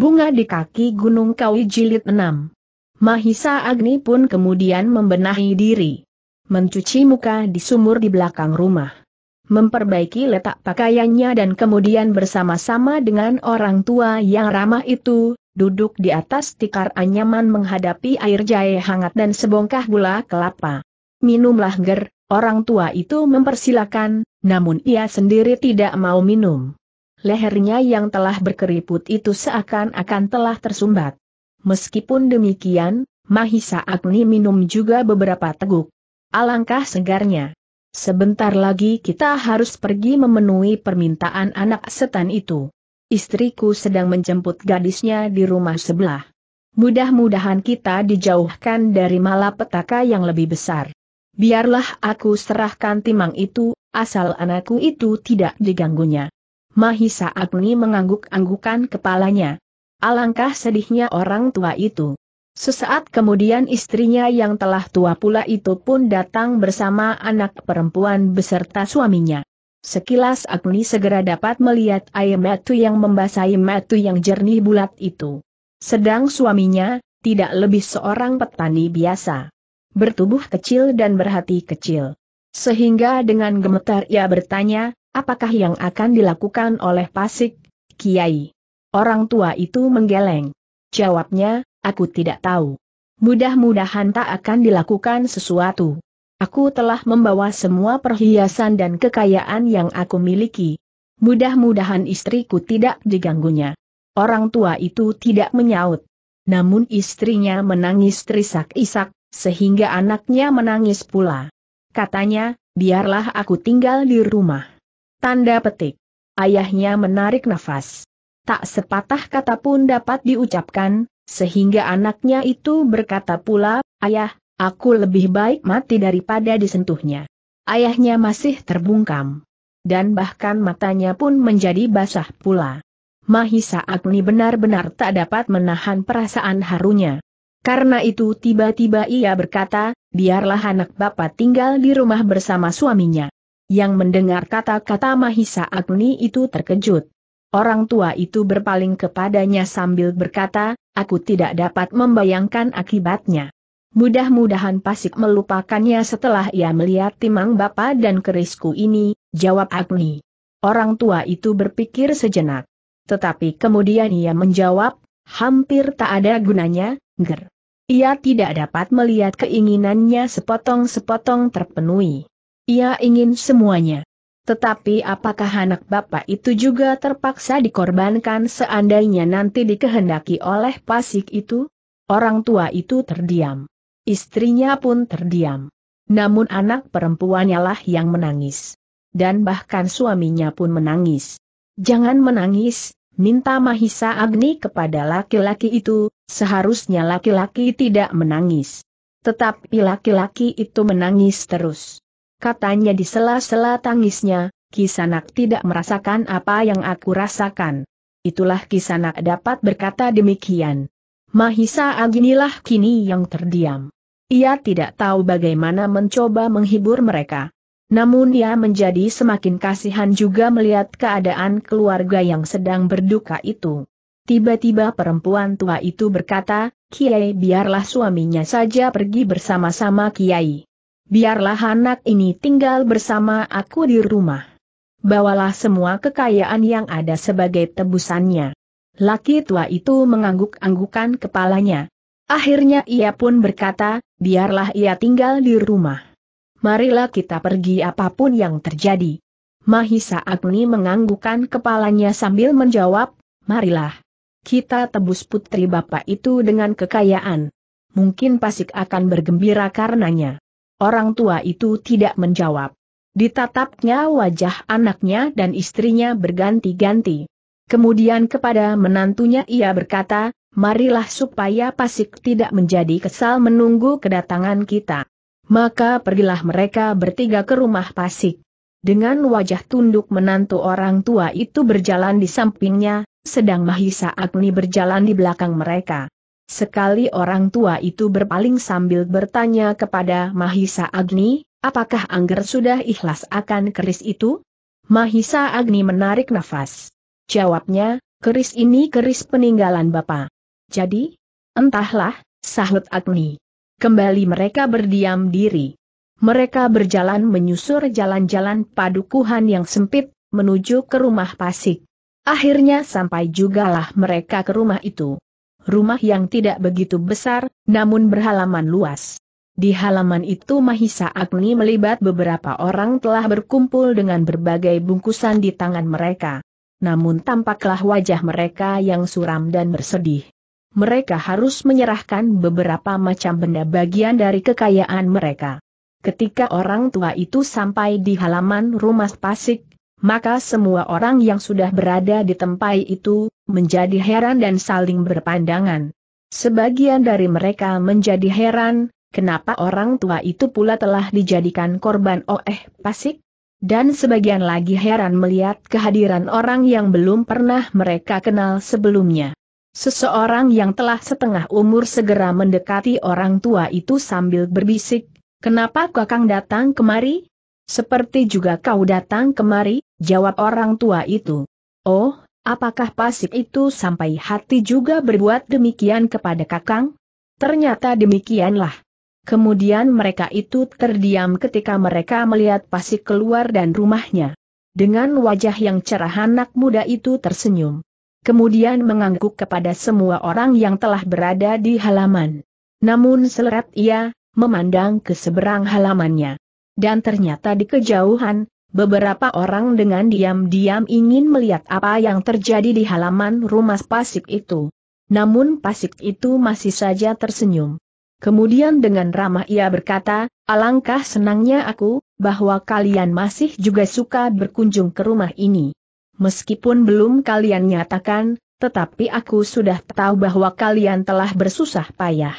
Bunga di kaki Gunung Kawi Jilid 6. Mahisa Agni pun kemudian membenahi diri. Mencuci muka di sumur di belakang rumah. Memperbaiki letak pakaiannya dan kemudian bersama-sama dengan orang tua yang ramah itu, duduk di atas tikar anyaman menghadapi air jahe hangat dan sebongkah gula kelapa. Minumlah ger, orang tua itu mempersilakan, namun ia sendiri tidak mau minum lehernya yang telah berkeriput itu seakan-akan telah tersumbat. Meskipun demikian, Mahisa Agni minum juga beberapa teguk. Alangkah segarnya. Sebentar lagi kita harus pergi memenuhi permintaan anak setan itu. Istriku sedang menjemput gadisnya di rumah sebelah. Mudah-mudahan kita dijauhkan dari malapetaka yang lebih besar. Biarlah aku serahkan timang itu, asal anakku itu tidak diganggunya. Mahisa Agni mengangguk-anggukan kepalanya. Alangkah sedihnya orang tua itu. Sesaat kemudian istrinya yang telah tua pula itu pun datang bersama anak perempuan beserta suaminya. Sekilas Agni segera dapat melihat air matu yang membasahi matu yang jernih bulat itu. Sedang suaminya, tidak lebih seorang petani biasa. Bertubuh kecil dan berhati kecil. Sehingga dengan gemetar ia bertanya, Apakah yang akan dilakukan oleh Pasik, Kiai? Orang tua itu menggeleng. Jawabnya, aku tidak tahu. Mudah-mudahan tak akan dilakukan sesuatu. Aku telah membawa semua perhiasan dan kekayaan yang aku miliki. Mudah-mudahan istriku tidak diganggunya. Orang tua itu tidak menyaut. Namun istrinya menangis terisak-isak, sehingga anaknya menangis pula. Katanya, biarlah aku tinggal di rumah. Tanda petik. Ayahnya menarik nafas. Tak sepatah kata pun dapat diucapkan, sehingga anaknya itu berkata pula, Ayah, aku lebih baik mati daripada disentuhnya. Ayahnya masih terbungkam. Dan bahkan matanya pun menjadi basah pula. Mahisa Agni benar-benar tak dapat menahan perasaan harunya. Karena itu tiba-tiba ia berkata, biarlah anak bapak tinggal di rumah bersama suaminya yang mendengar kata-kata Mahisa Agni itu terkejut. Orang tua itu berpaling kepadanya sambil berkata, aku tidak dapat membayangkan akibatnya. Mudah-mudahan Pasik melupakannya setelah ia melihat timang bapa dan kerisku ini, jawab Agni. Orang tua itu berpikir sejenak. Tetapi kemudian ia menjawab, hampir tak ada gunanya, ger. Ia tidak dapat melihat keinginannya sepotong-sepotong terpenuhi. Ia ingin semuanya. Tetapi apakah anak bapak itu juga terpaksa dikorbankan seandainya nanti dikehendaki oleh pasik itu? Orang tua itu terdiam. Istrinya pun terdiam. Namun anak perempuannya lah yang menangis. Dan bahkan suaminya pun menangis. Jangan menangis, minta Mahisa Agni kepada laki-laki itu, seharusnya laki-laki tidak menangis. Tetapi laki-laki itu menangis terus katanya di sela-sela tangisnya, Kisanak tidak merasakan apa yang aku rasakan. Itulah Kisanak dapat berkata demikian. Mahisa Aginilah kini yang terdiam. Ia tidak tahu bagaimana mencoba menghibur mereka. Namun ia menjadi semakin kasihan juga melihat keadaan keluarga yang sedang berduka itu. Tiba-tiba perempuan tua itu berkata, Kiai biarlah suaminya saja pergi bersama-sama Kiai biarlah anak ini tinggal bersama aku di rumah. Bawalah semua kekayaan yang ada sebagai tebusannya. Laki tua itu mengangguk-anggukan kepalanya. Akhirnya ia pun berkata, biarlah ia tinggal di rumah. Marilah kita pergi apapun yang terjadi. Mahisa Agni menganggukkan kepalanya sambil menjawab, marilah. Kita tebus putri bapak itu dengan kekayaan. Mungkin Pasik akan bergembira karenanya. Orang tua itu tidak menjawab. Ditatapnya wajah anaknya dan istrinya berganti-ganti. Kemudian kepada menantunya ia berkata, marilah supaya Pasik tidak menjadi kesal menunggu kedatangan kita. Maka pergilah mereka bertiga ke rumah Pasik. Dengan wajah tunduk menantu orang tua itu berjalan di sampingnya, sedang Mahisa Agni berjalan di belakang mereka. Sekali orang tua itu berpaling sambil bertanya kepada Mahisa Agni, apakah Angger sudah ikhlas akan keris itu? Mahisa Agni menarik nafas. Jawabnya, keris ini keris peninggalan Bapak. Jadi? Entahlah, sahut Agni. Kembali mereka berdiam diri. Mereka berjalan menyusur jalan-jalan padukuhan yang sempit, menuju ke rumah Pasik. Akhirnya sampai jugalah mereka ke rumah itu rumah yang tidak begitu besar, namun berhalaman luas. Di halaman itu Mahisa Agni melibat beberapa orang telah berkumpul dengan berbagai bungkusan di tangan mereka. Namun tampaklah wajah mereka yang suram dan bersedih. Mereka harus menyerahkan beberapa macam benda bagian dari kekayaan mereka. Ketika orang tua itu sampai di halaman rumah Pasik, maka semua orang yang sudah berada di tempat itu, menjadi heran dan saling berpandangan. Sebagian dari mereka menjadi heran, kenapa orang tua itu pula telah dijadikan korban oeh oh, pasik? Dan sebagian lagi heran melihat kehadiran orang yang belum pernah mereka kenal sebelumnya. Seseorang yang telah setengah umur segera mendekati orang tua itu sambil berbisik, Kenapa Kakang datang kemari? Seperti juga kau datang kemari, jawab orang tua itu. Oh, apakah pasif itu sampai hati juga berbuat demikian kepada kakang? Ternyata demikianlah. Kemudian mereka itu terdiam ketika mereka melihat pasik keluar dan rumahnya. Dengan wajah yang cerah anak muda itu tersenyum. Kemudian mengangguk kepada semua orang yang telah berada di halaman. Namun seleret ia, memandang ke seberang halamannya dan ternyata di kejauhan, beberapa orang dengan diam-diam ingin melihat apa yang terjadi di halaman rumah Pasik itu. Namun Pasik itu masih saja tersenyum. Kemudian dengan ramah ia berkata, alangkah senangnya aku, bahwa kalian masih juga suka berkunjung ke rumah ini. Meskipun belum kalian nyatakan, tetapi aku sudah tahu bahwa kalian telah bersusah payah.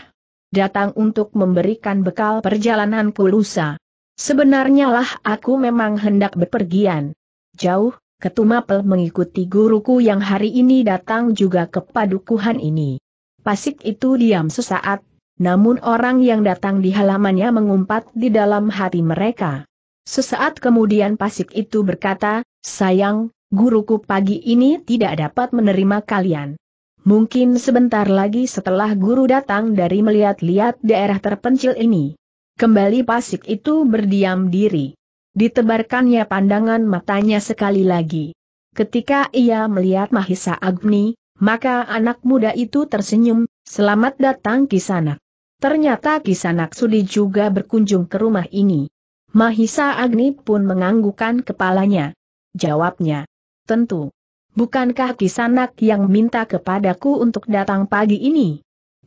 Datang untuk memberikan bekal perjalananku lusa. Sebenarnya lah aku memang hendak berpergian. Jauh, Ketumapel mengikuti guruku yang hari ini datang juga ke padukuhan ini. Pasik itu diam sesaat, namun orang yang datang di halamannya mengumpat di dalam hati mereka. Sesaat kemudian Pasik itu berkata, Sayang, guruku pagi ini tidak dapat menerima kalian. Mungkin sebentar lagi setelah guru datang dari melihat-lihat daerah terpencil ini. Kembali pasik itu berdiam diri. Ditebarkannya pandangan matanya sekali lagi. Ketika ia melihat Mahisa Agni, maka anak muda itu tersenyum, selamat datang Kisanak. Ternyata Kisanak Sudi juga berkunjung ke rumah ini. Mahisa Agni pun menganggukkan kepalanya. Jawabnya, tentu. Bukankah Kisanak yang minta kepadaku untuk datang pagi ini?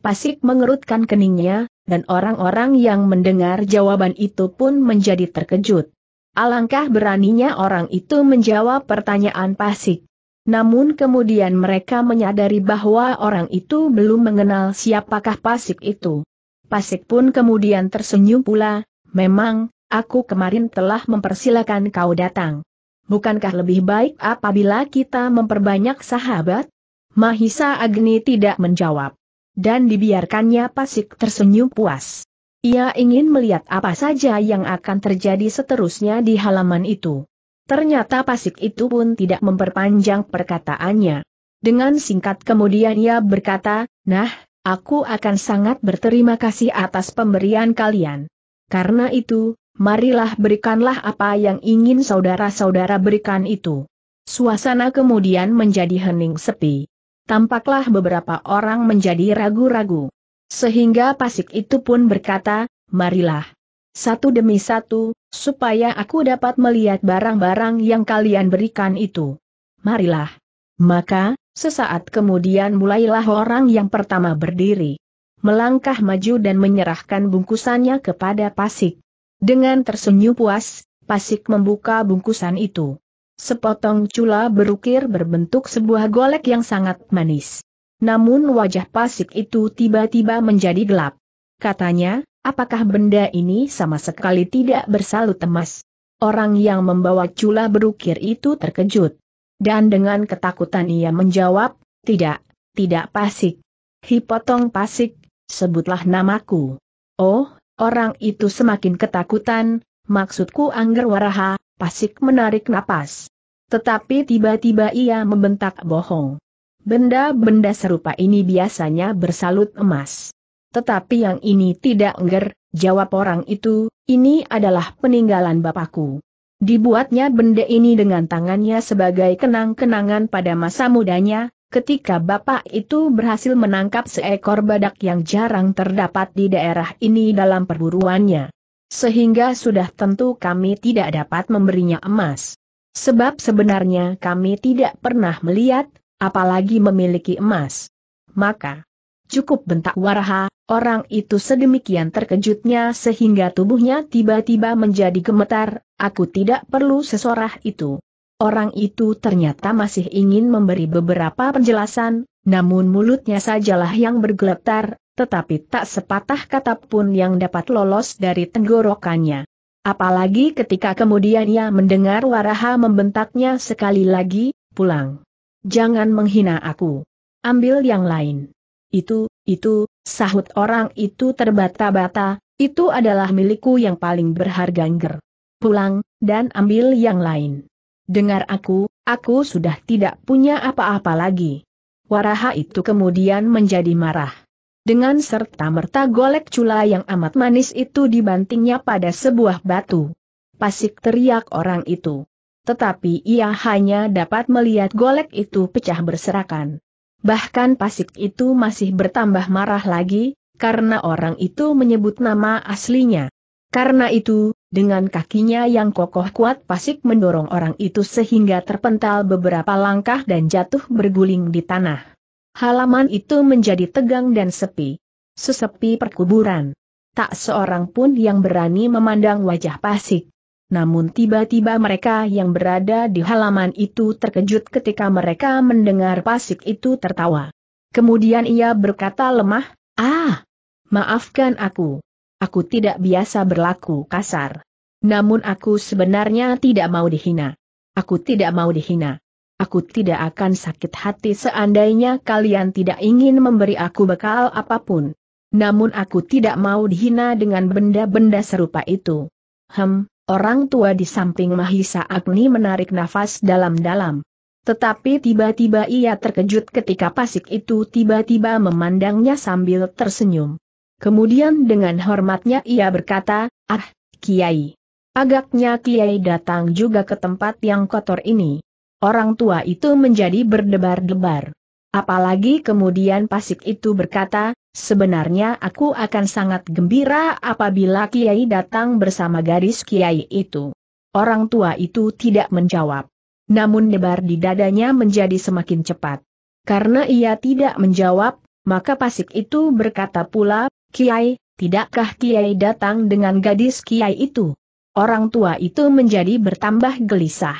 Pasik mengerutkan keningnya, dan orang-orang yang mendengar jawaban itu pun menjadi terkejut. Alangkah beraninya orang itu menjawab pertanyaan Pasik. Namun kemudian mereka menyadari bahwa orang itu belum mengenal siapakah Pasik itu. Pasik pun kemudian tersenyum pula, memang, aku kemarin telah mempersilakan kau datang. Bukankah lebih baik apabila kita memperbanyak sahabat? Mahisa Agni tidak menjawab dan dibiarkannya Pasik tersenyum puas. Ia ingin melihat apa saja yang akan terjadi seterusnya di halaman itu. Ternyata Pasik itu pun tidak memperpanjang perkataannya. Dengan singkat kemudian ia berkata, Nah, aku akan sangat berterima kasih atas pemberian kalian. Karena itu, marilah berikanlah apa yang ingin saudara-saudara berikan itu. Suasana kemudian menjadi hening sepi tampaklah beberapa orang menjadi ragu-ragu. Sehingga pasik itu pun berkata, marilah. Satu demi satu, supaya aku dapat melihat barang-barang yang kalian berikan itu. Marilah. Maka, sesaat kemudian mulailah orang yang pertama berdiri. Melangkah maju dan menyerahkan bungkusannya kepada pasik. Dengan tersenyum puas, pasik membuka bungkusan itu sepotong cula berukir berbentuk sebuah golek yang sangat manis. Namun wajah pasik itu tiba-tiba menjadi gelap. Katanya, apakah benda ini sama sekali tidak bersalut emas? Orang yang membawa cula berukir itu terkejut. Dan dengan ketakutan ia menjawab, tidak, tidak pasik. Hipotong pasik, sebutlah namaku. Oh, orang itu semakin ketakutan, Maksudku Angger Waraha, Pasik menarik napas. Tetapi tiba-tiba ia membentak bohong. Benda-benda serupa ini biasanya bersalut emas. Tetapi yang ini tidak Angger, jawab orang itu, ini adalah peninggalan bapakku. Dibuatnya benda ini dengan tangannya sebagai kenang-kenangan pada masa mudanya, ketika bapak itu berhasil menangkap seekor badak yang jarang terdapat di daerah ini dalam perburuannya sehingga sudah tentu kami tidak dapat memberinya emas. Sebab sebenarnya kami tidak pernah melihat, apalagi memiliki emas. Maka, cukup bentak Waraha, orang itu sedemikian terkejutnya sehingga tubuhnya tiba-tiba menjadi gemetar, aku tidak perlu sesorah itu. Orang itu ternyata masih ingin memberi beberapa penjelasan, namun mulutnya sajalah yang bergeletar, tetapi tak sepatah kata pun yang dapat lolos dari tenggorokannya. Apalagi ketika kemudian ia mendengar Waraha membentaknya sekali lagi, pulang. Jangan menghina aku. Ambil yang lain. Itu, itu, sahut orang itu terbata-bata, itu adalah milikku yang paling berharga ngger. Pulang, dan ambil yang lain. Dengar aku, aku sudah tidak punya apa-apa lagi. Waraha itu kemudian menjadi marah. Dengan serta-merta golek cula yang amat manis itu dibantingnya pada sebuah batu. Pasik teriak orang itu. Tetapi ia hanya dapat melihat golek itu pecah berserakan. Bahkan Pasik itu masih bertambah marah lagi, karena orang itu menyebut nama aslinya. Karena itu, dengan kakinya yang kokoh kuat Pasik mendorong orang itu sehingga terpental beberapa langkah dan jatuh berguling di tanah. Halaman itu menjadi tegang dan sepi. Sesepi perkuburan. Tak seorang pun yang berani memandang wajah Pasik. Namun tiba-tiba mereka yang berada di halaman itu terkejut ketika mereka mendengar Pasik itu tertawa. Kemudian ia berkata lemah, Ah, maafkan aku. Aku tidak biasa berlaku kasar. Namun aku sebenarnya tidak mau dihina. Aku tidak mau dihina aku tidak akan sakit hati seandainya kalian tidak ingin memberi aku bekal apapun. Namun aku tidak mau dihina dengan benda-benda serupa itu. Hem, orang tua di samping Mahisa Agni menarik nafas dalam-dalam. Tetapi tiba-tiba ia terkejut ketika pasik itu tiba-tiba memandangnya sambil tersenyum. Kemudian dengan hormatnya ia berkata, Ah, Kiai. Agaknya Kiai datang juga ke tempat yang kotor ini. Orang tua itu menjadi berdebar-debar. Apalagi kemudian Pasik itu berkata, sebenarnya aku akan sangat gembira apabila Kiai datang bersama gadis Kiai itu. Orang tua itu tidak menjawab. Namun debar di dadanya menjadi semakin cepat. Karena ia tidak menjawab, maka Pasik itu berkata pula, Kiai, tidakkah Kiai datang dengan gadis Kiai itu? Orang tua itu menjadi bertambah gelisah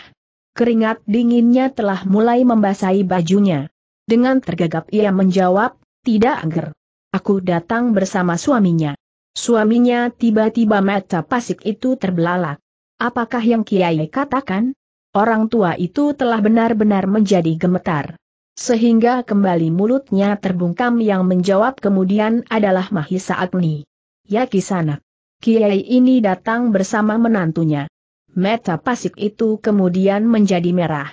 keringat dinginnya telah mulai membasahi bajunya. Dengan tergagap ia menjawab, tidak angger. Aku datang bersama suaminya. Suaminya tiba-tiba mata pasik itu terbelalak. Apakah yang Kiai katakan? Orang tua itu telah benar-benar menjadi gemetar. Sehingga kembali mulutnya terbungkam yang menjawab kemudian adalah Mahisa Agni. Ya kisanak. Kiai ini datang bersama menantunya. Meta pasik itu kemudian menjadi merah.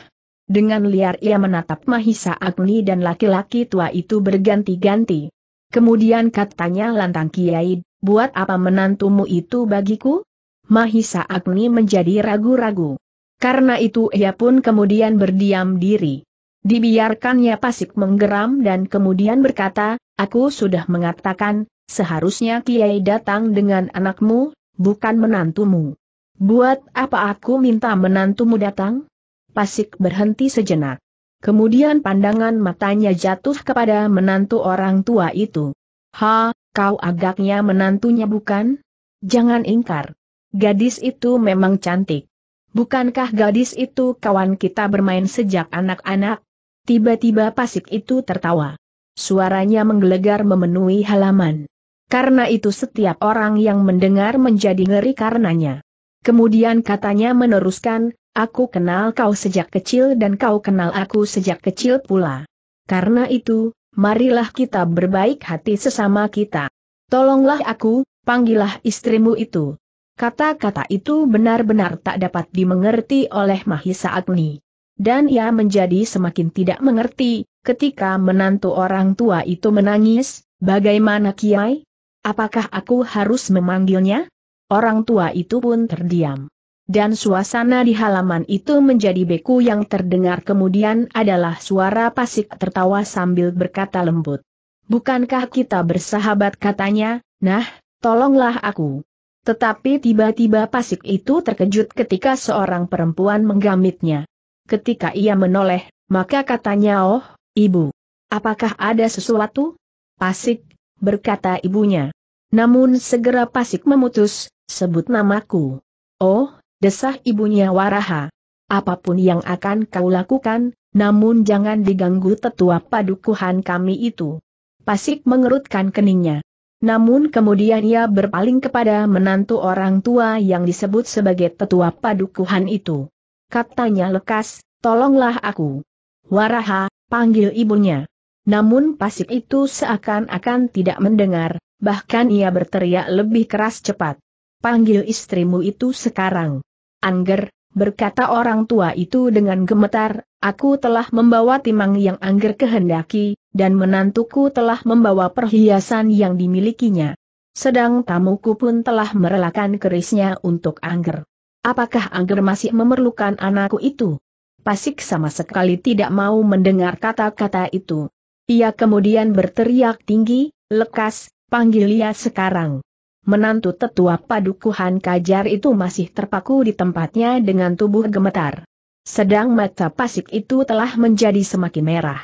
Dengan liar ia menatap Mahisa Agni dan laki-laki tua itu berganti-ganti. Kemudian katanya lantang Kiai, buat apa menantumu itu bagiku? Mahisa Agni menjadi ragu-ragu. Karena itu ia pun kemudian berdiam diri. Dibiarkannya Pasik menggeram dan kemudian berkata, aku sudah mengatakan, seharusnya Kiai datang dengan anakmu, bukan menantumu. Buat apa aku minta menantumu datang? Pasik berhenti sejenak. Kemudian pandangan matanya jatuh kepada menantu orang tua itu. Ha, kau agaknya menantunya bukan? Jangan ingkar. Gadis itu memang cantik. Bukankah gadis itu kawan kita bermain sejak anak-anak? Tiba-tiba Pasik itu tertawa. Suaranya menggelegar memenuhi halaman. Karena itu setiap orang yang mendengar menjadi ngeri karenanya. Kemudian katanya meneruskan, aku kenal kau sejak kecil dan kau kenal aku sejak kecil pula. Karena itu, marilah kita berbaik hati sesama kita. Tolonglah aku, panggillah istrimu itu. Kata-kata itu benar-benar tak dapat dimengerti oleh Mahisa Agni. Dan ia menjadi semakin tidak mengerti, ketika menantu orang tua itu menangis, bagaimana Kiai? Apakah aku harus memanggilnya? Orang tua itu pun terdiam. Dan suasana di halaman itu menjadi beku yang terdengar kemudian adalah suara pasik tertawa sambil berkata lembut. Bukankah kita bersahabat katanya, nah, tolonglah aku. Tetapi tiba-tiba pasik itu terkejut ketika seorang perempuan menggamitnya. Ketika ia menoleh, maka katanya oh, ibu, apakah ada sesuatu? Pasik, berkata ibunya. Namun segera Pasik memutus, sebut namaku. Oh, desah ibunya Waraha. Apapun yang akan kau lakukan, namun jangan diganggu tetua padukuhan kami itu. Pasik mengerutkan keningnya. Namun kemudian ia berpaling kepada menantu orang tua yang disebut sebagai tetua padukuhan itu. Katanya lekas, tolonglah aku. Waraha, panggil ibunya. Namun pasik itu seakan-akan tidak mendengar, bahkan ia berteriak lebih keras cepat panggil istrimu itu sekarang. Angger, berkata orang tua itu dengan gemetar, aku telah membawa timang yang Angger kehendaki, dan menantuku telah membawa perhiasan yang dimilikinya. Sedang tamuku pun telah merelakan kerisnya untuk Angger. Apakah Angger masih memerlukan anakku itu? Pasik sama sekali tidak mau mendengar kata-kata itu. Ia kemudian berteriak tinggi, lekas, panggil ia sekarang menantu tetua padukuhan kajar itu masih terpaku di tempatnya dengan tubuh gemetar. Sedang mata pasik itu telah menjadi semakin merah.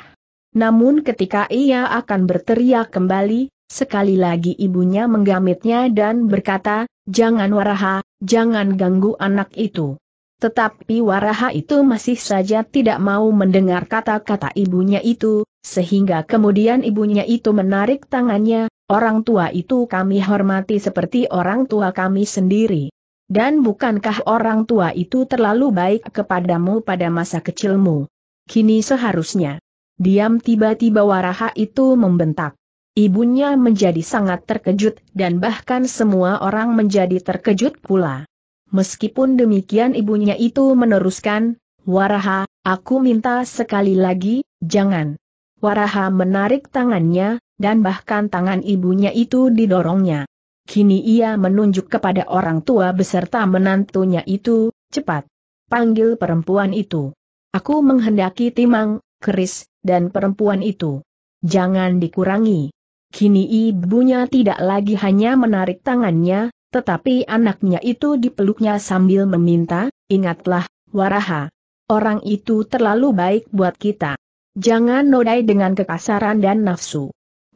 Namun ketika ia akan berteriak kembali, sekali lagi ibunya menggamitnya dan berkata, Jangan waraha, jangan ganggu anak itu. Tetapi waraha itu masih saja tidak mau mendengar kata-kata ibunya itu, sehingga kemudian ibunya itu menarik tangannya, Orang tua itu kami hormati seperti orang tua kami sendiri. Dan bukankah orang tua itu terlalu baik kepadamu pada masa kecilmu? Kini seharusnya. Diam tiba-tiba waraha itu membentak. Ibunya menjadi sangat terkejut dan bahkan semua orang menjadi terkejut pula. Meskipun demikian ibunya itu meneruskan, Waraha, aku minta sekali lagi, jangan. Waraha menarik tangannya, dan bahkan tangan ibunya itu didorongnya. Kini ia menunjuk kepada orang tua beserta menantunya itu, cepat. Panggil perempuan itu. Aku menghendaki timang, keris, dan perempuan itu. Jangan dikurangi. Kini ibunya tidak lagi hanya menarik tangannya, tetapi anaknya itu dipeluknya sambil meminta, ingatlah, Waraha. Orang itu terlalu baik buat kita. Jangan nodai dengan kekasaran dan nafsu.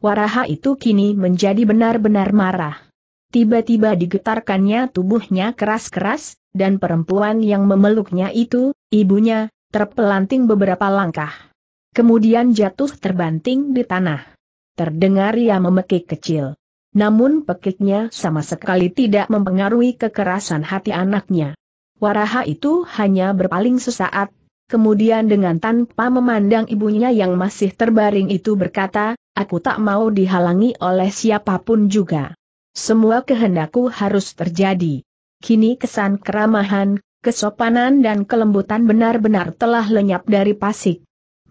Waraha itu kini menjadi benar-benar marah. Tiba-tiba digetarkannya tubuhnya keras-keras, dan perempuan yang memeluknya itu, ibunya, terpelanting beberapa langkah. Kemudian jatuh terbanting di tanah. Terdengar ia memekik kecil. Namun pekiknya sama sekali tidak mempengaruhi kekerasan hati anaknya. Waraha itu hanya berpaling sesaat, kemudian dengan tanpa memandang ibunya yang masih terbaring itu berkata, aku tak mau dihalangi oleh siapapun juga. Semua kehendakku harus terjadi. Kini kesan keramahan, kesopanan dan kelembutan benar-benar telah lenyap dari Pasik.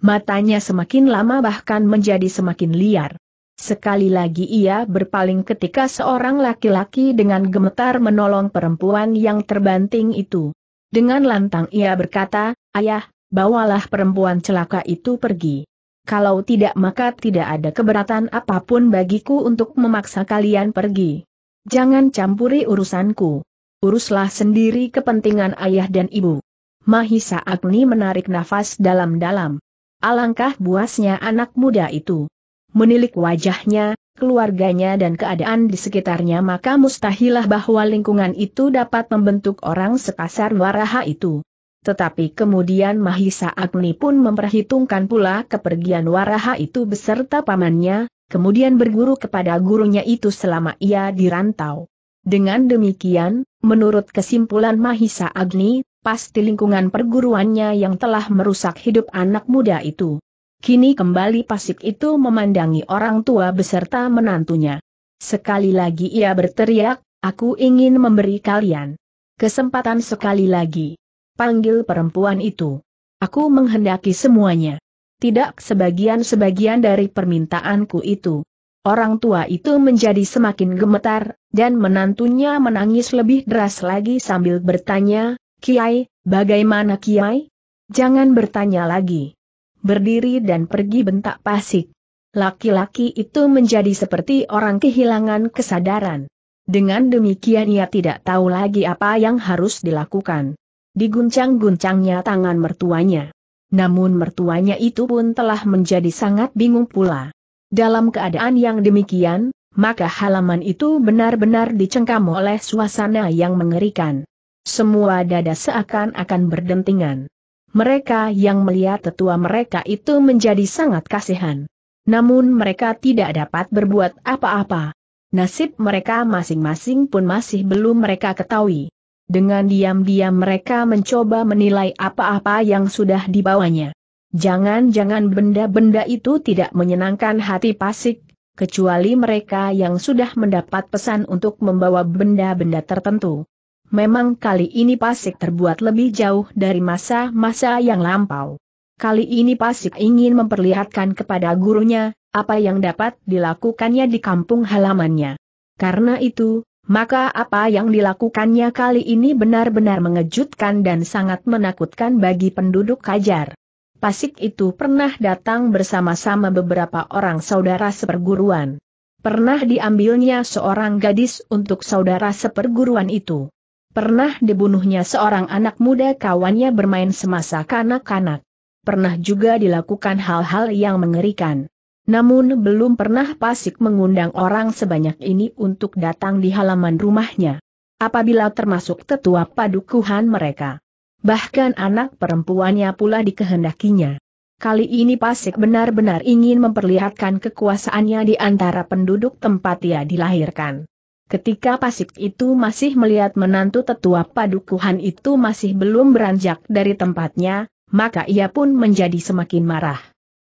Matanya semakin lama bahkan menjadi semakin liar. Sekali lagi ia berpaling ketika seorang laki-laki dengan gemetar menolong perempuan yang terbanting itu. Dengan lantang ia berkata, Ayah, bawalah perempuan celaka itu pergi. Kalau tidak maka tidak ada keberatan apapun bagiku untuk memaksa kalian pergi. Jangan campuri urusanku. Uruslah sendiri kepentingan ayah dan ibu. Mahisa Agni menarik nafas dalam-dalam. Alangkah buasnya anak muda itu. Menilik wajahnya, keluarganya dan keadaan di sekitarnya maka mustahilah bahwa lingkungan itu dapat membentuk orang sekasar Waraha itu. Tetapi kemudian Mahisa Agni pun memperhitungkan pula kepergian Waraha itu beserta pamannya, kemudian berguru kepada gurunya itu selama ia dirantau. Dengan demikian, menurut kesimpulan Mahisa Agni, pasti lingkungan perguruannya yang telah merusak hidup anak muda itu. Kini kembali pasik itu memandangi orang tua beserta menantunya. Sekali lagi ia berteriak, aku ingin memberi kalian kesempatan sekali lagi. Panggil perempuan itu. Aku menghendaki semuanya. Tidak sebagian-sebagian dari permintaanku itu. Orang tua itu menjadi semakin gemetar, dan menantunya menangis lebih deras lagi sambil bertanya, Kiai, bagaimana Kiai? Jangan bertanya lagi berdiri dan pergi bentak pasik. Laki-laki itu menjadi seperti orang kehilangan kesadaran. Dengan demikian ia tidak tahu lagi apa yang harus dilakukan. Diguncang-guncangnya tangan mertuanya. Namun mertuanya itu pun telah menjadi sangat bingung pula. Dalam keadaan yang demikian, maka halaman itu benar-benar dicengkam oleh suasana yang mengerikan. Semua dada seakan-akan berdentingan. Mereka yang melihat tetua mereka itu menjadi sangat kasihan. Namun mereka tidak dapat berbuat apa-apa. Nasib mereka masing-masing pun masih belum mereka ketahui. Dengan diam-diam mereka mencoba menilai apa-apa yang sudah dibawanya. Jangan-jangan benda-benda itu tidak menyenangkan hati Pasik, kecuali mereka yang sudah mendapat pesan untuk membawa benda-benda tertentu memang kali ini Pasik terbuat lebih jauh dari masa-masa yang lampau. Kali ini Pasik ingin memperlihatkan kepada gurunya, apa yang dapat dilakukannya di kampung halamannya. Karena itu, maka apa yang dilakukannya kali ini benar-benar mengejutkan dan sangat menakutkan bagi penduduk Kajar. Pasik itu pernah datang bersama-sama beberapa orang saudara seperguruan. Pernah diambilnya seorang gadis untuk saudara seperguruan itu. Pernah dibunuhnya seorang anak muda kawannya bermain semasa kanak-kanak. Pernah juga dilakukan hal-hal yang mengerikan. Namun belum pernah Pasik mengundang orang sebanyak ini untuk datang di halaman rumahnya. Apabila termasuk tetua padukuhan mereka. Bahkan anak perempuannya pula dikehendakinya. Kali ini Pasik benar-benar ingin memperlihatkan kekuasaannya di antara penduduk tempat ia dilahirkan. Ketika Pasik itu masih melihat menantu tetua padukuhan itu masih belum beranjak dari tempatnya, maka ia pun menjadi semakin marah.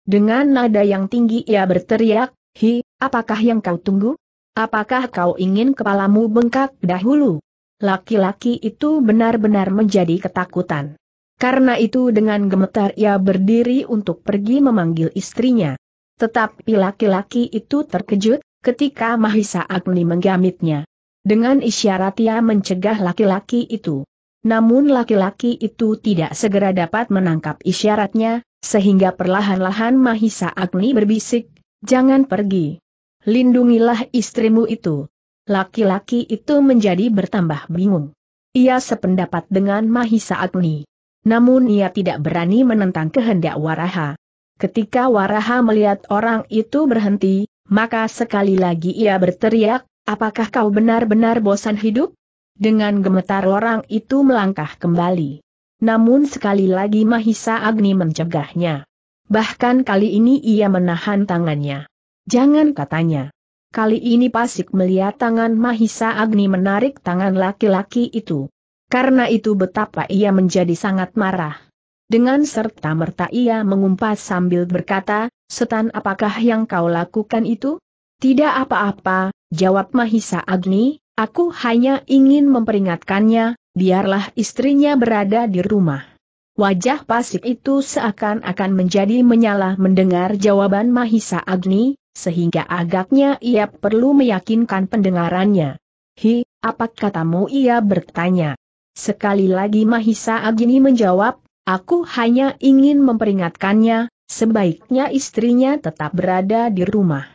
Dengan nada yang tinggi ia berteriak, Hi, apakah yang kau tunggu? Apakah kau ingin kepalamu bengkak dahulu? Laki-laki itu benar-benar menjadi ketakutan. Karena itu dengan gemetar ia berdiri untuk pergi memanggil istrinya. Tetapi laki-laki itu terkejut, ketika Mahisa Agni menggamitnya. Dengan isyarat ia mencegah laki-laki itu. Namun laki-laki itu tidak segera dapat menangkap isyaratnya, sehingga perlahan-lahan Mahisa Agni berbisik, jangan pergi. Lindungilah istrimu itu. Laki-laki itu menjadi bertambah bingung. Ia sependapat dengan Mahisa Agni. Namun ia tidak berani menentang kehendak Waraha. Ketika Waraha melihat orang itu berhenti, maka sekali lagi ia berteriak, apakah kau benar-benar bosan hidup? Dengan gemetar orang itu melangkah kembali. Namun sekali lagi Mahisa Agni mencegahnya. Bahkan kali ini ia menahan tangannya. Jangan katanya. Kali ini Pasik melihat tangan Mahisa Agni menarik tangan laki-laki itu. Karena itu betapa ia menjadi sangat marah. Dengan serta merta ia mengumpat sambil berkata, Setan apakah yang kau lakukan itu? Tidak apa-apa, jawab Mahisa Agni, aku hanya ingin memperingatkannya, biarlah istrinya berada di rumah. Wajah pasik itu seakan-akan menjadi menyala mendengar jawaban Mahisa Agni, sehingga agaknya ia perlu meyakinkan pendengarannya. Hi, apa katamu ia bertanya. Sekali lagi Mahisa Agni menjawab, Aku hanya ingin memperingatkannya, sebaiknya istrinya tetap berada di rumah.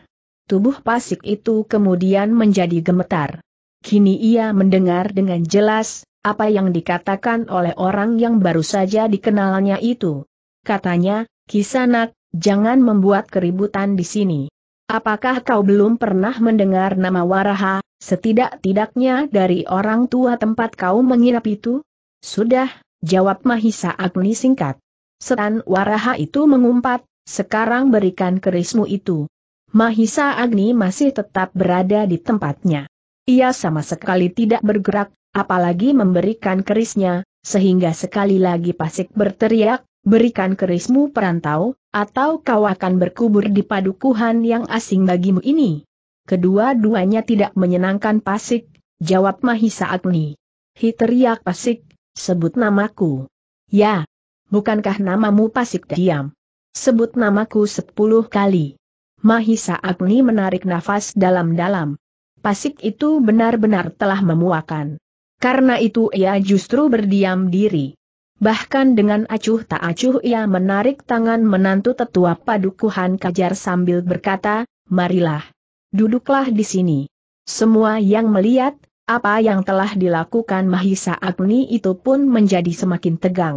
Tubuh pasik itu kemudian menjadi gemetar. Kini ia mendengar dengan jelas, apa yang dikatakan oleh orang yang baru saja dikenalnya itu. Katanya, Kisanak, jangan membuat keributan di sini. Apakah kau belum pernah mendengar nama Waraha, setidak-tidaknya dari orang tua tempat kau menginap itu? Sudah, Jawab Mahisa Agni singkat. Setan Waraha itu mengumpat, sekarang berikan kerismu itu. Mahisa Agni masih tetap berada di tempatnya. Ia sama sekali tidak bergerak, apalagi memberikan kerisnya, sehingga sekali lagi Pasik berteriak, berikan kerismu perantau, atau kau akan berkubur di padukuhan yang asing bagimu ini. Kedua-duanya tidak menyenangkan Pasik, jawab Mahisa Agni. Hi teriak Pasik, Sebut namaku. Ya. Bukankah namamu Pasik Diam? Sebut namaku sepuluh kali. Mahisa Agni menarik nafas dalam-dalam. Pasik itu benar-benar telah memuakan. Karena itu ia justru berdiam diri. Bahkan dengan acuh tak acuh ia menarik tangan menantu tetua padukuhan kajar sambil berkata, marilah. Duduklah di sini. Semua yang melihat, apa yang telah dilakukan Mahisa Agni itu pun menjadi semakin tegang.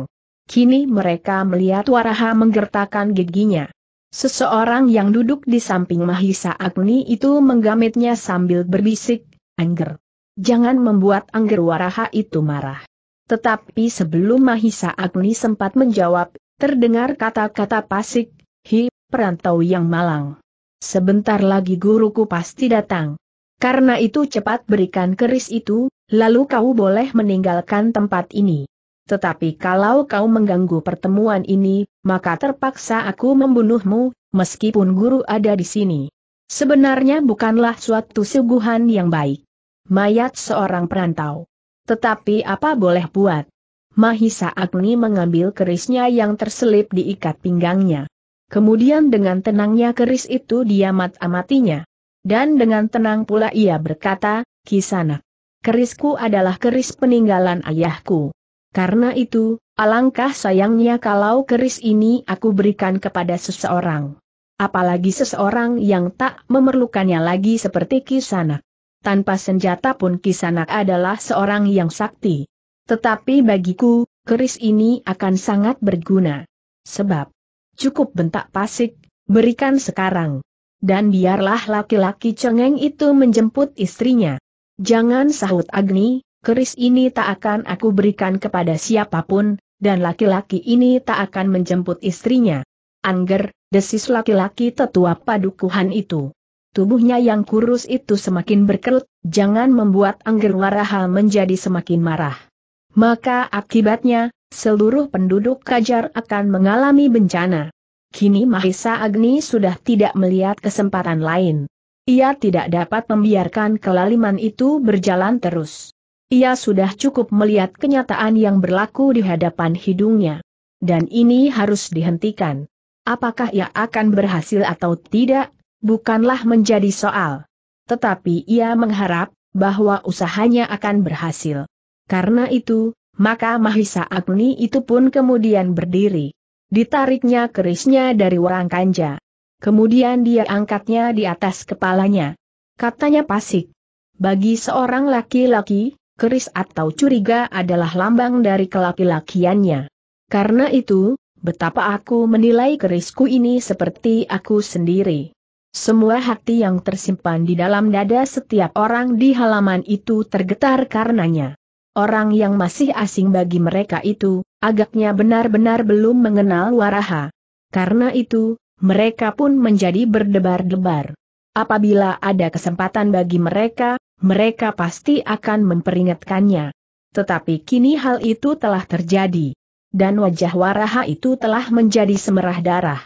Kini mereka melihat Waraha menggertakkan giginya. Seseorang yang duduk di samping Mahisa Agni itu menggamitnya sambil berbisik, Angger. Jangan membuat Angger Waraha itu marah. Tetapi sebelum Mahisa Agni sempat menjawab, terdengar kata-kata pasik, Hi, perantau yang malang. Sebentar lagi guruku pasti datang. Karena itu cepat berikan keris itu, lalu kau boleh meninggalkan tempat ini. Tetapi kalau kau mengganggu pertemuan ini, maka terpaksa aku membunuhmu, meskipun guru ada di sini. Sebenarnya bukanlah suatu suguhan yang baik. Mayat seorang perantau. Tetapi apa boleh buat? Mahisa Agni mengambil kerisnya yang terselip diikat pinggangnya. Kemudian dengan tenangnya keris itu diamat amatinya dan dengan tenang pula ia berkata, Kisana, kerisku adalah keris peninggalan ayahku. Karena itu, alangkah sayangnya kalau keris ini aku berikan kepada seseorang. Apalagi seseorang yang tak memerlukannya lagi seperti Kisana. Tanpa senjata pun Kisana adalah seorang yang sakti. Tetapi bagiku, keris ini akan sangat berguna. Sebab, cukup bentak pasik, berikan sekarang dan biarlah laki-laki cengeng itu menjemput istrinya. Jangan sahut Agni, keris ini tak akan aku berikan kepada siapapun, dan laki-laki ini tak akan menjemput istrinya. Angger, desis laki-laki tetua padukuhan itu. Tubuhnya yang kurus itu semakin berkerut, jangan membuat Angger Waraha menjadi semakin marah. Maka akibatnya, seluruh penduduk Kajar akan mengalami bencana. Kini Mahisa Agni sudah tidak melihat kesempatan lain. Ia tidak dapat membiarkan kelaliman itu berjalan terus. Ia sudah cukup melihat kenyataan yang berlaku di hadapan hidungnya. Dan ini harus dihentikan. Apakah ia akan berhasil atau tidak, bukanlah menjadi soal. Tetapi ia mengharap bahwa usahanya akan berhasil. Karena itu, maka Mahisa Agni itu pun kemudian berdiri. Ditariknya kerisnya dari orang kanja. Kemudian dia angkatnya di atas kepalanya. Katanya pasik. Bagi seorang laki-laki, keris atau curiga adalah lambang dari kelaki-lakiannya. Karena itu, betapa aku menilai kerisku ini seperti aku sendiri. Semua hati yang tersimpan di dalam dada setiap orang di halaman itu tergetar karenanya. Orang yang masih asing bagi mereka itu, agaknya benar-benar belum mengenal Waraha. Karena itu, mereka pun menjadi berdebar-debar. Apabila ada kesempatan bagi mereka, mereka pasti akan memperingatkannya. Tetapi kini hal itu telah terjadi. Dan wajah Waraha itu telah menjadi semerah darah.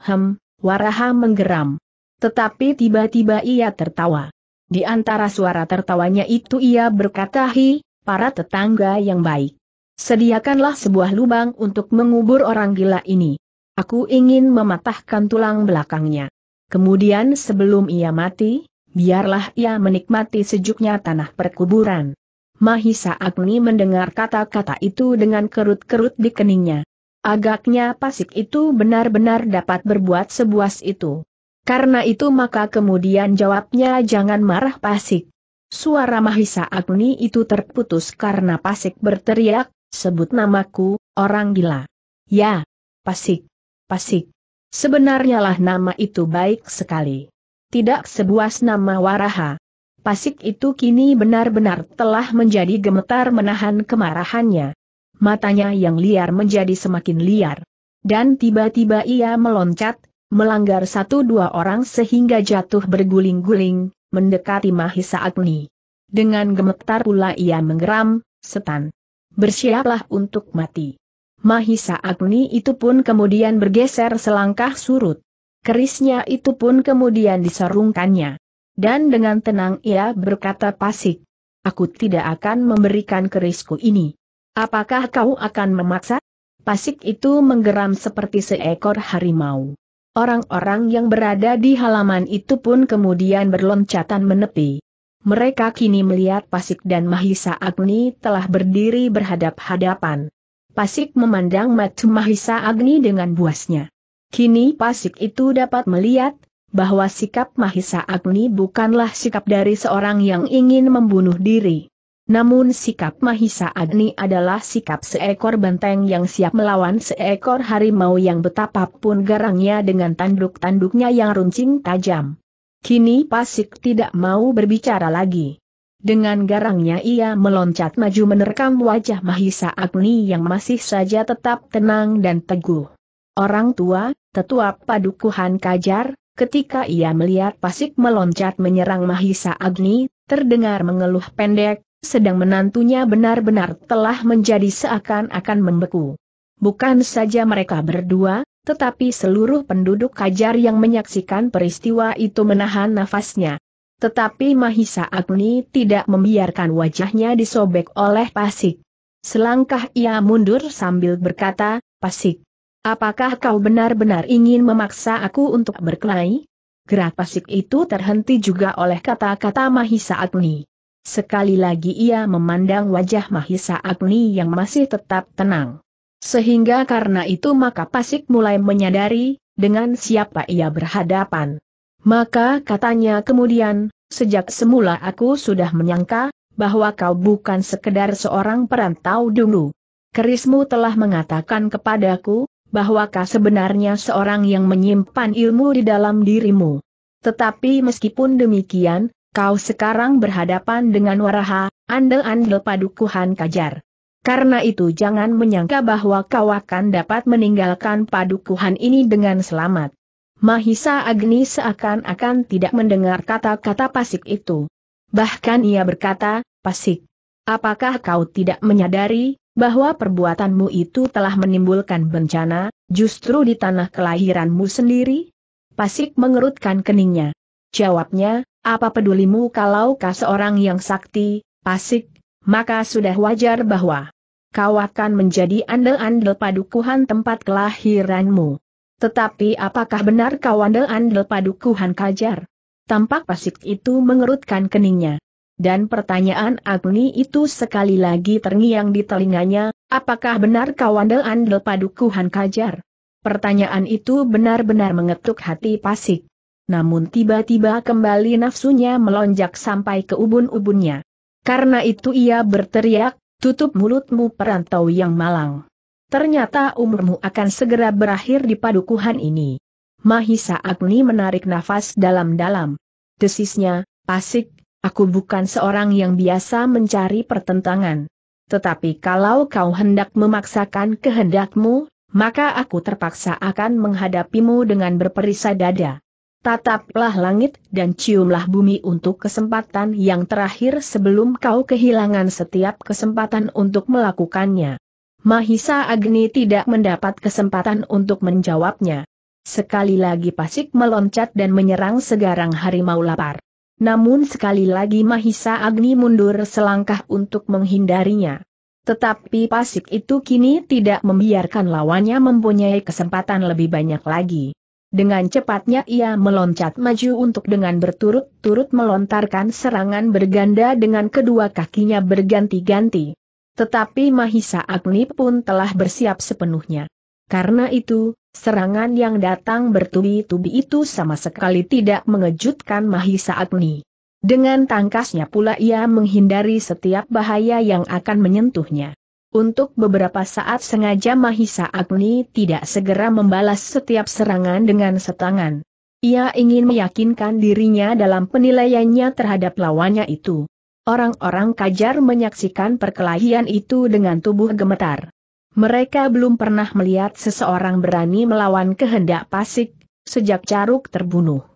Hem, Waraha menggeram. Tetapi tiba-tiba ia tertawa. Di antara suara tertawanya itu ia berkata hi, para tetangga yang baik. Sediakanlah sebuah lubang untuk mengubur orang gila ini. Aku ingin mematahkan tulang belakangnya. Kemudian sebelum ia mati, biarlah ia menikmati sejuknya tanah perkuburan. Mahisa Agni mendengar kata-kata itu dengan kerut-kerut di keningnya. Agaknya pasik itu benar-benar dapat berbuat sebuas itu. Karena itu maka kemudian jawabnya jangan marah pasik. Suara Mahisa Agni itu terputus karena Pasik berteriak, sebut namaku, orang gila. Ya, Pasik, Pasik. Sebenarnya lah nama itu baik sekali. Tidak sebuas nama Waraha. Pasik itu kini benar-benar telah menjadi gemetar menahan kemarahannya. Matanya yang liar menjadi semakin liar. Dan tiba-tiba ia meloncat, melanggar satu dua orang sehingga jatuh berguling-guling, mendekati Mahisa Agni. Dengan gemetar pula ia menggeram, setan. Bersiaplah untuk mati. Mahisa Agni itu pun kemudian bergeser selangkah surut. Kerisnya itu pun kemudian disarungkannya. Dan dengan tenang ia berkata pasik. Aku tidak akan memberikan kerisku ini. Apakah kau akan memaksa? Pasik itu menggeram seperti seekor harimau. Orang-orang yang berada di halaman itu pun kemudian berloncatan menepi. Mereka kini melihat Pasik dan Mahisa Agni telah berdiri berhadap-hadapan. Pasik memandang mata Mahisa Agni dengan buasnya. Kini Pasik itu dapat melihat bahwa sikap Mahisa Agni bukanlah sikap dari seorang yang ingin membunuh diri. Namun sikap Mahisa Agni adalah sikap seekor banteng yang siap melawan seekor harimau yang betapapun garangnya dengan tanduk-tanduknya yang runcing tajam. Kini Pasik tidak mau berbicara lagi. Dengan garangnya ia meloncat maju menerkam wajah Mahisa Agni yang masih saja tetap tenang dan teguh. Orang tua, tetua padukuhan kajar, ketika ia melihat Pasik meloncat menyerang Mahisa Agni, terdengar mengeluh pendek, sedang menantunya benar-benar telah menjadi seakan-akan membeku. Bukan saja mereka berdua, tetapi seluruh penduduk Kajar yang menyaksikan peristiwa itu menahan nafasnya. Tetapi Mahisa Agni tidak membiarkan wajahnya disobek oleh Pasik. Selangkah ia mundur sambil berkata, Pasik, apakah kau benar-benar ingin memaksa aku untuk berkelahi? Gerak Pasik itu terhenti juga oleh kata-kata Mahisa Agni. Sekali lagi ia memandang wajah Mahisa Agni yang masih tetap tenang. Sehingga karena itu maka Pasik mulai menyadari, dengan siapa ia berhadapan. Maka katanya kemudian, sejak semula aku sudah menyangka, bahwa kau bukan sekedar seorang perantau dulu. Kerismu telah mengatakan kepadaku, bahwa kau sebenarnya seorang yang menyimpan ilmu di dalam dirimu. Tetapi meskipun demikian, kau sekarang berhadapan dengan waraha, andel-andel padukuhan kajar. Karena itu jangan menyangka bahwa kau akan dapat meninggalkan padukuhan ini dengan selamat. Mahisa Agni seakan-akan tidak mendengar kata-kata pasik itu. Bahkan ia berkata, pasik, apakah kau tidak menyadari bahwa perbuatanmu itu telah menimbulkan bencana, justru di tanah kelahiranmu sendiri? Pasik mengerutkan keningnya. Jawabnya, apa pedulimu kalau kau seorang yang sakti, pasik, maka sudah wajar bahwa kau akan menjadi andel-andel padukuhan tempat kelahiranmu. Tetapi apakah benar kau andel-andel padukuhan kajar? Tampak pasik itu mengerutkan keningnya. Dan pertanyaan Agni itu sekali lagi terngiang di telinganya, apakah benar kau andel-andel padukuhan kajar? Pertanyaan itu benar-benar mengetuk hati pasik namun tiba-tiba kembali nafsunya melonjak sampai ke ubun-ubunnya. Karena itu ia berteriak, tutup mulutmu perantau yang malang. Ternyata umurmu akan segera berakhir di padukuhan ini. Mahisa Agni menarik nafas dalam-dalam. Desisnya, pasik, aku bukan seorang yang biasa mencari pertentangan. Tetapi kalau kau hendak memaksakan kehendakmu, maka aku terpaksa akan menghadapimu dengan berperisa dada tataplah langit dan ciumlah bumi untuk kesempatan yang terakhir sebelum kau kehilangan setiap kesempatan untuk melakukannya. Mahisa Agni tidak mendapat kesempatan untuk menjawabnya. Sekali lagi Pasik meloncat dan menyerang segarang harimau lapar. Namun sekali lagi Mahisa Agni mundur selangkah untuk menghindarinya. Tetapi Pasik itu kini tidak membiarkan lawannya mempunyai kesempatan lebih banyak lagi. Dengan cepatnya ia meloncat maju untuk dengan berturut-turut melontarkan serangan berganda dengan kedua kakinya berganti-ganti. Tetapi Mahisa Agni pun telah bersiap sepenuhnya. Karena itu, serangan yang datang bertubi-tubi itu sama sekali tidak mengejutkan Mahisa Agni. Dengan tangkasnya pula ia menghindari setiap bahaya yang akan menyentuhnya. Untuk beberapa saat sengaja Mahisa Agni tidak segera membalas setiap serangan dengan setangan. Ia ingin meyakinkan dirinya dalam penilaiannya terhadap lawannya itu. Orang-orang kajar menyaksikan perkelahian itu dengan tubuh gemetar. Mereka belum pernah melihat seseorang berani melawan kehendak Pasik, sejak Caruk terbunuh.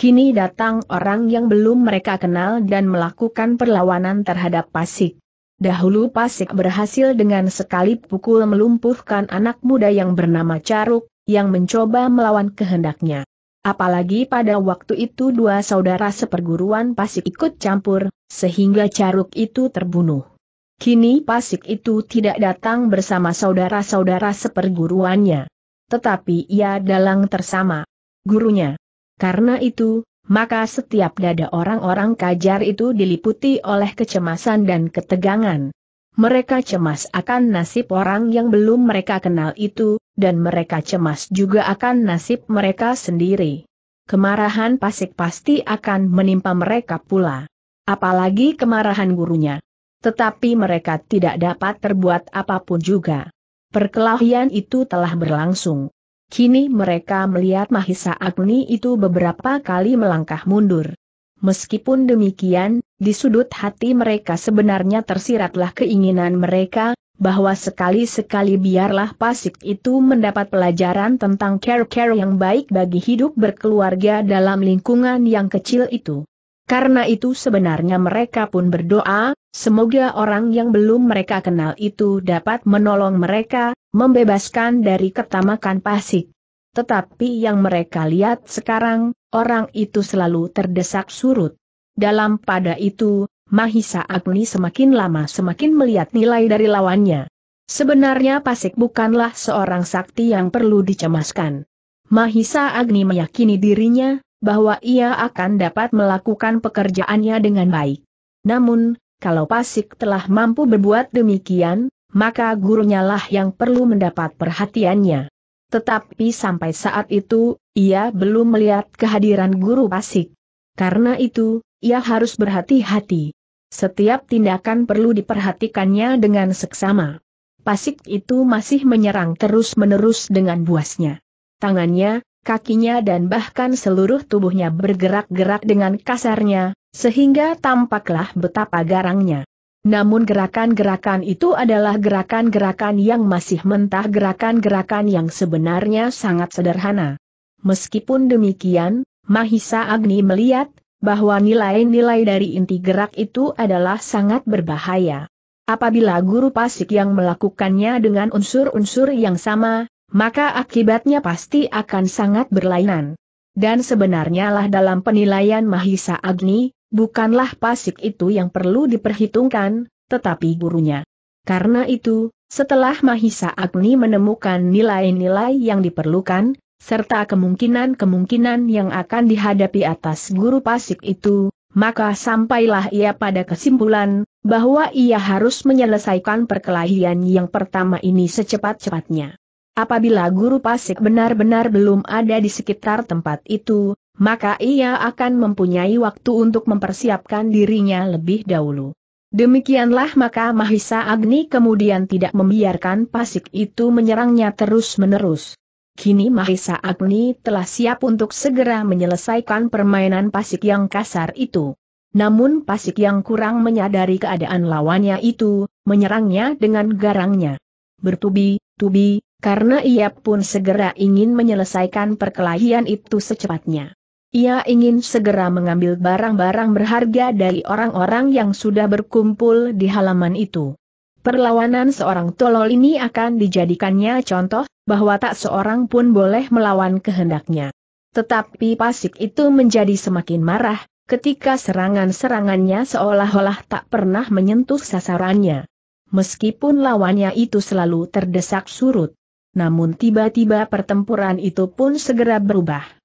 Kini datang orang yang belum mereka kenal dan melakukan perlawanan terhadap Pasik. Dahulu Pasik berhasil dengan sekali pukul melumpuhkan anak muda yang bernama Caruk, yang mencoba melawan kehendaknya. Apalagi pada waktu itu dua saudara seperguruan Pasik ikut campur, sehingga Caruk itu terbunuh. Kini Pasik itu tidak datang bersama saudara-saudara seperguruannya. Tetapi ia dalang tersama gurunya. Karena itu, maka setiap dada orang-orang kajar itu diliputi oleh kecemasan dan ketegangan. Mereka cemas akan nasib orang yang belum mereka kenal itu, dan mereka cemas juga akan nasib mereka sendiri. Kemarahan pasik pasti akan menimpa mereka pula. Apalagi kemarahan gurunya. Tetapi mereka tidak dapat terbuat apapun juga. Perkelahian itu telah berlangsung. Kini mereka melihat Mahisa Agni itu beberapa kali melangkah mundur. Meskipun demikian, di sudut hati mereka sebenarnya tersiratlah keinginan mereka, bahwa sekali-sekali biarlah Pasik itu mendapat pelajaran tentang care-care yang baik bagi hidup berkeluarga dalam lingkungan yang kecil itu. Karena itu sebenarnya mereka pun berdoa, semoga orang yang belum mereka kenal itu dapat menolong mereka, membebaskan dari ketamakan pasik. Tetapi yang mereka lihat sekarang, orang itu selalu terdesak surut. Dalam pada itu, Mahisa Agni semakin lama semakin melihat nilai dari lawannya. Sebenarnya Pasik bukanlah seorang sakti yang perlu dicemaskan. Mahisa Agni meyakini dirinya, bahwa ia akan dapat melakukan pekerjaannya dengan baik. Namun, kalau Pasik telah mampu berbuat demikian, maka gurunya lah yang perlu mendapat perhatiannya. Tetapi sampai saat itu, ia belum melihat kehadiran guru pasik. Karena itu, ia harus berhati-hati. Setiap tindakan perlu diperhatikannya dengan seksama. Pasik itu masih menyerang terus-menerus dengan buasnya. Tangannya, kakinya dan bahkan seluruh tubuhnya bergerak-gerak dengan kasarnya, sehingga tampaklah betapa garangnya. Namun gerakan-gerakan itu adalah gerakan-gerakan yang masih mentah gerakan-gerakan yang sebenarnya sangat sederhana. Meskipun demikian, Mahisa Agni melihat bahwa nilai-nilai dari inti gerak itu adalah sangat berbahaya. Apabila guru pasik yang melakukannya dengan unsur-unsur yang sama, maka akibatnya pasti akan sangat berlainan. Dan sebenarnya lah dalam penilaian Mahisa Agni, Bukanlah pasik itu yang perlu diperhitungkan, tetapi gurunya. Karena itu, setelah Mahisa Agni menemukan nilai-nilai yang diperlukan, serta kemungkinan-kemungkinan yang akan dihadapi atas guru pasik itu, maka sampailah ia pada kesimpulan, bahwa ia harus menyelesaikan perkelahian yang pertama ini secepat-cepatnya. Apabila guru pasik benar-benar belum ada di sekitar tempat itu, maka ia akan mempunyai waktu untuk mempersiapkan dirinya lebih dahulu. Demikianlah maka Mahisa Agni kemudian tidak membiarkan pasik itu menyerangnya terus-menerus. Kini Mahisa Agni telah siap untuk segera menyelesaikan permainan pasik yang kasar itu. Namun pasik yang kurang menyadari keadaan lawannya itu, menyerangnya dengan garangnya. Bertubi-tubi, karena ia pun segera ingin menyelesaikan perkelahian itu secepatnya. Ia ingin segera mengambil barang-barang berharga dari orang-orang yang sudah berkumpul di halaman itu. Perlawanan seorang tolol ini akan dijadikannya contoh, bahwa tak seorang pun boleh melawan kehendaknya. Tetapi Pasik itu menjadi semakin marah, ketika serangan-serangannya seolah-olah tak pernah menyentuh sasarannya. Meskipun lawannya itu selalu terdesak surut. Namun tiba-tiba pertempuran itu pun segera berubah.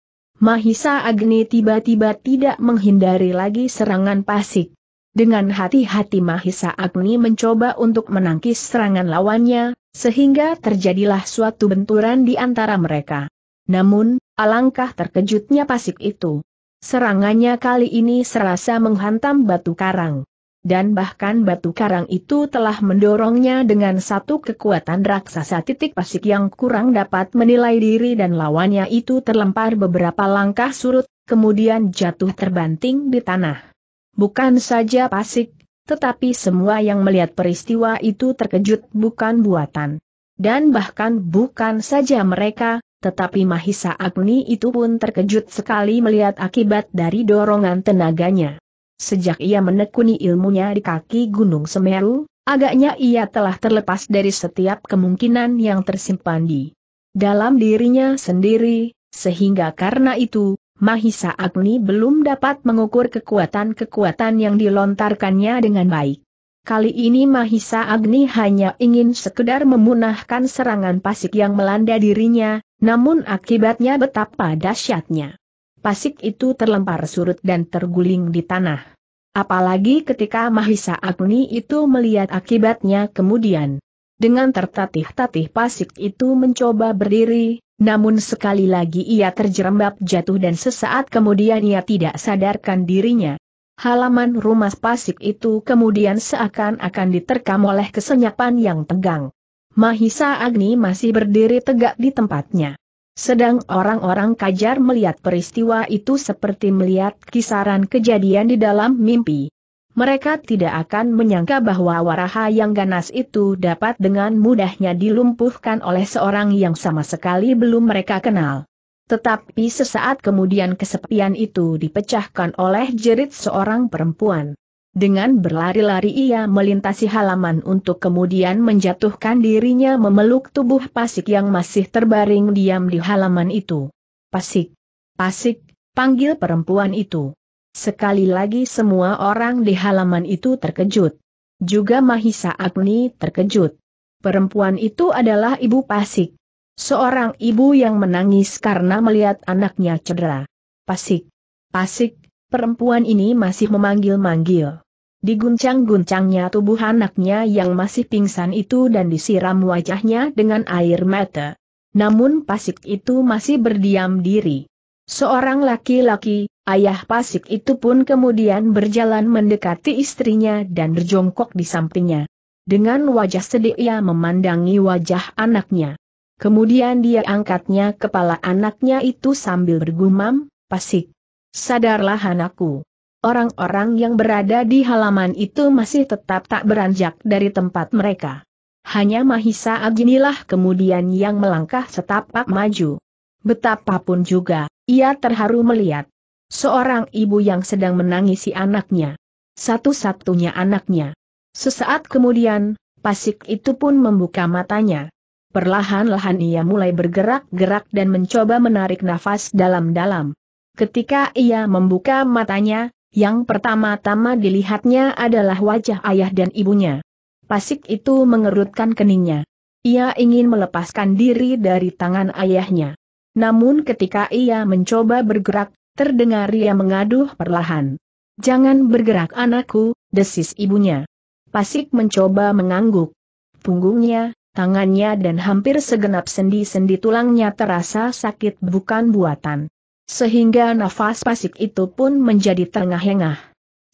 Mahisa Agni tiba-tiba tidak menghindari lagi serangan pasik. Dengan hati-hati Mahisa Agni mencoba untuk menangkis serangan lawannya, sehingga terjadilah suatu benturan di antara mereka. Namun, alangkah terkejutnya pasik itu. Serangannya kali ini serasa menghantam batu karang dan bahkan batu karang itu telah mendorongnya dengan satu kekuatan raksasa titik pasik yang kurang dapat menilai diri dan lawannya itu terlempar beberapa langkah surut, kemudian jatuh terbanting di tanah. Bukan saja pasik, tetapi semua yang melihat peristiwa itu terkejut bukan buatan. Dan bahkan bukan saja mereka, tetapi Mahisa Agni itu pun terkejut sekali melihat akibat dari dorongan tenaganya. Sejak ia menekuni ilmunya di kaki Gunung Semeru, agaknya ia telah terlepas dari setiap kemungkinan yang tersimpan di dalam dirinya sendiri, sehingga karena itu, Mahisa Agni belum dapat mengukur kekuatan-kekuatan yang dilontarkannya dengan baik. Kali ini Mahisa Agni hanya ingin sekedar memunahkan serangan pasik yang melanda dirinya, namun akibatnya betapa dahsyatnya. Pasik itu terlempar surut dan terguling di tanah. Apalagi ketika Mahisa Agni itu melihat akibatnya kemudian. Dengan tertatih-tatih pasik itu mencoba berdiri, namun sekali lagi ia terjerembab jatuh dan sesaat kemudian ia tidak sadarkan dirinya. Halaman rumah pasik itu kemudian seakan-akan diterkam oleh kesenyapan yang tegang. Mahisa Agni masih berdiri tegak di tempatnya. Sedang orang-orang kajar melihat peristiwa itu seperti melihat kisaran kejadian di dalam mimpi. Mereka tidak akan menyangka bahwa waraha yang ganas itu dapat dengan mudahnya dilumpuhkan oleh seorang yang sama sekali belum mereka kenal. Tetapi sesaat kemudian kesepian itu dipecahkan oleh jerit seorang perempuan. Dengan berlari-lari ia melintasi halaman untuk kemudian menjatuhkan dirinya memeluk tubuh Pasik yang masih terbaring diam di halaman itu. Pasik, Pasik, panggil perempuan itu. Sekali lagi semua orang di halaman itu terkejut. Juga Mahisa Agni terkejut. Perempuan itu adalah ibu Pasik. Seorang ibu yang menangis karena melihat anaknya cedera. Pasik, Pasik, perempuan ini masih memanggil-manggil. Diguncang-guncangnya tubuh anaknya yang masih pingsan itu dan disiram wajahnya dengan air mata. Namun Pasik itu masih berdiam diri. Seorang laki-laki, ayah Pasik itu pun kemudian berjalan mendekati istrinya dan berjongkok di sampingnya. Dengan wajah sedih ia memandangi wajah anaknya. Kemudian dia angkatnya kepala anaknya itu sambil bergumam, Pasik. Sadarlah anakku orang-orang yang berada di halaman itu masih tetap tak beranjak dari tempat mereka. Hanya Mahisa Aginilah kemudian yang melangkah setapak maju. Betapapun juga, ia terharu melihat seorang ibu yang sedang menangisi anaknya. Satu-satunya anaknya. Sesaat kemudian, pasik itu pun membuka matanya. Perlahan-lahan ia mulai bergerak-gerak dan mencoba menarik nafas dalam-dalam. Ketika ia membuka matanya, yang pertama-tama dilihatnya adalah wajah ayah dan ibunya. Pasik itu mengerutkan keningnya. Ia ingin melepaskan diri dari tangan ayahnya. Namun ketika ia mencoba bergerak, terdengar ia mengaduh perlahan. Jangan bergerak anakku, desis ibunya. Pasik mencoba mengangguk. Punggungnya, tangannya dan hampir segenap sendi-sendi tulangnya terasa sakit bukan buatan sehingga nafas pasik itu pun menjadi terengah-engah.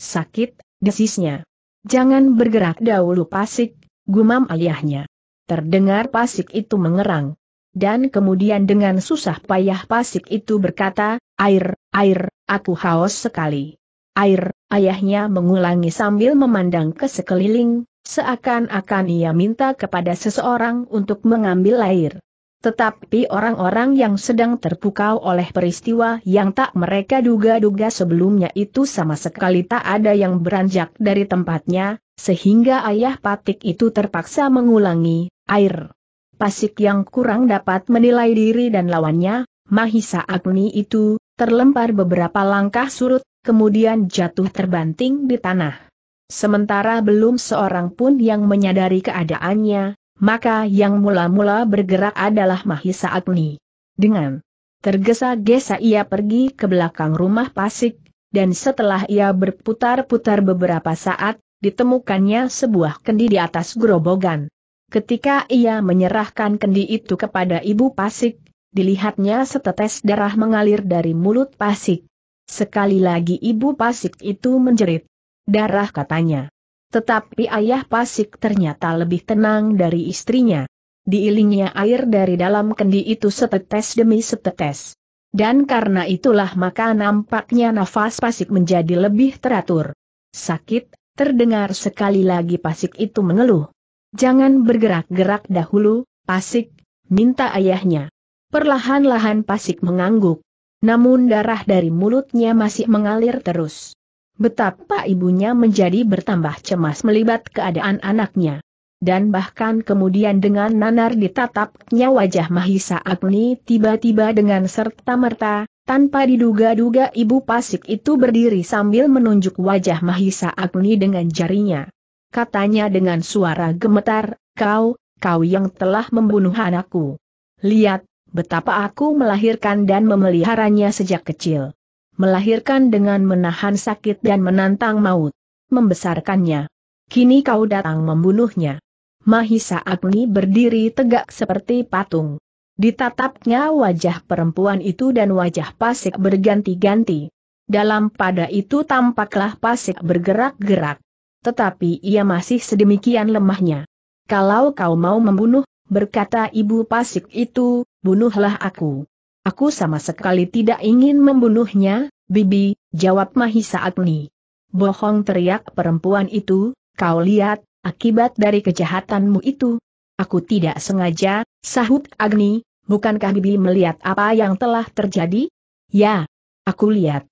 Sakit, desisnya. Jangan bergerak dahulu pasik, gumam ayahnya. Terdengar pasik itu mengerang. Dan kemudian dengan susah payah pasik itu berkata, air, air, aku haus sekali. Air, ayahnya mengulangi sambil memandang ke sekeliling, seakan-akan ia minta kepada seseorang untuk mengambil air. Tetapi orang-orang yang sedang terpukau oleh peristiwa yang tak mereka duga-duga sebelumnya itu sama sekali tak ada yang beranjak dari tempatnya, sehingga ayah patik itu terpaksa mengulangi, air. Pasik yang kurang dapat menilai diri dan lawannya, Mahisa Agni itu, terlempar beberapa langkah surut, kemudian jatuh terbanting di tanah. Sementara belum seorang pun yang menyadari keadaannya, maka yang mula-mula bergerak adalah Mahisa Agni. Dengan tergesa-gesa ia pergi ke belakang rumah Pasik, dan setelah ia berputar-putar beberapa saat, ditemukannya sebuah kendi di atas gerobogan. Ketika ia menyerahkan kendi itu kepada ibu Pasik, dilihatnya setetes darah mengalir dari mulut Pasik. Sekali lagi ibu Pasik itu menjerit. Darah katanya. Tetapi ayah Pasik ternyata lebih tenang dari istrinya. Diilingnya air dari dalam kendi itu setetes demi setetes. Dan karena itulah maka nampaknya nafas Pasik menjadi lebih teratur. Sakit, terdengar sekali lagi Pasik itu mengeluh. Jangan bergerak-gerak dahulu, Pasik, minta ayahnya. Perlahan-lahan Pasik mengangguk. Namun darah dari mulutnya masih mengalir terus. Betapa ibunya menjadi bertambah cemas melibat keadaan anaknya. Dan bahkan kemudian dengan nanar ditatapnya wajah Mahisa Agni tiba-tiba dengan serta-merta, tanpa diduga-duga ibu pasik itu berdiri sambil menunjuk wajah Mahisa Agni dengan jarinya. Katanya dengan suara gemetar, kau, kau yang telah membunuh anakku. Lihat, betapa aku melahirkan dan memeliharanya sejak kecil melahirkan dengan menahan sakit dan menantang maut. Membesarkannya. Kini kau datang membunuhnya. Mahisa Agni berdiri tegak seperti patung. Ditatapnya wajah perempuan itu dan wajah Pasik berganti-ganti. Dalam pada itu tampaklah Pasik bergerak-gerak. Tetapi ia masih sedemikian lemahnya. Kalau kau mau membunuh, berkata ibu Pasik itu, bunuhlah aku. Aku sama sekali tidak ingin membunuhnya, Bibi, jawab Mahisa Agni. Bohong teriak perempuan itu, kau lihat, akibat dari kejahatanmu itu. Aku tidak sengaja, sahut Agni, bukankah Bibi melihat apa yang telah terjadi? Ya, aku lihat.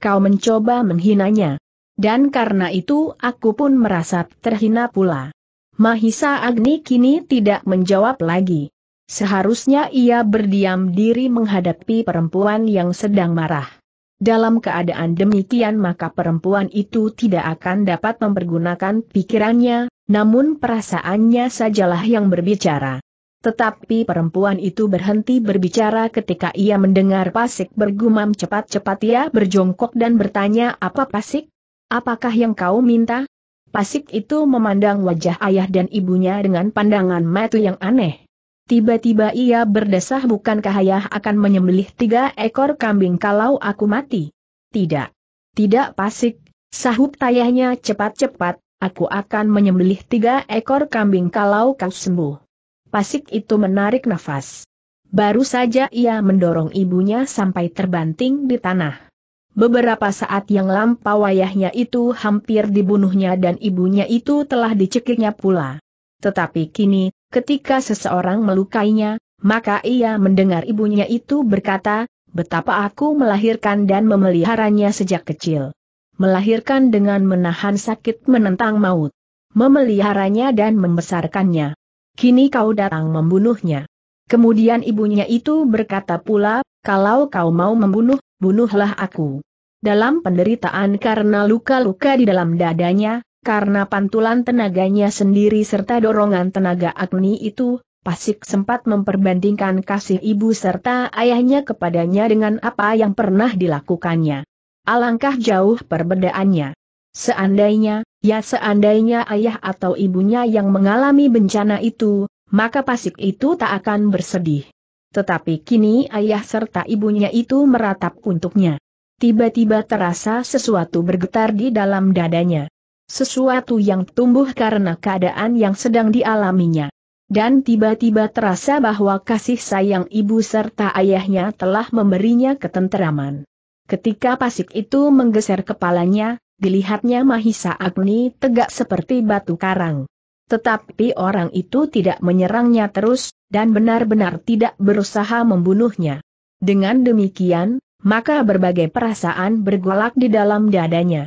Kau mencoba menghinanya. Dan karena itu aku pun merasa terhina pula. Mahisa Agni kini tidak menjawab lagi. Seharusnya ia berdiam diri menghadapi perempuan yang sedang marah. Dalam keadaan demikian maka perempuan itu tidak akan dapat mempergunakan pikirannya, namun perasaannya sajalah yang berbicara. Tetapi perempuan itu berhenti berbicara ketika ia mendengar Pasik bergumam cepat-cepat ia berjongkok dan bertanya apa Pasik? Apakah yang kau minta? Pasik itu memandang wajah ayah dan ibunya dengan pandangan mata yang aneh. Tiba-tiba ia berdesah bukankah ayah akan menyembelih tiga ekor kambing kalau aku mati? Tidak. Tidak pasik, sahut tayahnya cepat-cepat, aku akan menyembelih tiga ekor kambing kalau kau sembuh. Pasik itu menarik nafas. Baru saja ia mendorong ibunya sampai terbanting di tanah. Beberapa saat yang lampau ayahnya itu hampir dibunuhnya dan ibunya itu telah dicekiknya pula. Tetapi kini, Ketika seseorang melukainya, maka ia mendengar ibunya itu berkata, betapa aku melahirkan dan memeliharanya sejak kecil. Melahirkan dengan menahan sakit menentang maut. Memeliharanya dan membesarkannya. Kini kau datang membunuhnya. Kemudian ibunya itu berkata pula, kalau kau mau membunuh, bunuhlah aku. Dalam penderitaan karena luka-luka di dalam dadanya, karena pantulan tenaganya sendiri serta dorongan tenaga Agni itu, Pasik sempat memperbandingkan kasih ibu serta ayahnya kepadanya dengan apa yang pernah dilakukannya. Alangkah jauh perbedaannya. Seandainya, ya seandainya ayah atau ibunya yang mengalami bencana itu, maka Pasik itu tak akan bersedih. Tetapi kini ayah serta ibunya itu meratap untuknya. Tiba-tiba terasa sesuatu bergetar di dalam dadanya. Sesuatu yang tumbuh karena keadaan yang sedang dialaminya. Dan tiba-tiba terasa bahwa kasih sayang ibu serta ayahnya telah memberinya ketenteraman. Ketika pasik itu menggeser kepalanya, dilihatnya Mahisa Agni tegak seperti batu karang. Tetapi orang itu tidak menyerangnya terus, dan benar-benar tidak berusaha membunuhnya. Dengan demikian, maka berbagai perasaan bergolak di dalam dadanya.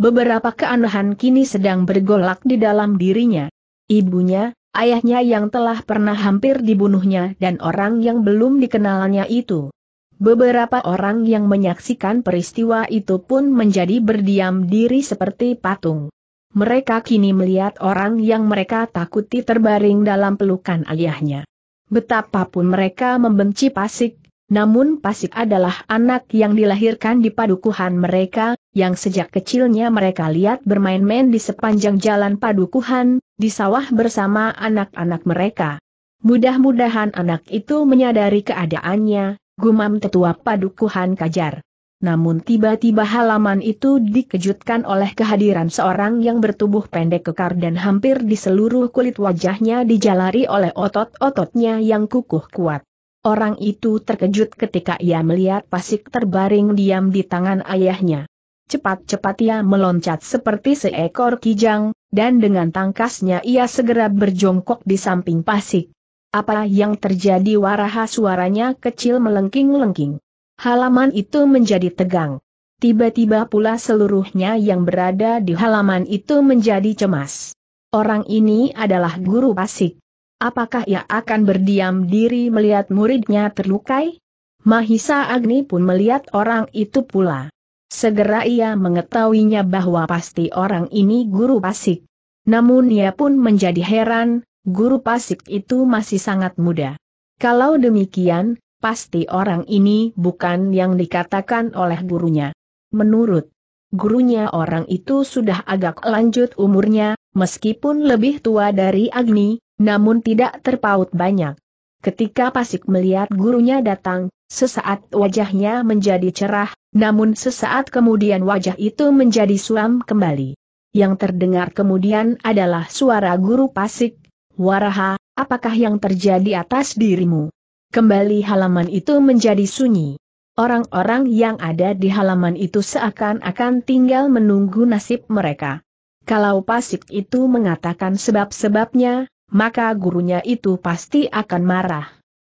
Beberapa keanehan kini sedang bergolak di dalam dirinya. Ibunya, ayahnya yang telah pernah hampir dibunuhnya dan orang yang belum dikenalnya itu. Beberapa orang yang menyaksikan peristiwa itu pun menjadi berdiam diri seperti patung. Mereka kini melihat orang yang mereka takuti terbaring dalam pelukan ayahnya. Betapapun mereka membenci Pasik, namun Pasik adalah anak yang dilahirkan di padukuhan mereka, yang sejak kecilnya mereka lihat bermain-main di sepanjang jalan padukuhan, di sawah bersama anak-anak mereka. Mudah-mudahan anak itu menyadari keadaannya, gumam tetua padukuhan kajar. Namun tiba-tiba halaman itu dikejutkan oleh kehadiran seorang yang bertubuh pendek kekar dan hampir di seluruh kulit wajahnya dijalari oleh otot-ototnya yang kukuh kuat. Orang itu terkejut ketika ia melihat pasik terbaring diam di tangan ayahnya. Cepat-cepat ia meloncat seperti seekor kijang, dan dengan tangkasnya ia segera berjongkok di samping pasik. Apa yang terjadi waraha suaranya kecil melengking-lengking. Halaman itu menjadi tegang. Tiba-tiba pula seluruhnya yang berada di halaman itu menjadi cemas. Orang ini adalah guru pasik. Apakah ia akan berdiam diri melihat muridnya terlukai? Mahisa Agni pun melihat orang itu pula. Segera ia mengetahuinya bahwa pasti orang ini guru pasik. Namun ia pun menjadi heran, guru pasik itu masih sangat muda. Kalau demikian, pasti orang ini bukan yang dikatakan oleh gurunya. Menurut gurunya orang itu sudah agak lanjut umurnya, meskipun lebih tua dari Agni, namun tidak terpaut banyak. Ketika Pasik melihat gurunya datang, sesaat wajahnya menjadi cerah, namun sesaat kemudian wajah itu menjadi suam kembali. Yang terdengar kemudian adalah suara guru Pasik, Waraha, apakah yang terjadi atas dirimu? Kembali halaman itu menjadi sunyi. Orang-orang yang ada di halaman itu seakan-akan tinggal menunggu nasib mereka. Kalau Pasik itu mengatakan sebab-sebabnya, maka gurunya itu pasti akan marah.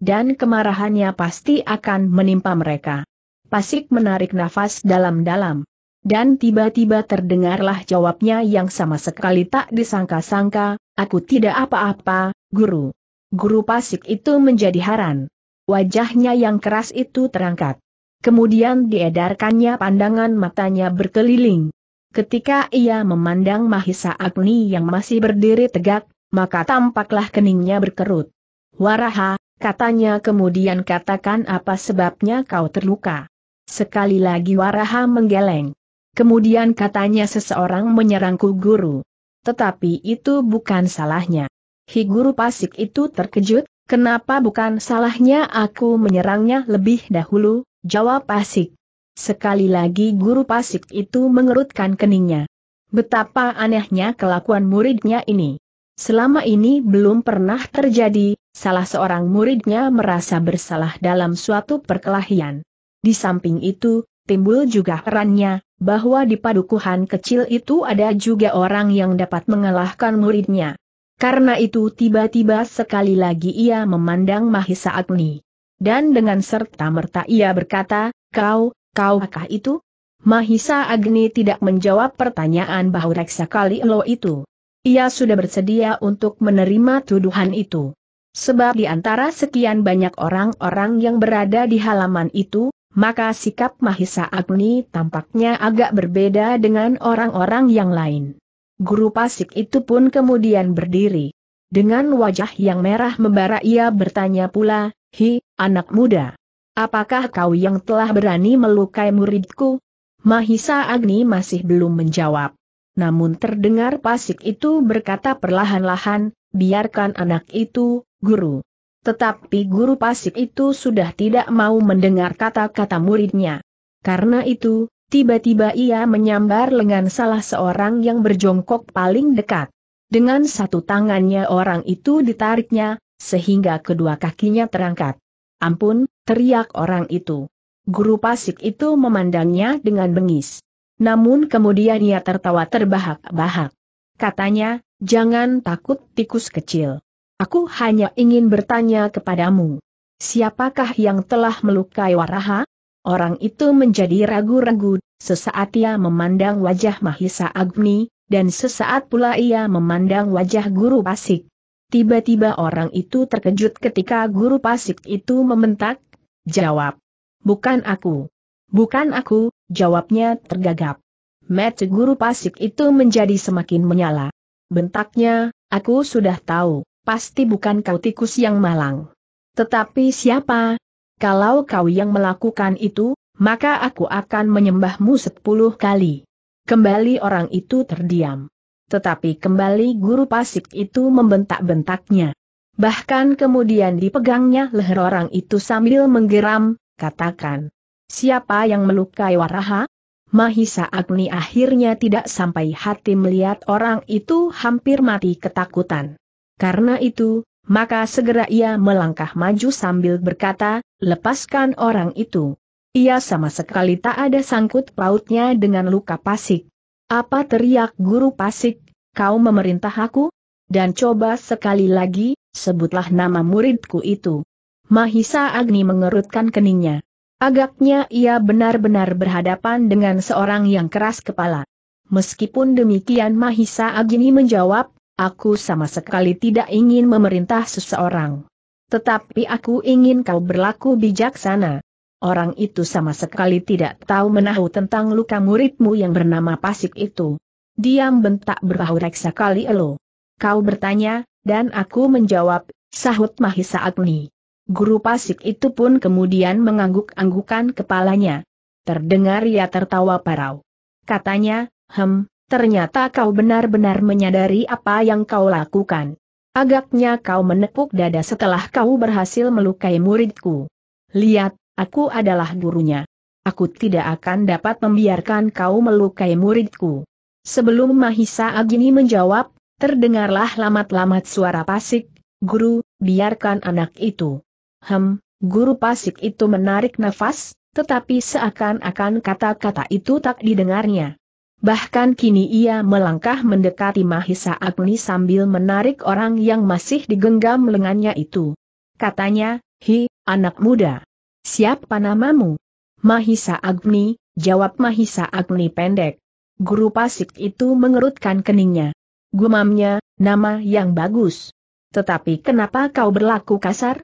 Dan kemarahannya pasti akan menimpa mereka. Pasik menarik nafas dalam-dalam. Dan tiba-tiba terdengarlah jawabnya yang sama sekali tak disangka-sangka, aku tidak apa-apa, guru. Guru Pasik itu menjadi haran. Wajahnya yang keras itu terangkat. Kemudian diedarkannya pandangan matanya berkeliling. Ketika ia memandang Mahisa Agni yang masih berdiri tegak, maka tampaklah keningnya berkerut. Waraha, katanya kemudian katakan apa sebabnya kau terluka. Sekali lagi Waraha menggeleng. Kemudian katanya seseorang menyerangku guru. Tetapi itu bukan salahnya. Hi guru pasik itu terkejut, kenapa bukan salahnya aku menyerangnya lebih dahulu, jawab pasik. Sekali lagi guru pasik itu mengerutkan keningnya. Betapa anehnya kelakuan muridnya ini. Selama ini belum pernah terjadi, salah seorang muridnya merasa bersalah dalam suatu perkelahian. Di samping itu, timbul juga herannya, bahwa di padukuhan kecil itu ada juga orang yang dapat mengalahkan muridnya. Karena itu tiba-tiba sekali lagi ia memandang Mahisa Agni. Dan dengan serta-merta ia berkata, kau, kau kaukah itu? Mahisa Agni tidak menjawab pertanyaan bahwa Reksa kali lo itu. Ia sudah bersedia untuk menerima tuduhan itu. Sebab di antara sekian banyak orang-orang yang berada di halaman itu, maka sikap Mahisa Agni tampaknya agak berbeda dengan orang-orang yang lain. Guru Pasik itu pun kemudian berdiri. Dengan wajah yang merah membara ia bertanya pula, Hi, anak muda. Apakah kau yang telah berani melukai muridku? Mahisa Agni masih belum menjawab. Namun terdengar pasik itu berkata perlahan-lahan, biarkan anak itu, guru. Tetapi guru pasik itu sudah tidak mau mendengar kata-kata muridnya. Karena itu, tiba-tiba ia menyambar lengan salah seorang yang berjongkok paling dekat. Dengan satu tangannya orang itu ditariknya, sehingga kedua kakinya terangkat. Ampun, teriak orang itu. Guru pasik itu memandangnya dengan bengis. Namun kemudian ia tertawa terbahak-bahak. Katanya, jangan takut tikus kecil. Aku hanya ingin bertanya kepadamu. Siapakah yang telah melukai Waraha? Orang itu menjadi ragu-ragu, sesaat ia memandang wajah Mahisa Agni, dan sesaat pula ia memandang wajah Guru Pasik. Tiba-tiba orang itu terkejut ketika Guru Pasik itu mementak, jawab. Bukan aku. Bukan aku, jawabnya tergagap. Mata guru pasik itu menjadi semakin menyala. Bentaknya, aku sudah tahu, pasti bukan kau tikus yang malang. Tetapi siapa? Kalau kau yang melakukan itu, maka aku akan menyembahmu sepuluh kali. Kembali orang itu terdiam. Tetapi kembali guru pasik itu membentak-bentaknya. Bahkan kemudian dipegangnya leher orang itu sambil menggeram, katakan, Siapa yang melukai Waraha? Mahisa Agni akhirnya tidak sampai hati melihat orang itu hampir mati ketakutan. Karena itu, maka segera ia melangkah maju sambil berkata, lepaskan orang itu. Ia sama sekali tak ada sangkut pautnya dengan luka pasik. Apa teriak guru pasik, kau memerintah aku? Dan coba sekali lagi, sebutlah nama muridku itu. Mahisa Agni mengerutkan keningnya. Agaknya ia benar-benar berhadapan dengan seorang yang keras kepala. Meskipun demikian Mahisa Agini menjawab, aku sama sekali tidak ingin memerintah seseorang. Tetapi aku ingin kau berlaku bijaksana. Orang itu sama sekali tidak tahu menahu tentang luka muridmu yang bernama Pasik itu. Diam bentak berbahu reksa kali elo. Kau bertanya, dan aku menjawab, sahut Mahisa Agni. Guru pasik itu pun kemudian mengangguk-anggukan kepalanya. Terdengar ia tertawa parau. Katanya, hem, ternyata kau benar-benar menyadari apa yang kau lakukan. Agaknya kau menepuk dada setelah kau berhasil melukai muridku. Lihat, aku adalah gurunya. Aku tidak akan dapat membiarkan kau melukai muridku. Sebelum Mahisa Agini menjawab, terdengarlah lamat-lamat suara pasik, Guru, biarkan anak itu. Hem, guru pasik itu menarik nafas, tetapi seakan-akan kata-kata itu tak didengarnya. Bahkan kini ia melangkah mendekati Mahisa Agni sambil menarik orang yang masih digenggam lengannya itu. Katanya, Hi, anak muda. Siapa namamu? Mahisa Agni, jawab Mahisa Agni pendek. Guru pasik itu mengerutkan keningnya. Gumamnya, nama yang bagus. Tetapi kenapa kau berlaku kasar?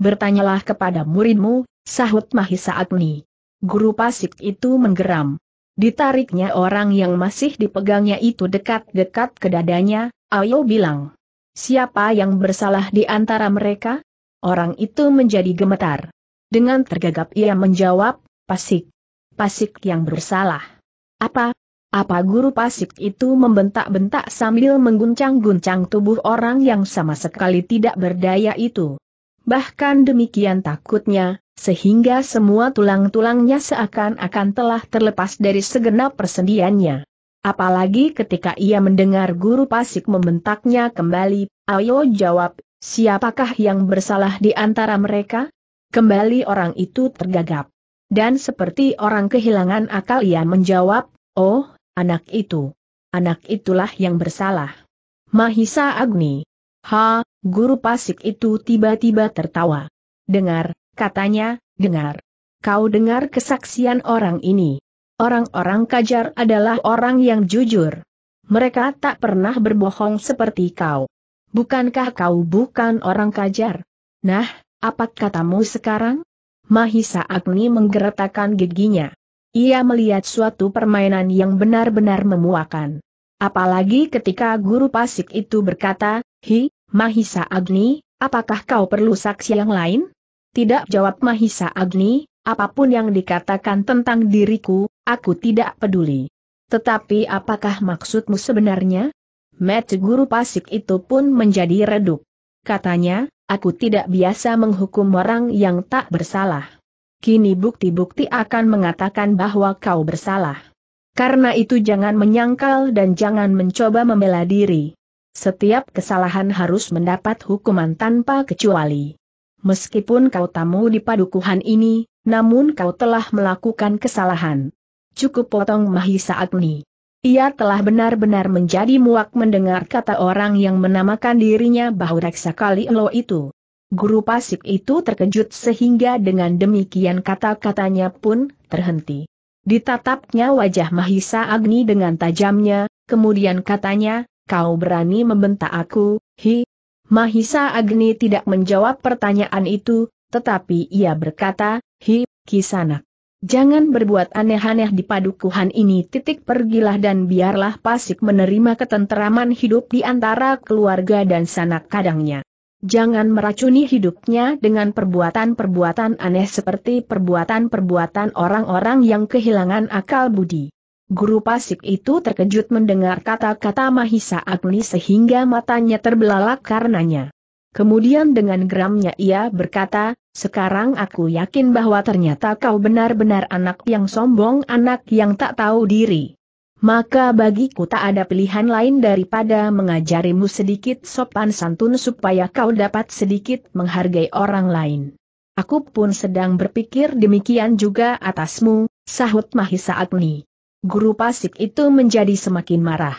bertanyalah kepada muridmu, sahut Mahisa Agni. Guru pasik itu menggeram. Ditariknya orang yang masih dipegangnya itu dekat-dekat ke dadanya, Ayo bilang. Siapa yang bersalah di antara mereka? Orang itu menjadi gemetar. Dengan tergagap ia menjawab, pasik. Pasik yang bersalah. Apa? Apa guru pasik itu membentak-bentak sambil mengguncang-guncang tubuh orang yang sama sekali tidak berdaya itu? bahkan demikian takutnya, sehingga semua tulang-tulangnya seakan-akan telah terlepas dari segenap persendiannya. Apalagi ketika ia mendengar guru pasik membentaknya kembali, ayo jawab, siapakah yang bersalah di antara mereka? Kembali orang itu tergagap. Dan seperti orang kehilangan akal ia menjawab, oh, anak itu. Anak itulah yang bersalah. Mahisa Agni. Ha, Guru pasik itu tiba-tiba tertawa. Dengar, katanya, dengar. Kau dengar kesaksian orang ini. Orang-orang kajar adalah orang yang jujur. Mereka tak pernah berbohong seperti kau. Bukankah kau bukan orang kajar? Nah, apa katamu sekarang? Mahisa Agni menggeretakan giginya. Ia melihat suatu permainan yang benar-benar memuakan. Apalagi ketika guru pasik itu berkata, Hi, Mahisa Agni, apakah kau perlu saksi yang lain? Tidak jawab Mahisa Agni, apapun yang dikatakan tentang diriku, aku tidak peduli. Tetapi apakah maksudmu sebenarnya? Met guru pasik itu pun menjadi redup. Katanya, aku tidak biasa menghukum orang yang tak bersalah. Kini bukti-bukti akan mengatakan bahwa kau bersalah. Karena itu jangan menyangkal dan jangan mencoba membela diri setiap kesalahan harus mendapat hukuman tanpa kecuali. Meskipun kau tamu di padukuhan ini, namun kau telah melakukan kesalahan. Cukup potong Mahisa Agni. Ia telah benar-benar menjadi muak mendengar kata orang yang menamakan dirinya bahu kali Elo itu. Guru pasik itu terkejut sehingga dengan demikian kata-katanya pun terhenti. Ditatapnya wajah Mahisa Agni dengan tajamnya, kemudian katanya, kau berani membentak aku, hi? Mahisa Agni tidak menjawab pertanyaan itu, tetapi ia berkata, hi, kisanak. Jangan berbuat aneh-aneh di padukuhan ini titik pergilah dan biarlah Pasik menerima ketenteraman hidup di antara keluarga dan sanak kadangnya. Jangan meracuni hidupnya dengan perbuatan-perbuatan aneh seperti perbuatan-perbuatan orang-orang yang kehilangan akal budi. Guru pasik itu terkejut mendengar kata-kata Mahisa Agni sehingga matanya terbelalak karenanya. Kemudian dengan geramnya ia berkata, sekarang aku yakin bahwa ternyata kau benar-benar anak yang sombong, anak yang tak tahu diri. Maka bagiku tak ada pilihan lain daripada mengajarimu sedikit sopan santun supaya kau dapat sedikit menghargai orang lain. Aku pun sedang berpikir demikian juga atasmu, sahut Mahisa Agni guru pasik itu menjadi semakin marah.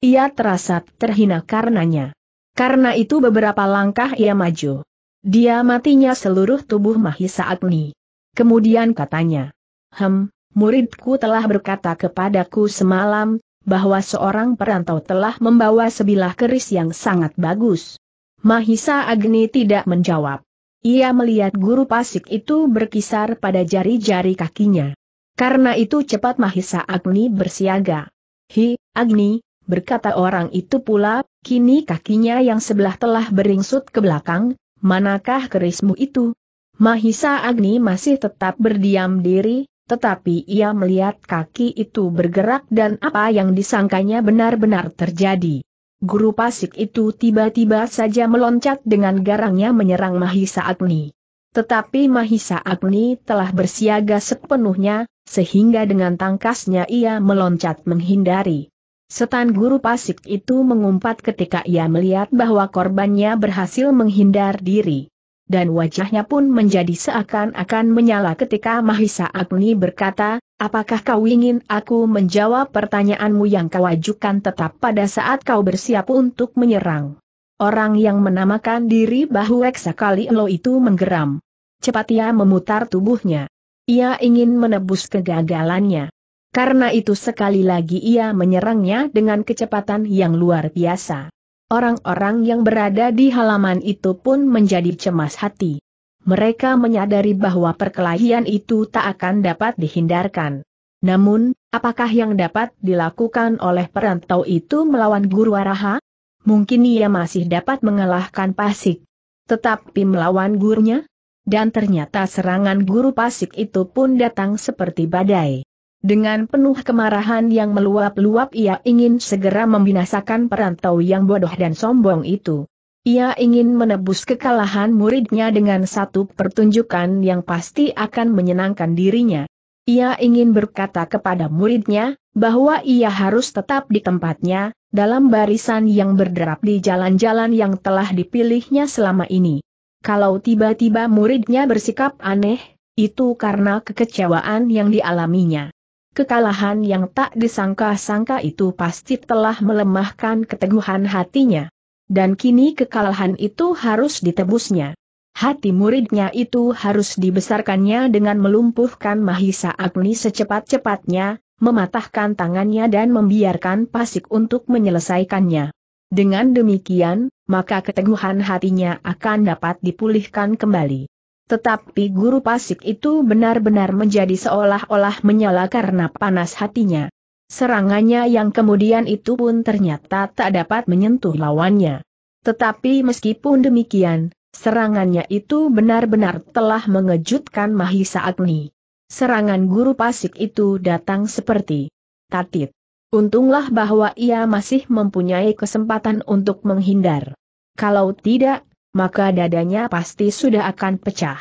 Ia terasa terhina karenanya. Karena itu beberapa langkah ia maju. Dia matinya seluruh tubuh Mahisa Agni. Kemudian katanya, Hem, muridku telah berkata kepadaku semalam, bahwa seorang perantau telah membawa sebilah keris yang sangat bagus. Mahisa Agni tidak menjawab. Ia melihat guru pasik itu berkisar pada jari-jari kakinya. Karena itu cepat Mahisa Agni bersiaga. Hi, Agni, berkata orang itu pula, kini kakinya yang sebelah telah beringsut ke belakang, manakah kerismu itu? Mahisa Agni masih tetap berdiam diri, tetapi ia melihat kaki itu bergerak dan apa yang disangkanya benar-benar terjadi. Guru pasik itu tiba-tiba saja meloncat dengan garangnya menyerang Mahisa Agni. Tetapi Mahisa Agni telah bersiaga sepenuhnya, sehingga dengan tangkasnya ia meloncat menghindari. Setan guru pasik itu mengumpat ketika ia melihat bahwa korbannya berhasil menghindar diri. Dan wajahnya pun menjadi seakan-akan menyala ketika Mahisa Agni berkata, apakah kau ingin aku menjawab pertanyaanmu yang kau ajukan tetap pada saat kau bersiap untuk menyerang. Orang yang menamakan diri bahu eksakali Kali Elo itu menggeram. Cepat ia memutar tubuhnya. Ia ingin menebus kegagalannya. Karena itu sekali lagi ia menyerangnya dengan kecepatan yang luar biasa. Orang-orang yang berada di halaman itu pun menjadi cemas hati. Mereka menyadari bahwa perkelahian itu tak akan dapat dihindarkan. Namun, apakah yang dapat dilakukan oleh perantau itu melawan Guru Araha? Mungkin ia masih dapat mengalahkan Pasik. Tetapi melawan gurunya? Dan ternyata serangan guru pasik itu pun datang seperti badai. Dengan penuh kemarahan yang meluap-luap ia ingin segera membinasakan perantau yang bodoh dan sombong itu. Ia ingin menebus kekalahan muridnya dengan satu pertunjukan yang pasti akan menyenangkan dirinya. Ia ingin berkata kepada muridnya, bahwa ia harus tetap di tempatnya, dalam barisan yang berderap di jalan-jalan yang telah dipilihnya selama ini kalau tiba-tiba muridnya bersikap aneh, itu karena kekecewaan yang dialaminya. Kekalahan yang tak disangka-sangka itu pasti telah melemahkan keteguhan hatinya. Dan kini kekalahan itu harus ditebusnya. Hati muridnya itu harus dibesarkannya dengan melumpuhkan Mahisa Agni secepat-cepatnya, mematahkan tangannya dan membiarkan Pasik untuk menyelesaikannya. Dengan demikian, maka keteguhan hatinya akan dapat dipulihkan kembali. Tetapi guru pasik itu benar-benar menjadi seolah-olah menyala karena panas hatinya. Serangannya yang kemudian itu pun ternyata tak dapat menyentuh lawannya. Tetapi meskipun demikian, serangannya itu benar-benar telah mengejutkan Mahisa Agni. Serangan guru pasik itu datang seperti tatit. Untunglah bahwa ia masih mempunyai kesempatan untuk menghindar. Kalau tidak, maka dadanya pasti sudah akan pecah.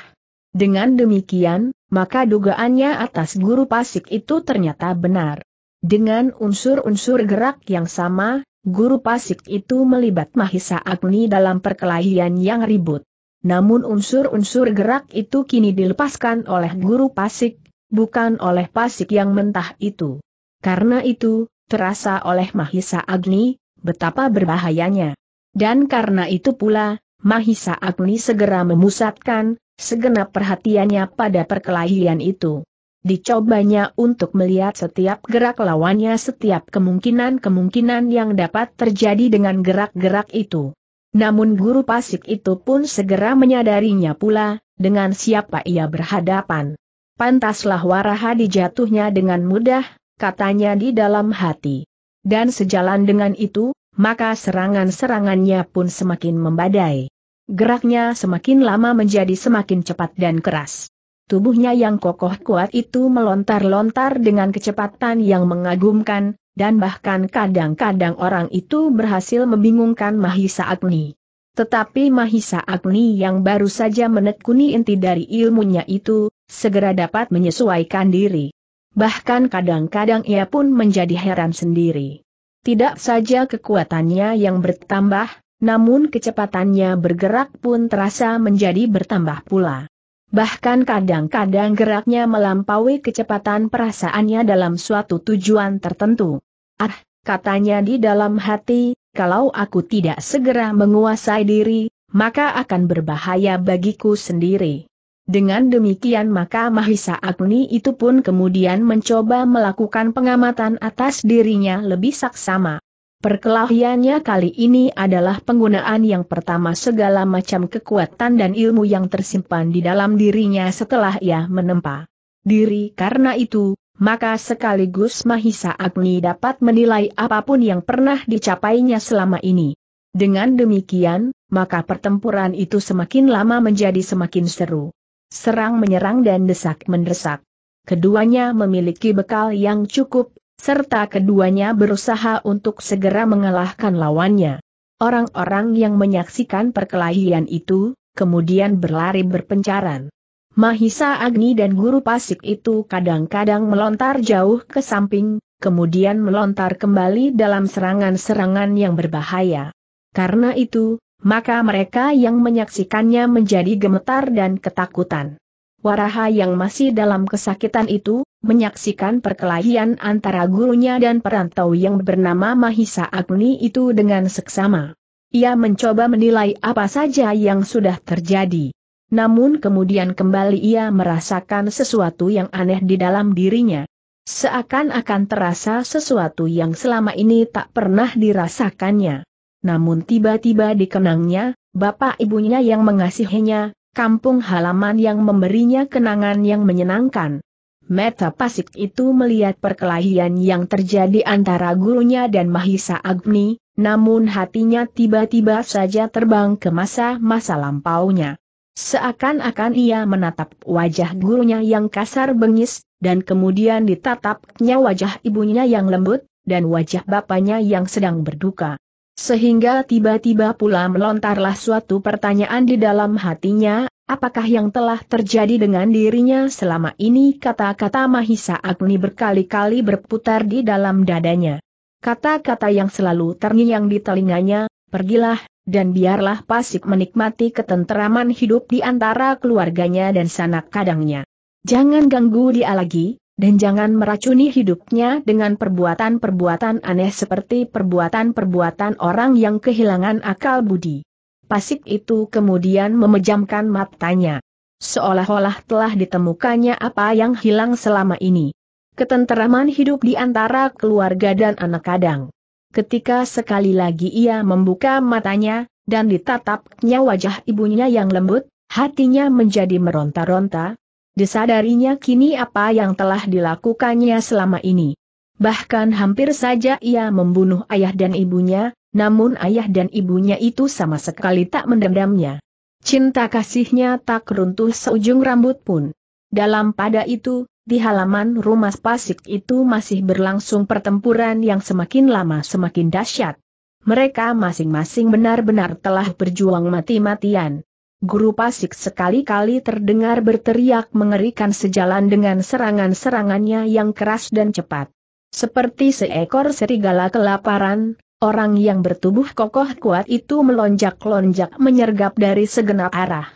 Dengan demikian, maka dugaannya atas guru pasik itu ternyata benar. Dengan unsur-unsur gerak yang sama, guru pasik itu melibat Mahisa Agni dalam perkelahian yang ribut. Namun unsur-unsur gerak itu kini dilepaskan oleh guru pasik, bukan oleh pasik yang mentah itu. Karena itu, terasa oleh Mahisa Agni, betapa berbahayanya. Dan karena itu pula, Mahisa Agni segera memusatkan, segenap perhatiannya pada perkelahian itu. Dicobanya untuk melihat setiap gerak lawannya setiap kemungkinan-kemungkinan yang dapat terjadi dengan gerak-gerak itu. Namun guru pasik itu pun segera menyadarinya pula, dengan siapa ia berhadapan. Pantaslah waraha dijatuhnya dengan mudah, katanya di dalam hati. Dan sejalan dengan itu, maka serangan-serangannya pun semakin membadai. Geraknya semakin lama menjadi semakin cepat dan keras. Tubuhnya yang kokoh kuat itu melontar-lontar dengan kecepatan yang mengagumkan, dan bahkan kadang-kadang orang itu berhasil membingungkan Mahisa Agni. Tetapi Mahisa Agni yang baru saja menekuni inti dari ilmunya itu, segera dapat menyesuaikan diri. Bahkan kadang-kadang ia pun menjadi heran sendiri. Tidak saja kekuatannya yang bertambah, namun kecepatannya bergerak pun terasa menjadi bertambah pula. Bahkan kadang-kadang geraknya melampaui kecepatan perasaannya dalam suatu tujuan tertentu. Ah, katanya di dalam hati, kalau aku tidak segera menguasai diri, maka akan berbahaya bagiku sendiri. Dengan demikian maka Mahisa Agni itu pun kemudian mencoba melakukan pengamatan atas dirinya lebih saksama. Perkelahiannya kali ini adalah penggunaan yang pertama segala macam kekuatan dan ilmu yang tersimpan di dalam dirinya setelah ia menempa diri karena itu, maka sekaligus Mahisa Agni dapat menilai apapun yang pernah dicapainya selama ini. Dengan demikian, maka pertempuran itu semakin lama menjadi semakin seru serang-menyerang dan desak-mendesak. Keduanya memiliki bekal yang cukup, serta keduanya berusaha untuk segera mengalahkan lawannya. Orang-orang yang menyaksikan perkelahian itu, kemudian berlari berpencaran. Mahisa Agni dan guru pasik itu kadang-kadang melontar jauh ke samping, kemudian melontar kembali dalam serangan-serangan yang berbahaya. Karena itu, maka mereka yang menyaksikannya menjadi gemetar dan ketakutan. Waraha yang masih dalam kesakitan itu, menyaksikan perkelahian antara gurunya dan perantau yang bernama Mahisa Agni itu dengan seksama. Ia mencoba menilai apa saja yang sudah terjadi. Namun kemudian kembali ia merasakan sesuatu yang aneh di dalam dirinya. Seakan-akan terasa sesuatu yang selama ini tak pernah dirasakannya. Namun tiba-tiba dikenangnya, bapak ibunya yang mengasihinya, kampung halaman yang memberinya kenangan yang menyenangkan. Meta Pasik itu melihat perkelahian yang terjadi antara gurunya dan Mahisa Agni, namun hatinya tiba-tiba saja terbang ke masa-masa lampaunya. Seakan-akan ia menatap wajah gurunya yang kasar bengis, dan kemudian ditatapnya wajah ibunya yang lembut, dan wajah bapaknya yang sedang berduka. Sehingga tiba-tiba pula melontarlah suatu pertanyaan di dalam hatinya, apakah yang telah terjadi dengan dirinya selama ini kata-kata Mahisa Agni berkali-kali berputar di dalam dadanya. Kata-kata yang selalu terngiang di telinganya, pergilah, dan biarlah pasik menikmati ketenteraman hidup di antara keluarganya dan sanak kadangnya. Jangan ganggu dia lagi, dan jangan meracuni hidupnya dengan perbuatan-perbuatan aneh seperti perbuatan-perbuatan orang yang kehilangan akal budi. Pasik itu kemudian memejamkan matanya. Seolah-olah telah ditemukannya apa yang hilang selama ini. Ketenteraman hidup di antara keluarga dan anak kadang. Ketika sekali lagi ia membuka matanya, dan ditatapnya wajah ibunya yang lembut, hatinya menjadi meronta-ronta, Disadarinya kini apa yang telah dilakukannya selama ini. Bahkan hampir saja ia membunuh ayah dan ibunya, namun ayah dan ibunya itu sama sekali tak mendendamnya. Cinta kasihnya tak runtuh seujung rambut pun. Dalam pada itu, di halaman rumah Pasik itu masih berlangsung pertempuran yang semakin lama semakin dahsyat. Mereka masing-masing benar-benar telah berjuang mati-matian. Guru Pasik sekali-kali terdengar berteriak mengerikan sejalan dengan serangan-serangannya yang keras dan cepat. Seperti seekor serigala kelaparan, orang yang bertubuh kokoh kuat itu melonjak-lonjak menyergap dari segenap arah.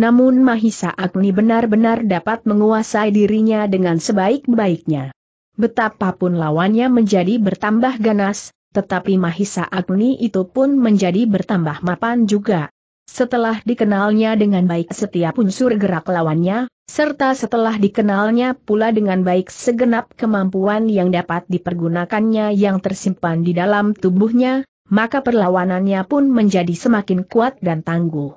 Namun Mahisa Agni benar-benar dapat menguasai dirinya dengan sebaik-baiknya. Betapapun lawannya menjadi bertambah ganas, tetapi Mahisa Agni itu pun menjadi bertambah mapan juga. Setelah dikenalnya dengan baik setiap unsur gerak lawannya, serta setelah dikenalnya pula dengan baik segenap kemampuan yang dapat dipergunakannya yang tersimpan di dalam tubuhnya, maka perlawanannya pun menjadi semakin kuat dan tangguh.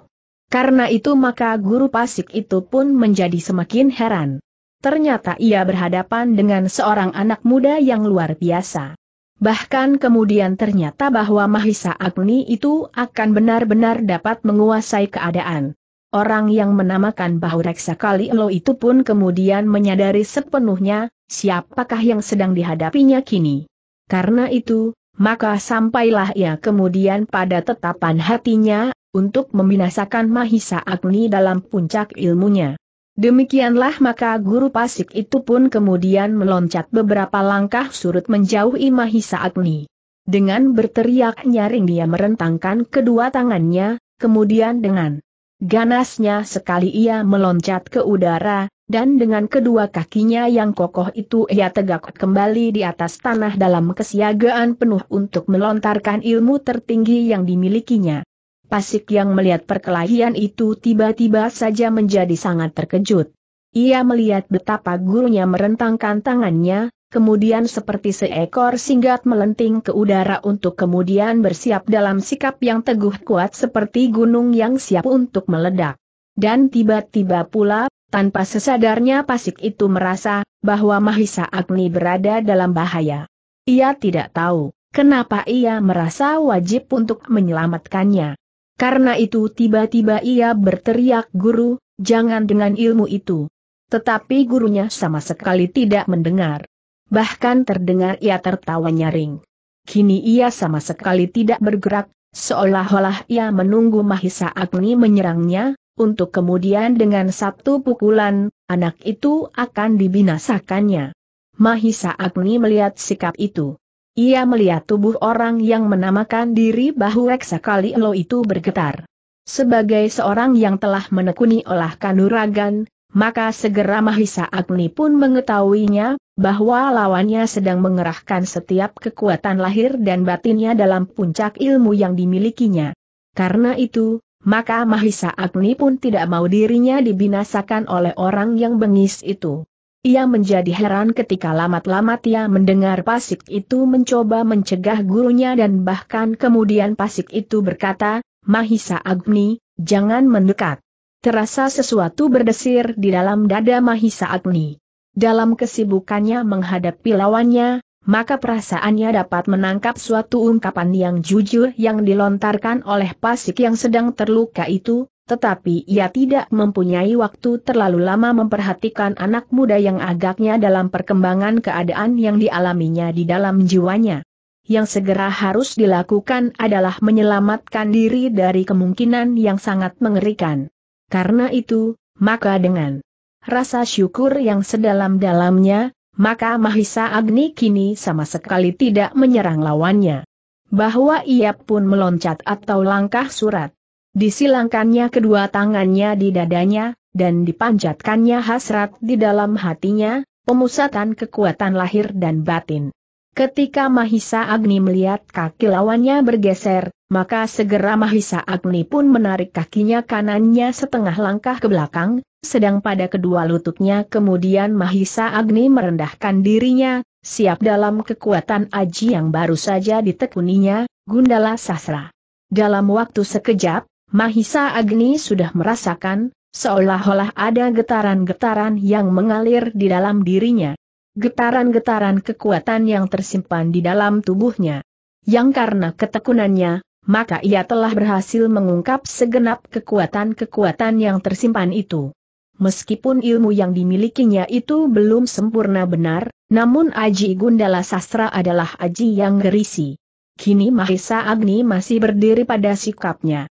Karena itu maka guru pasik itu pun menjadi semakin heran. Ternyata ia berhadapan dengan seorang anak muda yang luar biasa. Bahkan kemudian ternyata bahwa Mahisa Agni itu akan benar-benar dapat menguasai keadaan. Orang yang menamakan bahu reksa kali lo itu pun kemudian menyadari sepenuhnya, siapakah yang sedang dihadapinya kini. Karena itu, maka sampailah ia kemudian pada tetapan hatinya, untuk membinasakan Mahisa Agni dalam puncak ilmunya. Demikianlah maka guru pasik itu pun kemudian meloncat beberapa langkah surut menjauhi Mahisa Agni. Dengan berteriak nyaring dia merentangkan kedua tangannya, kemudian dengan ganasnya sekali ia meloncat ke udara, dan dengan kedua kakinya yang kokoh itu ia tegak kembali di atas tanah dalam kesiagaan penuh untuk melontarkan ilmu tertinggi yang dimilikinya. Pasik yang melihat perkelahian itu tiba-tiba saja menjadi sangat terkejut. Ia melihat betapa gurunya merentangkan tangannya, kemudian seperti seekor singgat melenting ke udara untuk kemudian bersiap dalam sikap yang teguh kuat seperti gunung yang siap untuk meledak. Dan tiba-tiba pula, tanpa sesadarnya Pasik itu merasa bahwa Mahisa Agni berada dalam bahaya. Ia tidak tahu kenapa ia merasa wajib untuk menyelamatkannya. Karena itu tiba-tiba ia berteriak guru, jangan dengan ilmu itu. Tetapi gurunya sama sekali tidak mendengar. Bahkan terdengar ia tertawa nyaring. Kini ia sama sekali tidak bergerak, seolah-olah ia menunggu Mahisa Agni menyerangnya, untuk kemudian dengan satu pukulan, anak itu akan dibinasakannya. Mahisa Agni melihat sikap itu. Ia melihat tubuh orang yang menamakan diri bahu reksa kali lo itu bergetar. Sebagai seorang yang telah menekuni olah kanuragan, maka segera Mahisa Agni pun mengetahuinya, bahwa lawannya sedang mengerahkan setiap kekuatan lahir dan batinnya dalam puncak ilmu yang dimilikinya. Karena itu, maka Mahisa Agni pun tidak mau dirinya dibinasakan oleh orang yang bengis itu. Ia menjadi heran ketika lamat-lamat ia mendengar pasik itu mencoba mencegah gurunya dan bahkan kemudian pasik itu berkata, Mahisa Agni, jangan mendekat. Terasa sesuatu berdesir di dalam dada Mahisa Agni. Dalam kesibukannya menghadapi lawannya, maka perasaannya dapat menangkap suatu ungkapan yang jujur yang dilontarkan oleh pasik yang sedang terluka itu, tetapi ia tidak mempunyai waktu terlalu lama memperhatikan anak muda yang agaknya dalam perkembangan keadaan yang dialaminya di dalam jiwanya. Yang segera harus dilakukan adalah menyelamatkan diri dari kemungkinan yang sangat mengerikan. Karena itu, maka dengan rasa syukur yang sedalam-dalamnya, maka Mahisa Agni kini sama sekali tidak menyerang lawannya. Bahwa ia pun meloncat atau langkah surat Disilangkannya kedua tangannya di dadanya, dan dipanjatkannya hasrat di dalam hatinya, pemusatan kekuatan lahir dan batin. Ketika Mahisa Agni melihat kaki lawannya bergeser, maka segera Mahisa Agni pun menarik kakinya kanannya setengah langkah ke belakang, sedang pada kedua lututnya kemudian Mahisa Agni merendahkan dirinya, siap dalam kekuatan aji yang baru saja ditekuninya, Gundala Sasra. Dalam waktu sekejap, Mahisa Agni sudah merasakan, seolah-olah ada getaran-getaran yang mengalir di dalam dirinya. Getaran-getaran kekuatan yang tersimpan di dalam tubuhnya. Yang karena ketekunannya, maka ia telah berhasil mengungkap segenap kekuatan-kekuatan yang tersimpan itu. Meskipun ilmu yang dimilikinya itu belum sempurna benar, namun Aji Gundala Sastra adalah Aji yang gerisi. Kini Mahisa Agni masih berdiri pada sikapnya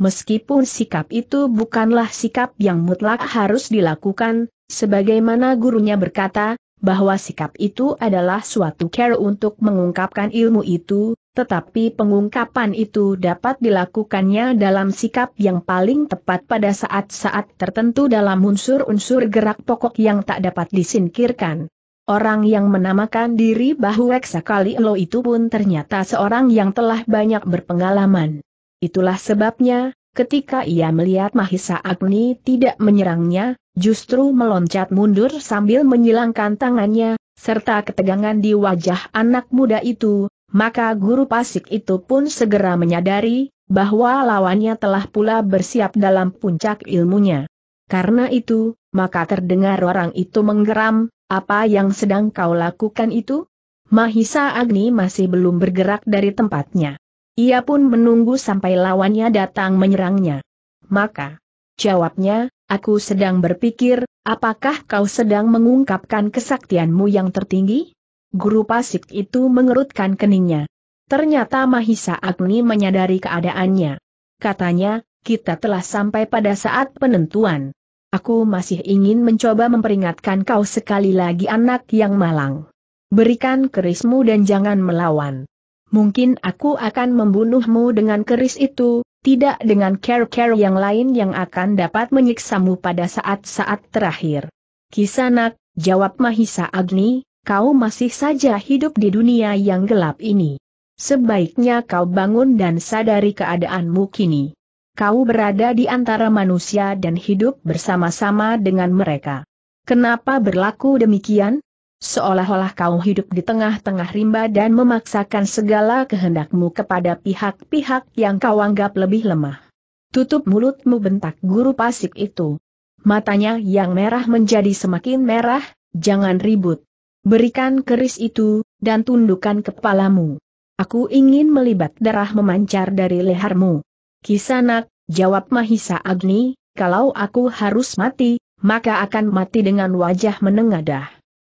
meskipun sikap itu bukanlah sikap yang mutlak harus dilakukan, sebagaimana gurunya berkata, bahwa sikap itu adalah suatu care untuk mengungkapkan ilmu itu, tetapi pengungkapan itu dapat dilakukannya dalam sikap yang paling tepat pada saat-saat tertentu dalam unsur-unsur gerak pokok yang tak dapat disingkirkan. Orang yang menamakan diri bahwa sekali lo itu pun ternyata seorang yang telah banyak berpengalaman. Itulah sebabnya, ketika ia melihat Mahisa Agni tidak menyerangnya, justru meloncat mundur sambil menyilangkan tangannya, serta ketegangan di wajah anak muda itu, maka guru pasik itu pun segera menyadari, bahwa lawannya telah pula bersiap dalam puncak ilmunya. Karena itu, maka terdengar orang itu menggeram, apa yang sedang kau lakukan itu? Mahisa Agni masih belum bergerak dari tempatnya. Ia pun menunggu sampai lawannya datang menyerangnya. Maka, jawabnya, aku sedang berpikir, apakah kau sedang mengungkapkan kesaktianmu yang tertinggi? Guru Pasik itu mengerutkan keningnya. Ternyata Mahisa Agni menyadari keadaannya. Katanya, kita telah sampai pada saat penentuan. Aku masih ingin mencoba memperingatkan kau sekali lagi anak yang malang. Berikan kerismu dan jangan melawan mungkin aku akan membunuhmu dengan keris itu, tidak dengan care-care yang lain yang akan dapat menyiksamu pada saat-saat terakhir. Kisanak, jawab Mahisa Agni, kau masih saja hidup di dunia yang gelap ini. Sebaiknya kau bangun dan sadari keadaanmu kini. Kau berada di antara manusia dan hidup bersama-sama dengan mereka. Kenapa berlaku demikian? seolah-olah kau hidup di tengah-tengah rimba dan memaksakan segala kehendakmu kepada pihak-pihak yang kau anggap lebih lemah. Tutup mulutmu bentak guru pasik itu. Matanya yang merah menjadi semakin merah, jangan ribut. Berikan keris itu, dan tundukkan kepalamu. Aku ingin melibat darah memancar dari lehermu. Kisanak, jawab Mahisa Agni, kalau aku harus mati, maka akan mati dengan wajah menengadah.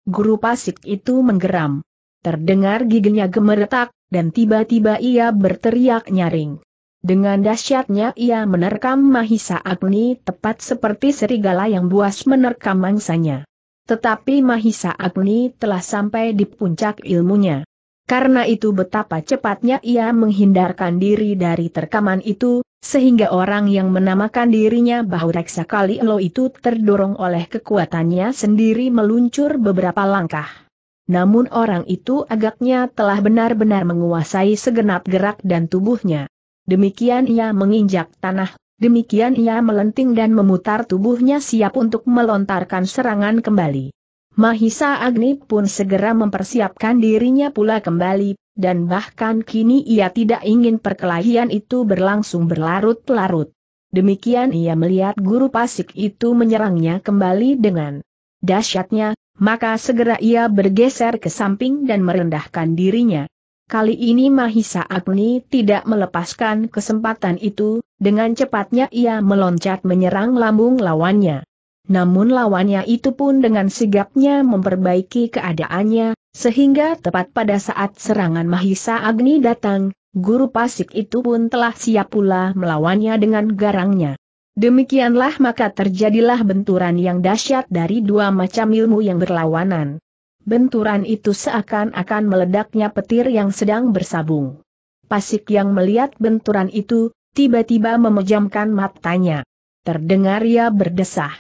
Guru pasik itu menggeram. Terdengar giginya gemeretak, dan tiba-tiba ia berteriak nyaring. Dengan dahsyatnya ia menerkam Mahisa Agni tepat seperti serigala yang buas menerkam mangsanya. Tetapi Mahisa Agni telah sampai di puncak ilmunya. Karena itu betapa cepatnya ia menghindarkan diri dari terkaman itu, sehingga orang yang menamakan dirinya bahwa reksa kali elo itu terdorong oleh kekuatannya sendiri meluncur beberapa langkah. Namun orang itu agaknya telah benar-benar menguasai segenap gerak dan tubuhnya. Demikian ia menginjak tanah, demikian ia melenting dan memutar tubuhnya siap untuk melontarkan serangan kembali. Mahisa Agni pun segera mempersiapkan dirinya pula kembali, dan bahkan kini ia tidak ingin perkelahian itu berlangsung berlarut-larut. Demikian ia melihat guru pasik itu menyerangnya kembali dengan dahsyatnya, maka segera ia bergeser ke samping dan merendahkan dirinya. Kali ini Mahisa Agni tidak melepaskan kesempatan itu, dengan cepatnya ia meloncat menyerang lambung lawannya. Namun lawannya itu pun dengan sigapnya memperbaiki keadaannya, sehingga tepat pada saat serangan Mahisa Agni datang, guru pasik itu pun telah siap pula melawannya dengan garangnya. Demikianlah maka terjadilah benturan yang dahsyat dari dua macam ilmu yang berlawanan. Benturan itu seakan-akan meledaknya petir yang sedang bersabung. Pasik yang melihat benturan itu, tiba-tiba memejamkan matanya. Terdengar ia berdesah.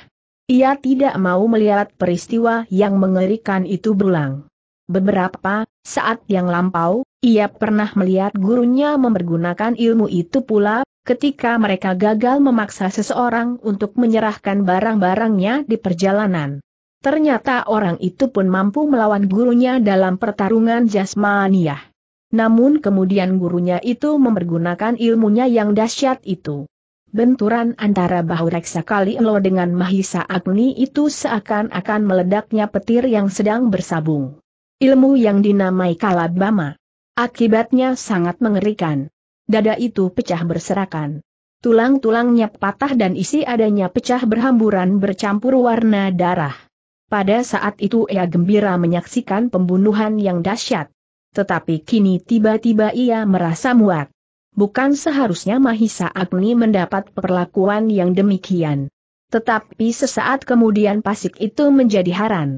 Ia tidak mau melihat peristiwa yang mengerikan itu berulang. Beberapa saat yang lampau, ia pernah melihat gurunya mempergunakan ilmu itu pula, ketika mereka gagal memaksa seseorang untuk menyerahkan barang-barangnya di perjalanan. Ternyata orang itu pun mampu melawan gurunya dalam pertarungan jasmaniah. Namun kemudian gurunya itu mempergunakan ilmunya yang dahsyat itu. Benturan antara bahu Reksa kali lo dengan Mahisa Agni itu seakan-akan meledaknya petir yang sedang bersabung. Ilmu yang dinamai Kalabama. Akibatnya sangat mengerikan. Dada itu pecah berserakan. Tulang-tulangnya patah dan isi adanya pecah berhamburan bercampur warna darah. Pada saat itu ia gembira menyaksikan pembunuhan yang dahsyat. Tetapi kini tiba-tiba ia merasa muak bukan seharusnya Mahisa Agni mendapat perlakuan yang demikian. Tetapi sesaat kemudian pasik itu menjadi haran.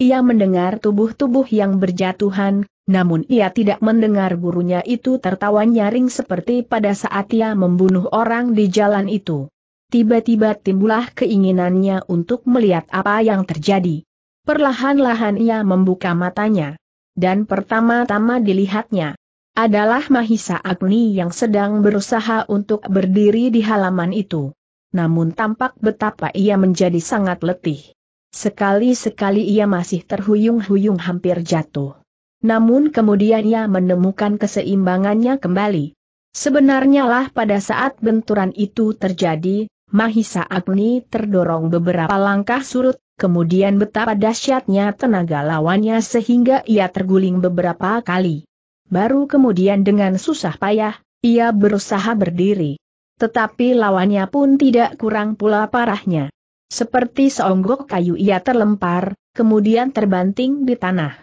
Ia mendengar tubuh-tubuh yang berjatuhan, namun ia tidak mendengar gurunya itu tertawa nyaring seperti pada saat ia membunuh orang di jalan itu. Tiba-tiba timbullah keinginannya untuk melihat apa yang terjadi. Perlahan-lahan ia membuka matanya. Dan pertama-tama dilihatnya, adalah Mahisa Agni yang sedang berusaha untuk berdiri di halaman itu. Namun tampak betapa ia menjadi sangat letih. Sekali-sekali ia masih terhuyung-huyung hampir jatuh. Namun kemudian ia menemukan keseimbangannya kembali. Sebenarnya lah pada saat benturan itu terjadi, Mahisa Agni terdorong beberapa langkah surut, kemudian betapa dahsyatnya tenaga lawannya sehingga ia terguling beberapa kali. Baru kemudian dengan susah payah, ia berusaha berdiri. Tetapi lawannya pun tidak kurang pula parahnya. Seperti seonggok kayu ia terlempar, kemudian terbanting di tanah.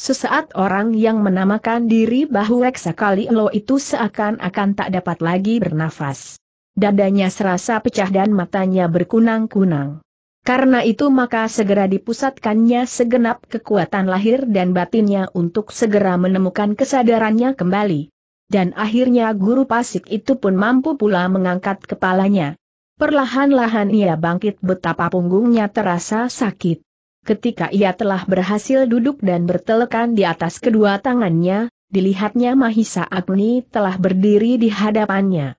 Sesaat orang yang menamakan diri bahu reksa kali lo itu seakan-akan tak dapat lagi bernafas. Dadanya serasa pecah dan matanya berkunang-kunang. Karena itu maka segera dipusatkannya segenap kekuatan lahir dan batinnya untuk segera menemukan kesadarannya kembali. Dan akhirnya guru pasik itu pun mampu pula mengangkat kepalanya. Perlahan-lahan ia bangkit betapa punggungnya terasa sakit. Ketika ia telah berhasil duduk dan bertelekan di atas kedua tangannya, dilihatnya Mahisa Agni telah berdiri di hadapannya.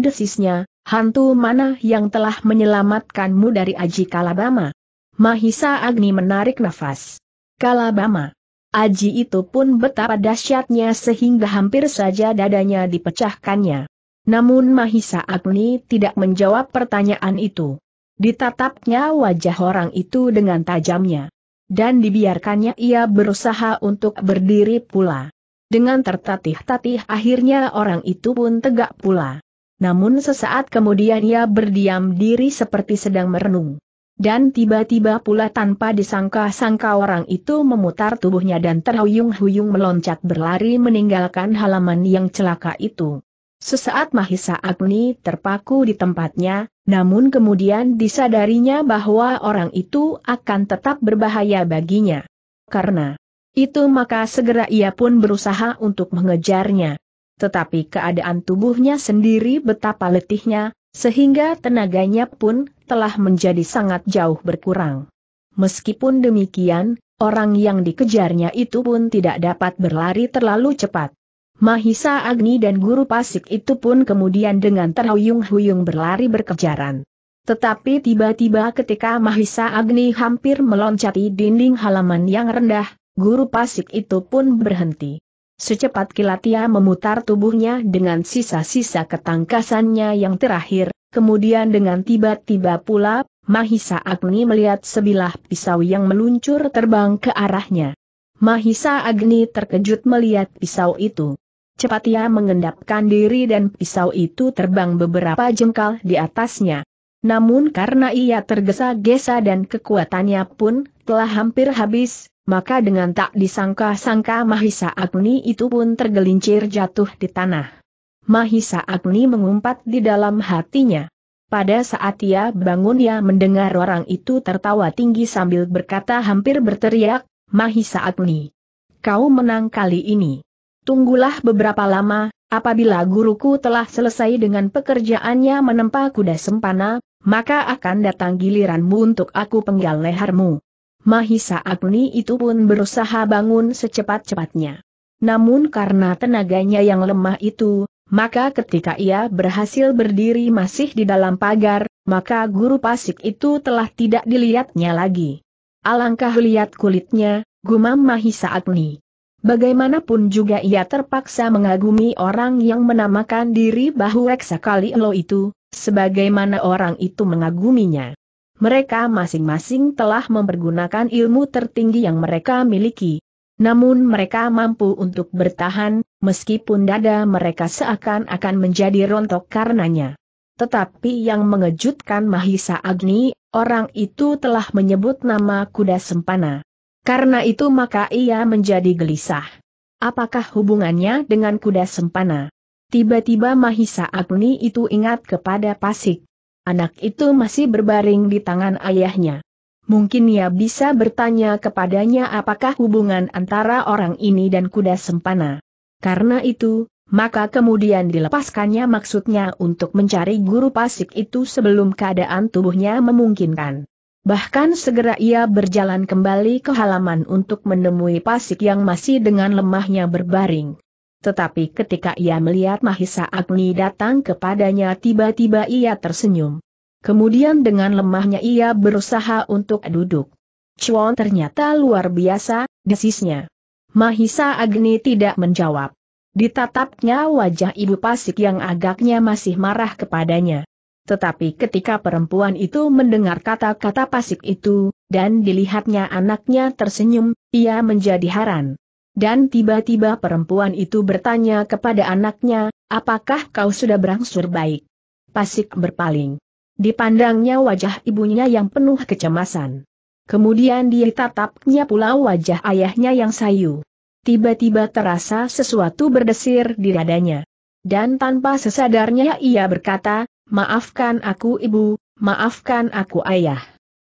desisnya, Hantu mana yang telah menyelamatkanmu dari Aji Kalabama? Mahisa Agni menarik nafas. Kalabama. Aji itu pun betapa dahsyatnya sehingga hampir saja dadanya dipecahkannya. Namun Mahisa Agni tidak menjawab pertanyaan itu. Ditatapnya wajah orang itu dengan tajamnya. Dan dibiarkannya ia berusaha untuk berdiri pula. Dengan tertatih-tatih akhirnya orang itu pun tegak pula. Namun sesaat kemudian ia berdiam diri seperti sedang merenung. Dan tiba-tiba pula tanpa disangka-sangka orang itu memutar tubuhnya dan terhuyung-huyung meloncat berlari meninggalkan halaman yang celaka itu. Sesaat Mahisa Agni terpaku di tempatnya, namun kemudian disadarinya bahwa orang itu akan tetap berbahaya baginya. Karena itu maka segera ia pun berusaha untuk mengejarnya tetapi keadaan tubuhnya sendiri betapa letihnya, sehingga tenaganya pun telah menjadi sangat jauh berkurang. Meskipun demikian, orang yang dikejarnya itu pun tidak dapat berlari terlalu cepat. Mahisa Agni dan guru pasik itu pun kemudian dengan terhuyung-huyung berlari berkejaran. Tetapi tiba-tiba ketika Mahisa Agni hampir meloncati dinding halaman yang rendah, guru pasik itu pun berhenti. Secepat kilat ia memutar tubuhnya dengan sisa-sisa ketangkasannya yang terakhir, kemudian dengan tiba-tiba pula, Mahisa Agni melihat sebilah pisau yang meluncur terbang ke arahnya. Mahisa Agni terkejut melihat pisau itu. Cepat ia mengendapkan diri dan pisau itu terbang beberapa jengkal di atasnya. Namun karena ia tergesa-gesa dan kekuatannya pun telah hampir habis, maka dengan tak disangka-sangka Mahisa Agni itu pun tergelincir jatuh di tanah. Mahisa Agni mengumpat di dalam hatinya. Pada saat ia bangun ia mendengar orang itu tertawa tinggi sambil berkata hampir berteriak, Mahisa Agni. Kau menang kali ini. Tunggulah beberapa lama, apabila guruku telah selesai dengan pekerjaannya menempa kuda sempana, maka akan datang giliranmu untuk aku penggal lehermu. Mahisa Agni itu pun berusaha bangun secepat-cepatnya. Namun karena tenaganya yang lemah itu, maka ketika ia berhasil berdiri masih di dalam pagar, maka guru pasik itu telah tidak dilihatnya lagi. Alangkah lihat kulitnya, gumam Mahisa Agni. Bagaimanapun juga ia terpaksa mengagumi orang yang menamakan diri bahu reksa kali lo itu, sebagaimana orang itu mengaguminya mereka masing-masing telah mempergunakan ilmu tertinggi yang mereka miliki. Namun mereka mampu untuk bertahan, meskipun dada mereka seakan-akan menjadi rontok karenanya. Tetapi yang mengejutkan Mahisa Agni, orang itu telah menyebut nama kuda sempana. Karena itu maka ia menjadi gelisah. Apakah hubungannya dengan kuda sempana? Tiba-tiba Mahisa Agni itu ingat kepada Pasik. Anak itu masih berbaring di tangan ayahnya. Mungkin ia bisa bertanya kepadanya apakah hubungan antara orang ini dan kuda sempana. Karena itu, maka kemudian dilepaskannya maksudnya untuk mencari guru pasik itu sebelum keadaan tubuhnya memungkinkan. Bahkan segera ia berjalan kembali ke halaman untuk menemui pasik yang masih dengan lemahnya berbaring. Tetapi ketika ia melihat Mahisa Agni datang kepadanya tiba-tiba ia tersenyum. Kemudian dengan lemahnya ia berusaha untuk duduk. Chuan ternyata luar biasa, desisnya. Mahisa Agni tidak menjawab. Ditatapnya wajah ibu pasik yang agaknya masih marah kepadanya. Tetapi ketika perempuan itu mendengar kata-kata pasik itu, dan dilihatnya anaknya tersenyum, ia menjadi haran. Dan tiba-tiba perempuan itu bertanya kepada anaknya, apakah kau sudah berangsur baik? Pasik berpaling. Dipandangnya wajah ibunya yang penuh kecemasan. Kemudian dia tatapnya pula wajah ayahnya yang sayu. Tiba-tiba terasa sesuatu berdesir di dadanya. Dan tanpa sesadarnya ia berkata, maafkan aku ibu, maafkan aku ayah.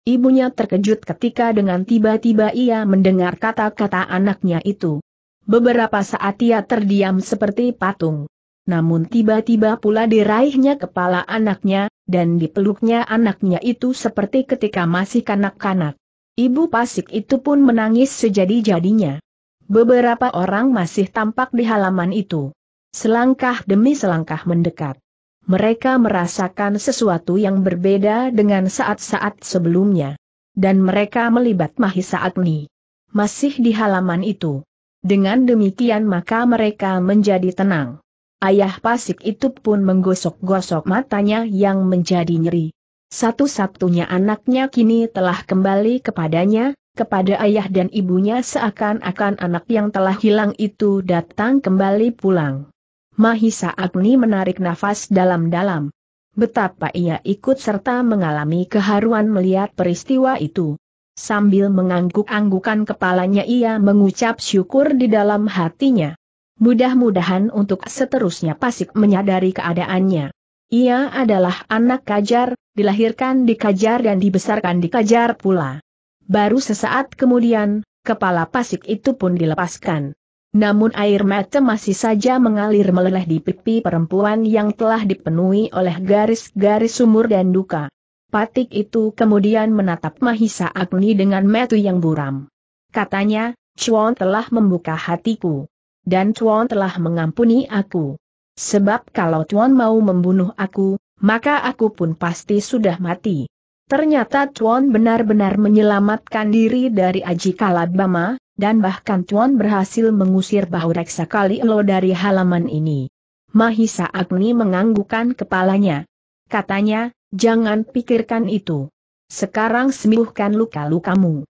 Ibunya terkejut ketika dengan tiba-tiba ia mendengar kata-kata anaknya itu. Beberapa saat ia terdiam seperti patung. Namun tiba-tiba pula diraihnya kepala anaknya, dan dipeluknya anaknya itu seperti ketika masih kanak-kanak. Ibu Pasik itu pun menangis sejadi-jadinya. Beberapa orang masih tampak di halaman itu. Selangkah demi selangkah mendekat mereka merasakan sesuatu yang berbeda dengan saat-saat sebelumnya. Dan mereka melibat Mahisa Agni. Masih di halaman itu. Dengan demikian maka mereka menjadi tenang. Ayah Pasik itu pun menggosok-gosok matanya yang menjadi nyeri. Satu-satunya anaknya kini telah kembali kepadanya, kepada ayah dan ibunya seakan-akan anak yang telah hilang itu datang kembali pulang. Mahisa Agni menarik nafas dalam-dalam. Betapa ia ikut serta mengalami keharuan melihat peristiwa itu. Sambil mengangguk-anggukan kepalanya ia mengucap syukur di dalam hatinya. Mudah-mudahan untuk seterusnya Pasik menyadari keadaannya. Ia adalah anak Kajar, dilahirkan di Kajar dan dibesarkan di Kajar pula. Baru sesaat kemudian, kepala Pasik itu pun dilepaskan. Namun air mata masih saja mengalir meleleh di pipi perempuan yang telah dipenuhi oleh garis-garis sumur dan duka. Patik itu kemudian menatap Mahisa Agni dengan metu yang buram. Katanya, Chuan telah membuka hatiku. Dan Chuan telah mengampuni aku. Sebab kalau Chuan mau membunuh aku, maka aku pun pasti sudah mati. Ternyata Chuan benar-benar menyelamatkan diri dari Aji Kalabama, dan bahkan Tuan berhasil mengusir bahu reksa kali elo dari halaman ini. Mahisa Agni menganggukan kepalanya. Katanya, jangan pikirkan itu. Sekarang sembuhkan luka-lukamu.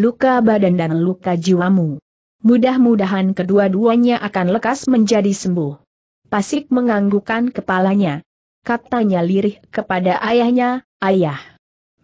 Luka badan dan luka jiwamu. Mudah-mudahan kedua-duanya akan lekas menjadi sembuh. Pasik menganggukan kepalanya. Katanya lirih kepada ayahnya, ayah.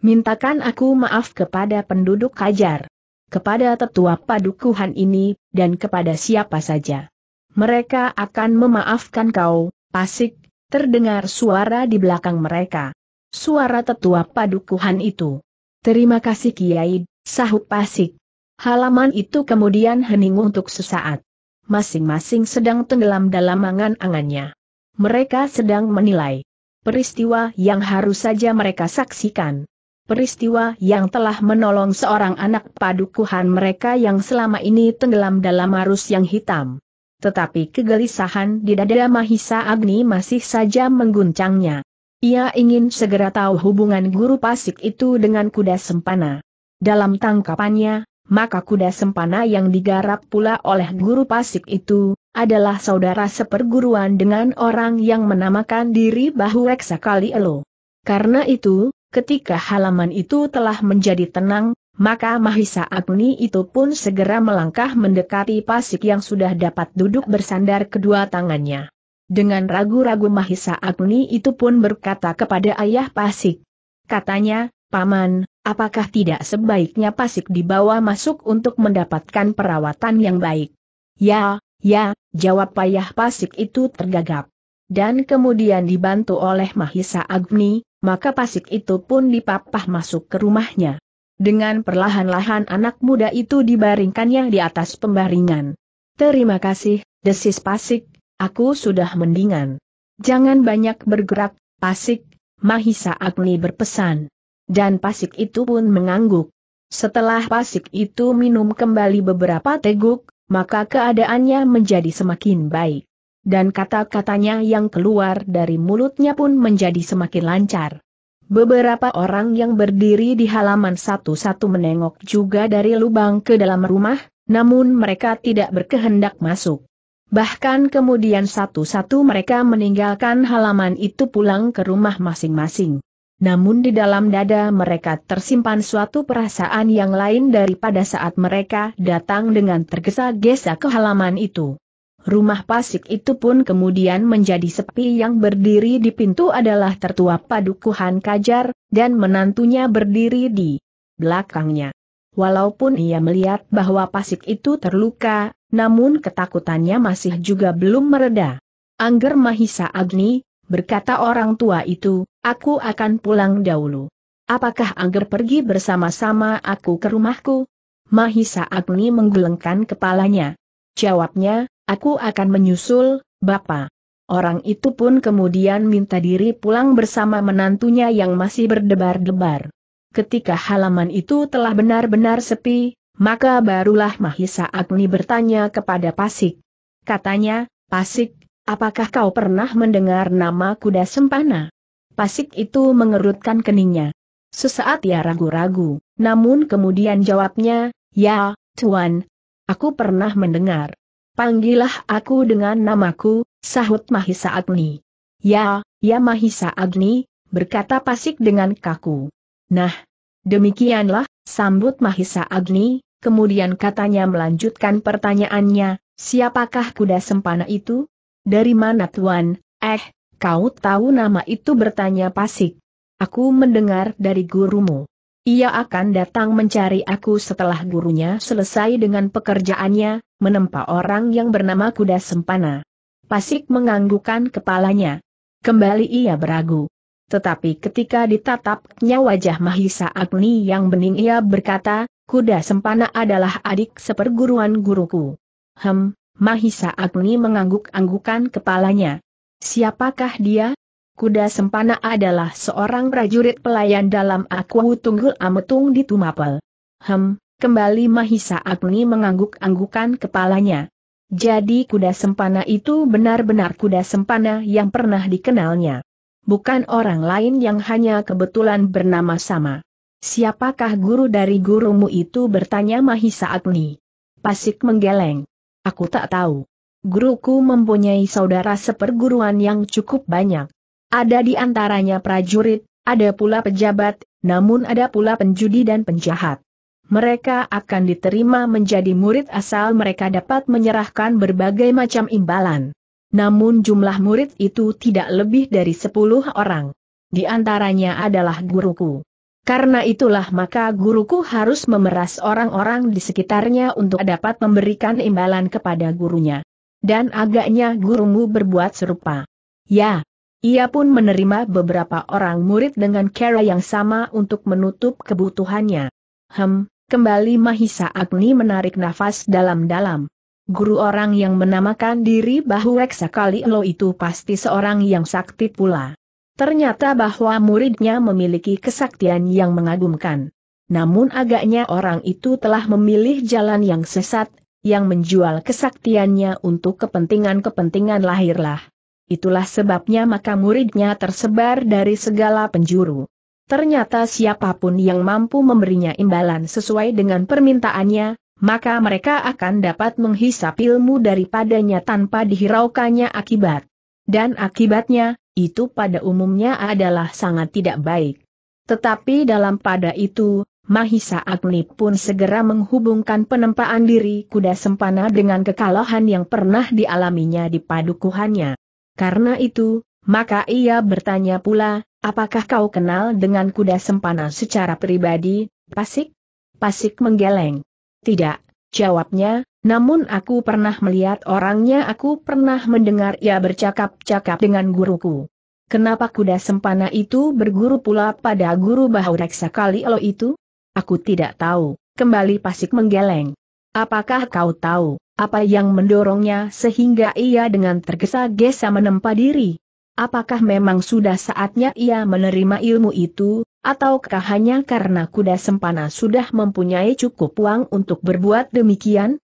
Mintakan aku maaf kepada penduduk Kajar kepada tetua padukuhan ini, dan kepada siapa saja. Mereka akan memaafkan kau, Pasik. terdengar suara di belakang mereka. Suara tetua padukuhan itu. Terima kasih Kiai, sahut pasik. Halaman itu kemudian hening untuk sesaat. Masing-masing sedang tenggelam dalam angan-angannya. Mereka sedang menilai peristiwa yang harus saja mereka saksikan peristiwa yang telah menolong seorang anak padukuhan mereka yang selama ini tenggelam dalam arus yang hitam. Tetapi kegelisahan di dada Mahisa Agni masih saja mengguncangnya. Ia ingin segera tahu hubungan guru pasik itu dengan kuda sempana. Dalam tangkapannya, maka kuda sempana yang digarap pula oleh guru pasik itu, adalah saudara seperguruan dengan orang yang menamakan diri bahu reksa kali elo. Karena itu, ketika halaman itu telah menjadi tenang, maka Mahisa Agni itu pun segera melangkah mendekati Pasik yang sudah dapat duduk bersandar kedua tangannya. Dengan ragu-ragu Mahisa Agni itu pun berkata kepada ayah Pasik. Katanya, Paman, apakah tidak sebaiknya Pasik dibawa masuk untuk mendapatkan perawatan yang baik? Ya, ya, jawab ayah Pasik itu tergagap dan kemudian dibantu oleh Mahisa Agni, maka pasik itu pun dipapah masuk ke rumahnya. Dengan perlahan-lahan anak muda itu dibaringkannya di atas pembaringan. Terima kasih, desis pasik, aku sudah mendingan. Jangan banyak bergerak, pasik, Mahisa Agni berpesan. Dan pasik itu pun mengangguk. Setelah pasik itu minum kembali beberapa teguk, maka keadaannya menjadi semakin baik dan kata-katanya yang keluar dari mulutnya pun menjadi semakin lancar. Beberapa orang yang berdiri di halaman satu-satu menengok juga dari lubang ke dalam rumah, namun mereka tidak berkehendak masuk. Bahkan kemudian satu-satu mereka meninggalkan halaman itu pulang ke rumah masing-masing. Namun di dalam dada mereka tersimpan suatu perasaan yang lain daripada saat mereka datang dengan tergesa-gesa ke halaman itu rumah pasik itu pun kemudian menjadi sepi yang berdiri di pintu adalah tertua padukuhan kajar, dan menantunya berdiri di belakangnya. Walaupun ia melihat bahwa pasik itu terluka, namun ketakutannya masih juga belum mereda. Angger Mahisa Agni, berkata orang tua itu, aku akan pulang dahulu. Apakah Angger pergi bersama-sama aku ke rumahku? Mahisa Agni menggelengkan kepalanya. Jawabnya, Aku akan menyusul, Bapak. Orang itu pun kemudian minta diri pulang bersama menantunya yang masih berdebar-debar. Ketika halaman itu telah benar-benar sepi, maka barulah Mahisa Agni bertanya kepada Pasik. Katanya, Pasik, apakah kau pernah mendengar nama kuda sempana? Pasik itu mengerutkan keningnya. Sesaat ia ragu-ragu, namun kemudian jawabnya, ya, Tuan, aku pernah mendengar. Panggillah aku dengan namaku, sahut Mahisa Agni. Ya, ya Mahisa Agni, berkata Pasik dengan kaku. Nah, demikianlah, sambut Mahisa Agni, kemudian katanya melanjutkan pertanyaannya, siapakah kuda sempana itu? Dari mana tuan, eh, kau tahu nama itu bertanya Pasik. Aku mendengar dari gurumu. Ia akan datang mencari aku setelah gurunya selesai dengan pekerjaannya, menempa orang yang bernama Kuda Sempana. Pasik menganggukan kepalanya. Kembali ia beragu. Tetapi ketika ditatapnya wajah Mahisa Agni yang bening ia berkata, Kuda Sempana adalah adik seperguruan guruku. Hem, Mahisa Agni mengangguk-anggukan kepalanya. Siapakah dia? Kuda Sempana adalah seorang prajurit pelayan dalam Aku Tunggul Ametung di Tumapel. Hem, kembali Mahisa Agni mengangguk-anggukan kepalanya. Jadi kuda sempana itu benar-benar kuda sempana yang pernah dikenalnya. Bukan orang lain yang hanya kebetulan bernama sama. Siapakah guru dari gurumu itu bertanya Mahisa Agni. Pasik menggeleng. Aku tak tahu. Guruku mempunyai saudara seperguruan yang cukup banyak. Ada di antaranya prajurit, ada pula pejabat, namun ada pula penjudi dan penjahat. Mereka akan diterima menjadi murid asal mereka dapat menyerahkan berbagai macam imbalan. Namun jumlah murid itu tidak lebih dari 10 orang. Di antaranya adalah guruku. Karena itulah maka guruku harus memeras orang-orang di sekitarnya untuk dapat memberikan imbalan kepada gurunya. Dan agaknya gurumu berbuat serupa. Ya, ia pun menerima beberapa orang murid dengan cara yang sama untuk menutup kebutuhannya. Hem, kembali Mahisa Agni menarik nafas dalam-dalam. Guru orang yang menamakan diri Bahu Reksa Kali Lo itu pasti seorang yang sakti pula. Ternyata bahwa muridnya memiliki kesaktian yang mengagumkan. Namun agaknya orang itu telah memilih jalan yang sesat, yang menjual kesaktiannya untuk kepentingan-kepentingan lahirlah. Itulah sebabnya maka muridnya tersebar dari segala penjuru. Ternyata siapapun yang mampu memberinya imbalan sesuai dengan permintaannya, maka mereka akan dapat menghisap ilmu daripadanya tanpa dihiraukannya akibat. Dan akibatnya, itu pada umumnya adalah sangat tidak baik. Tetapi dalam pada itu, Mahisa Agni pun segera menghubungkan penempaan diri kuda sempana dengan kekalahan yang pernah dialaminya di padukuhannya. Karena itu, maka ia bertanya pula, apakah kau kenal dengan kuda sempana secara pribadi, Pasik? Pasik menggeleng. Tidak, jawabnya, namun aku pernah melihat orangnya aku pernah mendengar ia bercakap-cakap dengan guruku. Kenapa kuda sempana itu berguru pula pada guru bahuraksa kali lo itu? Aku tidak tahu, kembali Pasik menggeleng. Apakah kau tahu, apa yang mendorongnya sehingga ia dengan tergesa-gesa menempa diri? Apakah memang sudah saatnya ia menerima ilmu itu, ataukah hanya karena kuda sempana sudah mempunyai cukup uang untuk berbuat demikian?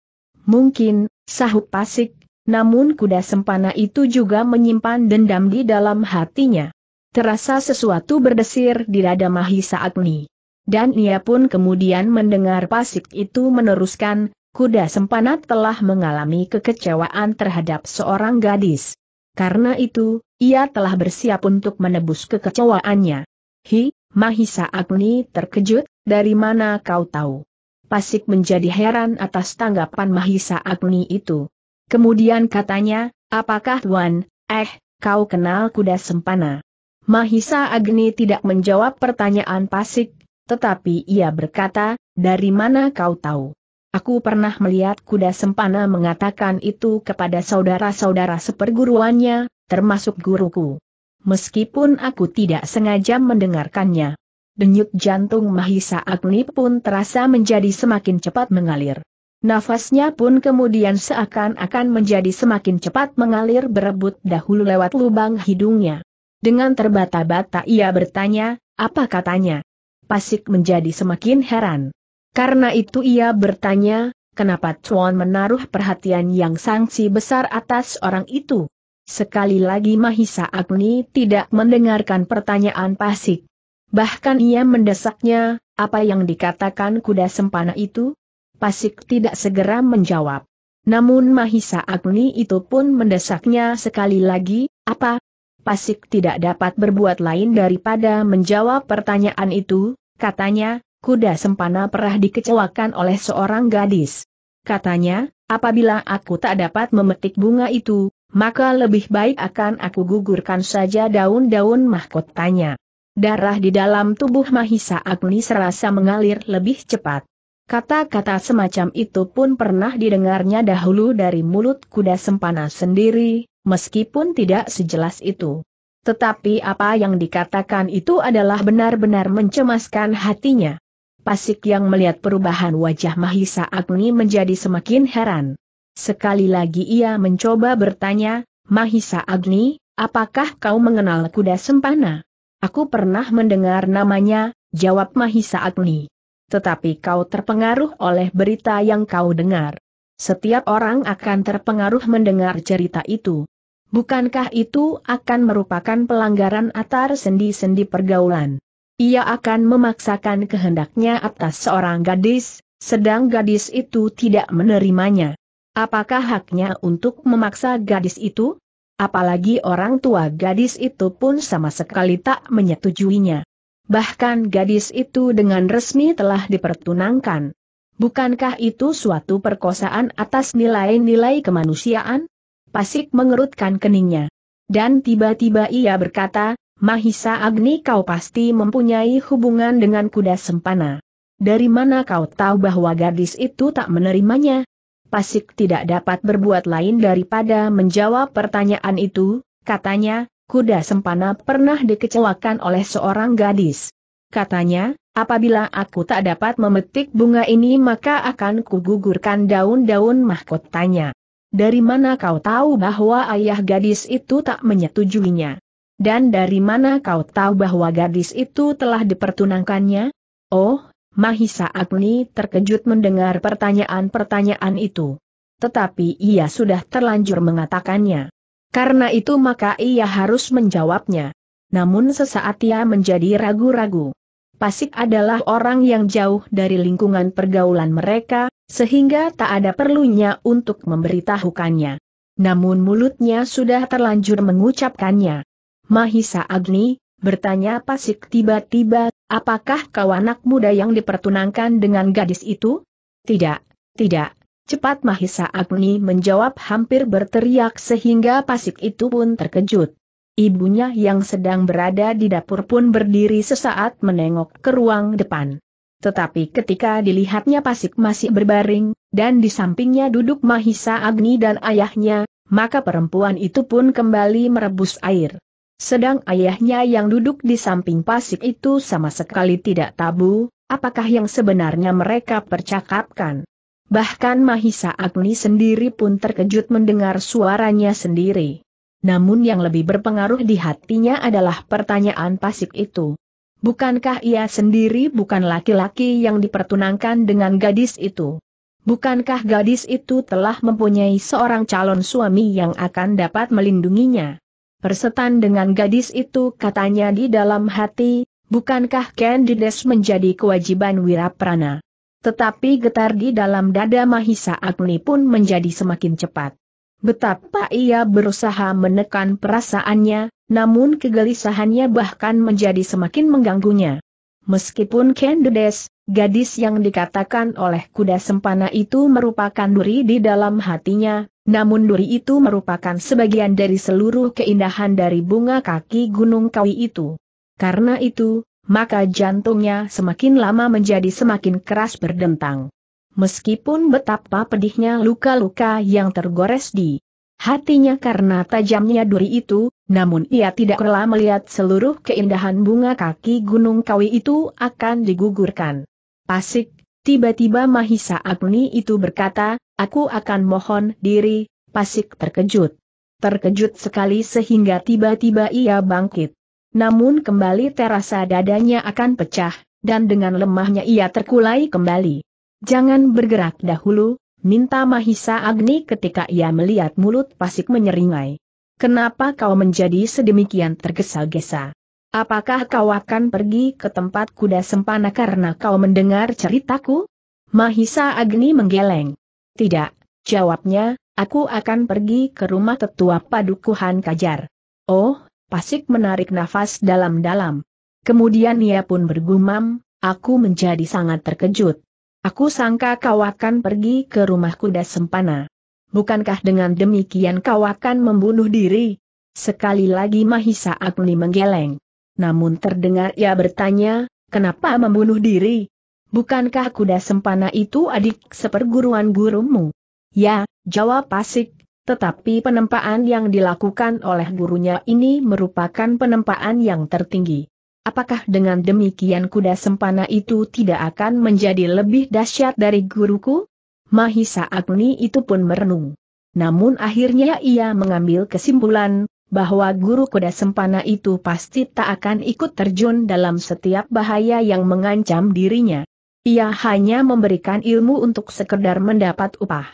Mungkin, sahut pasik, namun kuda sempana itu juga menyimpan dendam di dalam hatinya. Terasa sesuatu berdesir di dada Mahisa Agni. Dan ia pun kemudian mendengar pasik itu meneruskan, kuda sempana telah mengalami kekecewaan terhadap seorang gadis. Karena itu, ia telah bersiap untuk menebus kekecewaannya. Hi, Mahisa Agni terkejut, dari mana kau tahu? Pasik menjadi heran atas tanggapan Mahisa Agni itu. Kemudian katanya, apakah Tuan, eh, kau kenal kuda sempana? Mahisa Agni tidak menjawab pertanyaan Pasik, tetapi ia berkata, dari mana kau tahu? Aku pernah melihat kuda sempana mengatakan itu kepada saudara-saudara seperguruannya, termasuk guruku. Meskipun aku tidak sengaja mendengarkannya. Denyut jantung Mahisa Agni pun terasa menjadi semakin cepat mengalir. Nafasnya pun kemudian seakan-akan menjadi semakin cepat mengalir berebut dahulu lewat lubang hidungnya. Dengan terbata-bata ia bertanya, apa katanya? Pasik menjadi semakin heran. Karena itu ia bertanya, kenapa Chuan menaruh perhatian yang sanksi besar atas orang itu? Sekali lagi Mahisa Agni tidak mendengarkan pertanyaan Pasik. Bahkan ia mendesaknya, apa yang dikatakan kuda sempana itu? Pasik tidak segera menjawab. Namun Mahisa Agni itu pun mendesaknya sekali lagi, apa? Pasik tidak dapat berbuat lain daripada menjawab pertanyaan itu, katanya, kuda sempana perah dikecewakan oleh seorang gadis. Katanya, apabila aku tak dapat memetik bunga itu, maka lebih baik akan aku gugurkan saja daun-daun mahkotanya. Darah di dalam tubuh Mahisa Agni serasa mengalir lebih cepat. Kata-kata semacam itu pun pernah didengarnya dahulu dari mulut kuda sempana sendiri, meskipun tidak sejelas itu. Tetapi apa yang dikatakan itu adalah benar-benar mencemaskan hatinya. Pasik yang melihat perubahan wajah Mahisa Agni menjadi semakin heran. Sekali lagi ia mencoba bertanya, Mahisa Agni, apakah kau mengenal kuda sempana? Aku pernah mendengar namanya, jawab Mahisa Agni. Tetapi kau terpengaruh oleh berita yang kau dengar. Setiap orang akan terpengaruh mendengar cerita itu. Bukankah itu akan merupakan pelanggaran atar sendi-sendi pergaulan? ia akan memaksakan kehendaknya atas seorang gadis, sedang gadis itu tidak menerimanya. Apakah haknya untuk memaksa gadis itu? Apalagi orang tua gadis itu pun sama sekali tak menyetujuinya. Bahkan gadis itu dengan resmi telah dipertunangkan. Bukankah itu suatu perkosaan atas nilai-nilai kemanusiaan? Pasik mengerutkan keningnya. Dan tiba-tiba ia berkata, Mahisa Agni kau pasti mempunyai hubungan dengan kuda sempana. Dari mana kau tahu bahwa gadis itu tak menerimanya? Pasik tidak dapat berbuat lain daripada menjawab pertanyaan itu, katanya, kuda sempana pernah dikecewakan oleh seorang gadis. Katanya, apabila aku tak dapat memetik bunga ini maka akan kugugurkan daun-daun mahkotanya. Dari mana kau tahu bahwa ayah gadis itu tak menyetujuinya? Dan dari mana kau tahu bahwa gadis itu telah dipertunangkannya? Oh, Mahisa Agni terkejut mendengar pertanyaan-pertanyaan itu. Tetapi ia sudah terlanjur mengatakannya. Karena itu maka ia harus menjawabnya. Namun sesaat ia menjadi ragu-ragu. Pasik adalah orang yang jauh dari lingkungan pergaulan mereka, sehingga tak ada perlunya untuk memberitahukannya. Namun mulutnya sudah terlanjur mengucapkannya. Mahisa Agni, bertanya Pasik tiba-tiba, apakah kau anak muda yang dipertunangkan dengan gadis itu? Tidak, tidak. Cepat Mahisa Agni menjawab hampir berteriak sehingga Pasik itu pun terkejut. Ibunya yang sedang berada di dapur pun berdiri sesaat menengok ke ruang depan. Tetapi ketika dilihatnya Pasik masih berbaring, dan di sampingnya duduk Mahisa Agni dan ayahnya, maka perempuan itu pun kembali merebus air. Sedang ayahnya yang duduk di samping pasik itu sama sekali tidak tabu, apakah yang sebenarnya mereka percakapkan. Bahkan Mahisa Agni sendiri pun terkejut mendengar suaranya sendiri. Namun yang lebih berpengaruh di hatinya adalah pertanyaan pasik itu. Bukankah ia sendiri bukan laki-laki yang dipertunangkan dengan gadis itu? Bukankah gadis itu telah mempunyai seorang calon suami yang akan dapat melindunginya? Persetan dengan gadis itu katanya di dalam hati, bukankah Candides menjadi kewajiban Wiraprana? Tetapi getar di dalam dada Mahisa Agni pun menjadi semakin cepat. Betapa ia berusaha menekan perasaannya, namun kegelisahannya bahkan menjadi semakin mengganggunya. Meskipun Candides, gadis yang dikatakan oleh kuda sempana itu merupakan duri di dalam hatinya, namun duri itu merupakan sebagian dari seluruh keindahan dari bunga kaki gunung kawi itu. Karena itu, maka jantungnya semakin lama menjadi semakin keras berdentang. Meskipun betapa pedihnya luka-luka yang tergores di hatinya karena tajamnya duri itu, namun ia tidak rela melihat seluruh keindahan bunga kaki gunung kawi itu akan digugurkan. Pasik, tiba-tiba Mahisa Agni itu berkata, aku akan mohon diri, Pasik terkejut. Terkejut sekali sehingga tiba-tiba ia bangkit. Namun kembali terasa dadanya akan pecah, dan dengan lemahnya ia terkulai kembali. Jangan bergerak dahulu, minta Mahisa Agni ketika ia melihat mulut Pasik menyeringai. Kenapa kau menjadi sedemikian tergesa-gesa? Apakah kau akan pergi ke tempat kuda sempana karena kau mendengar ceritaku? Mahisa Agni menggeleng. Tidak, jawabnya, aku akan pergi ke rumah tetua padukuhan Kajar. Oh, Pasik menarik nafas dalam-dalam. Kemudian ia pun bergumam, aku menjadi sangat terkejut. Aku sangka kau akan pergi ke rumah kuda sempana. Bukankah dengan demikian kau akan membunuh diri? Sekali lagi Mahisa Agni menggeleng. Namun terdengar ia bertanya, kenapa membunuh diri? Bukankah kuda sempana itu adik seperguruan gurumu? Ya, jawab Pasik, tetapi penempaan yang dilakukan oleh gurunya ini merupakan penempaan yang tertinggi. Apakah dengan demikian kuda sempana itu tidak akan menjadi lebih dahsyat dari guruku? Mahisa Agni itu pun merenung. Namun akhirnya ia mengambil kesimpulan, bahwa guru kuda sempana itu pasti tak akan ikut terjun dalam setiap bahaya yang mengancam dirinya. Ia hanya memberikan ilmu untuk sekedar mendapat upah.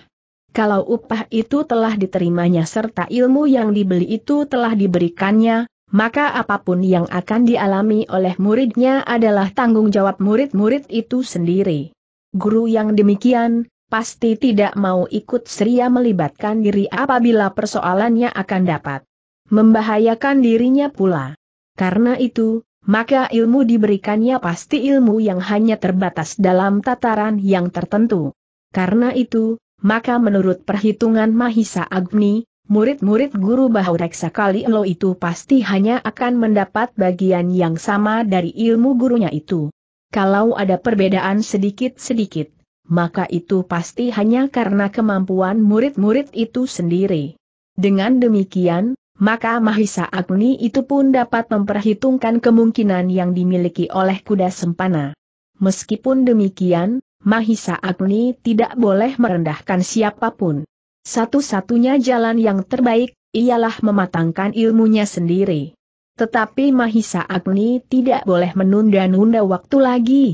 Kalau upah itu telah diterimanya serta ilmu yang dibeli itu telah diberikannya, maka apapun yang akan dialami oleh muridnya adalah tanggung jawab murid-murid itu sendiri. Guru yang demikian, pasti tidak mau ikut seria melibatkan diri apabila persoalannya akan dapat membahayakan dirinya pula. Karena itu, maka ilmu diberikannya pasti ilmu yang hanya terbatas dalam tataran yang tertentu. Karena itu, maka menurut perhitungan Mahisa Agni, murid-murid guru Bahureksa kali elo itu pasti hanya akan mendapat bagian yang sama dari ilmu gurunya itu. Kalau ada perbedaan sedikit-sedikit, maka itu pasti hanya karena kemampuan murid-murid itu sendiri. Dengan demikian, maka Mahisa Agni itu pun dapat memperhitungkan kemungkinan yang dimiliki oleh kuda sempana. Meskipun demikian, Mahisa Agni tidak boleh merendahkan siapapun. Satu-satunya jalan yang terbaik, ialah mematangkan ilmunya sendiri. Tetapi Mahisa Agni tidak boleh menunda-nunda waktu lagi.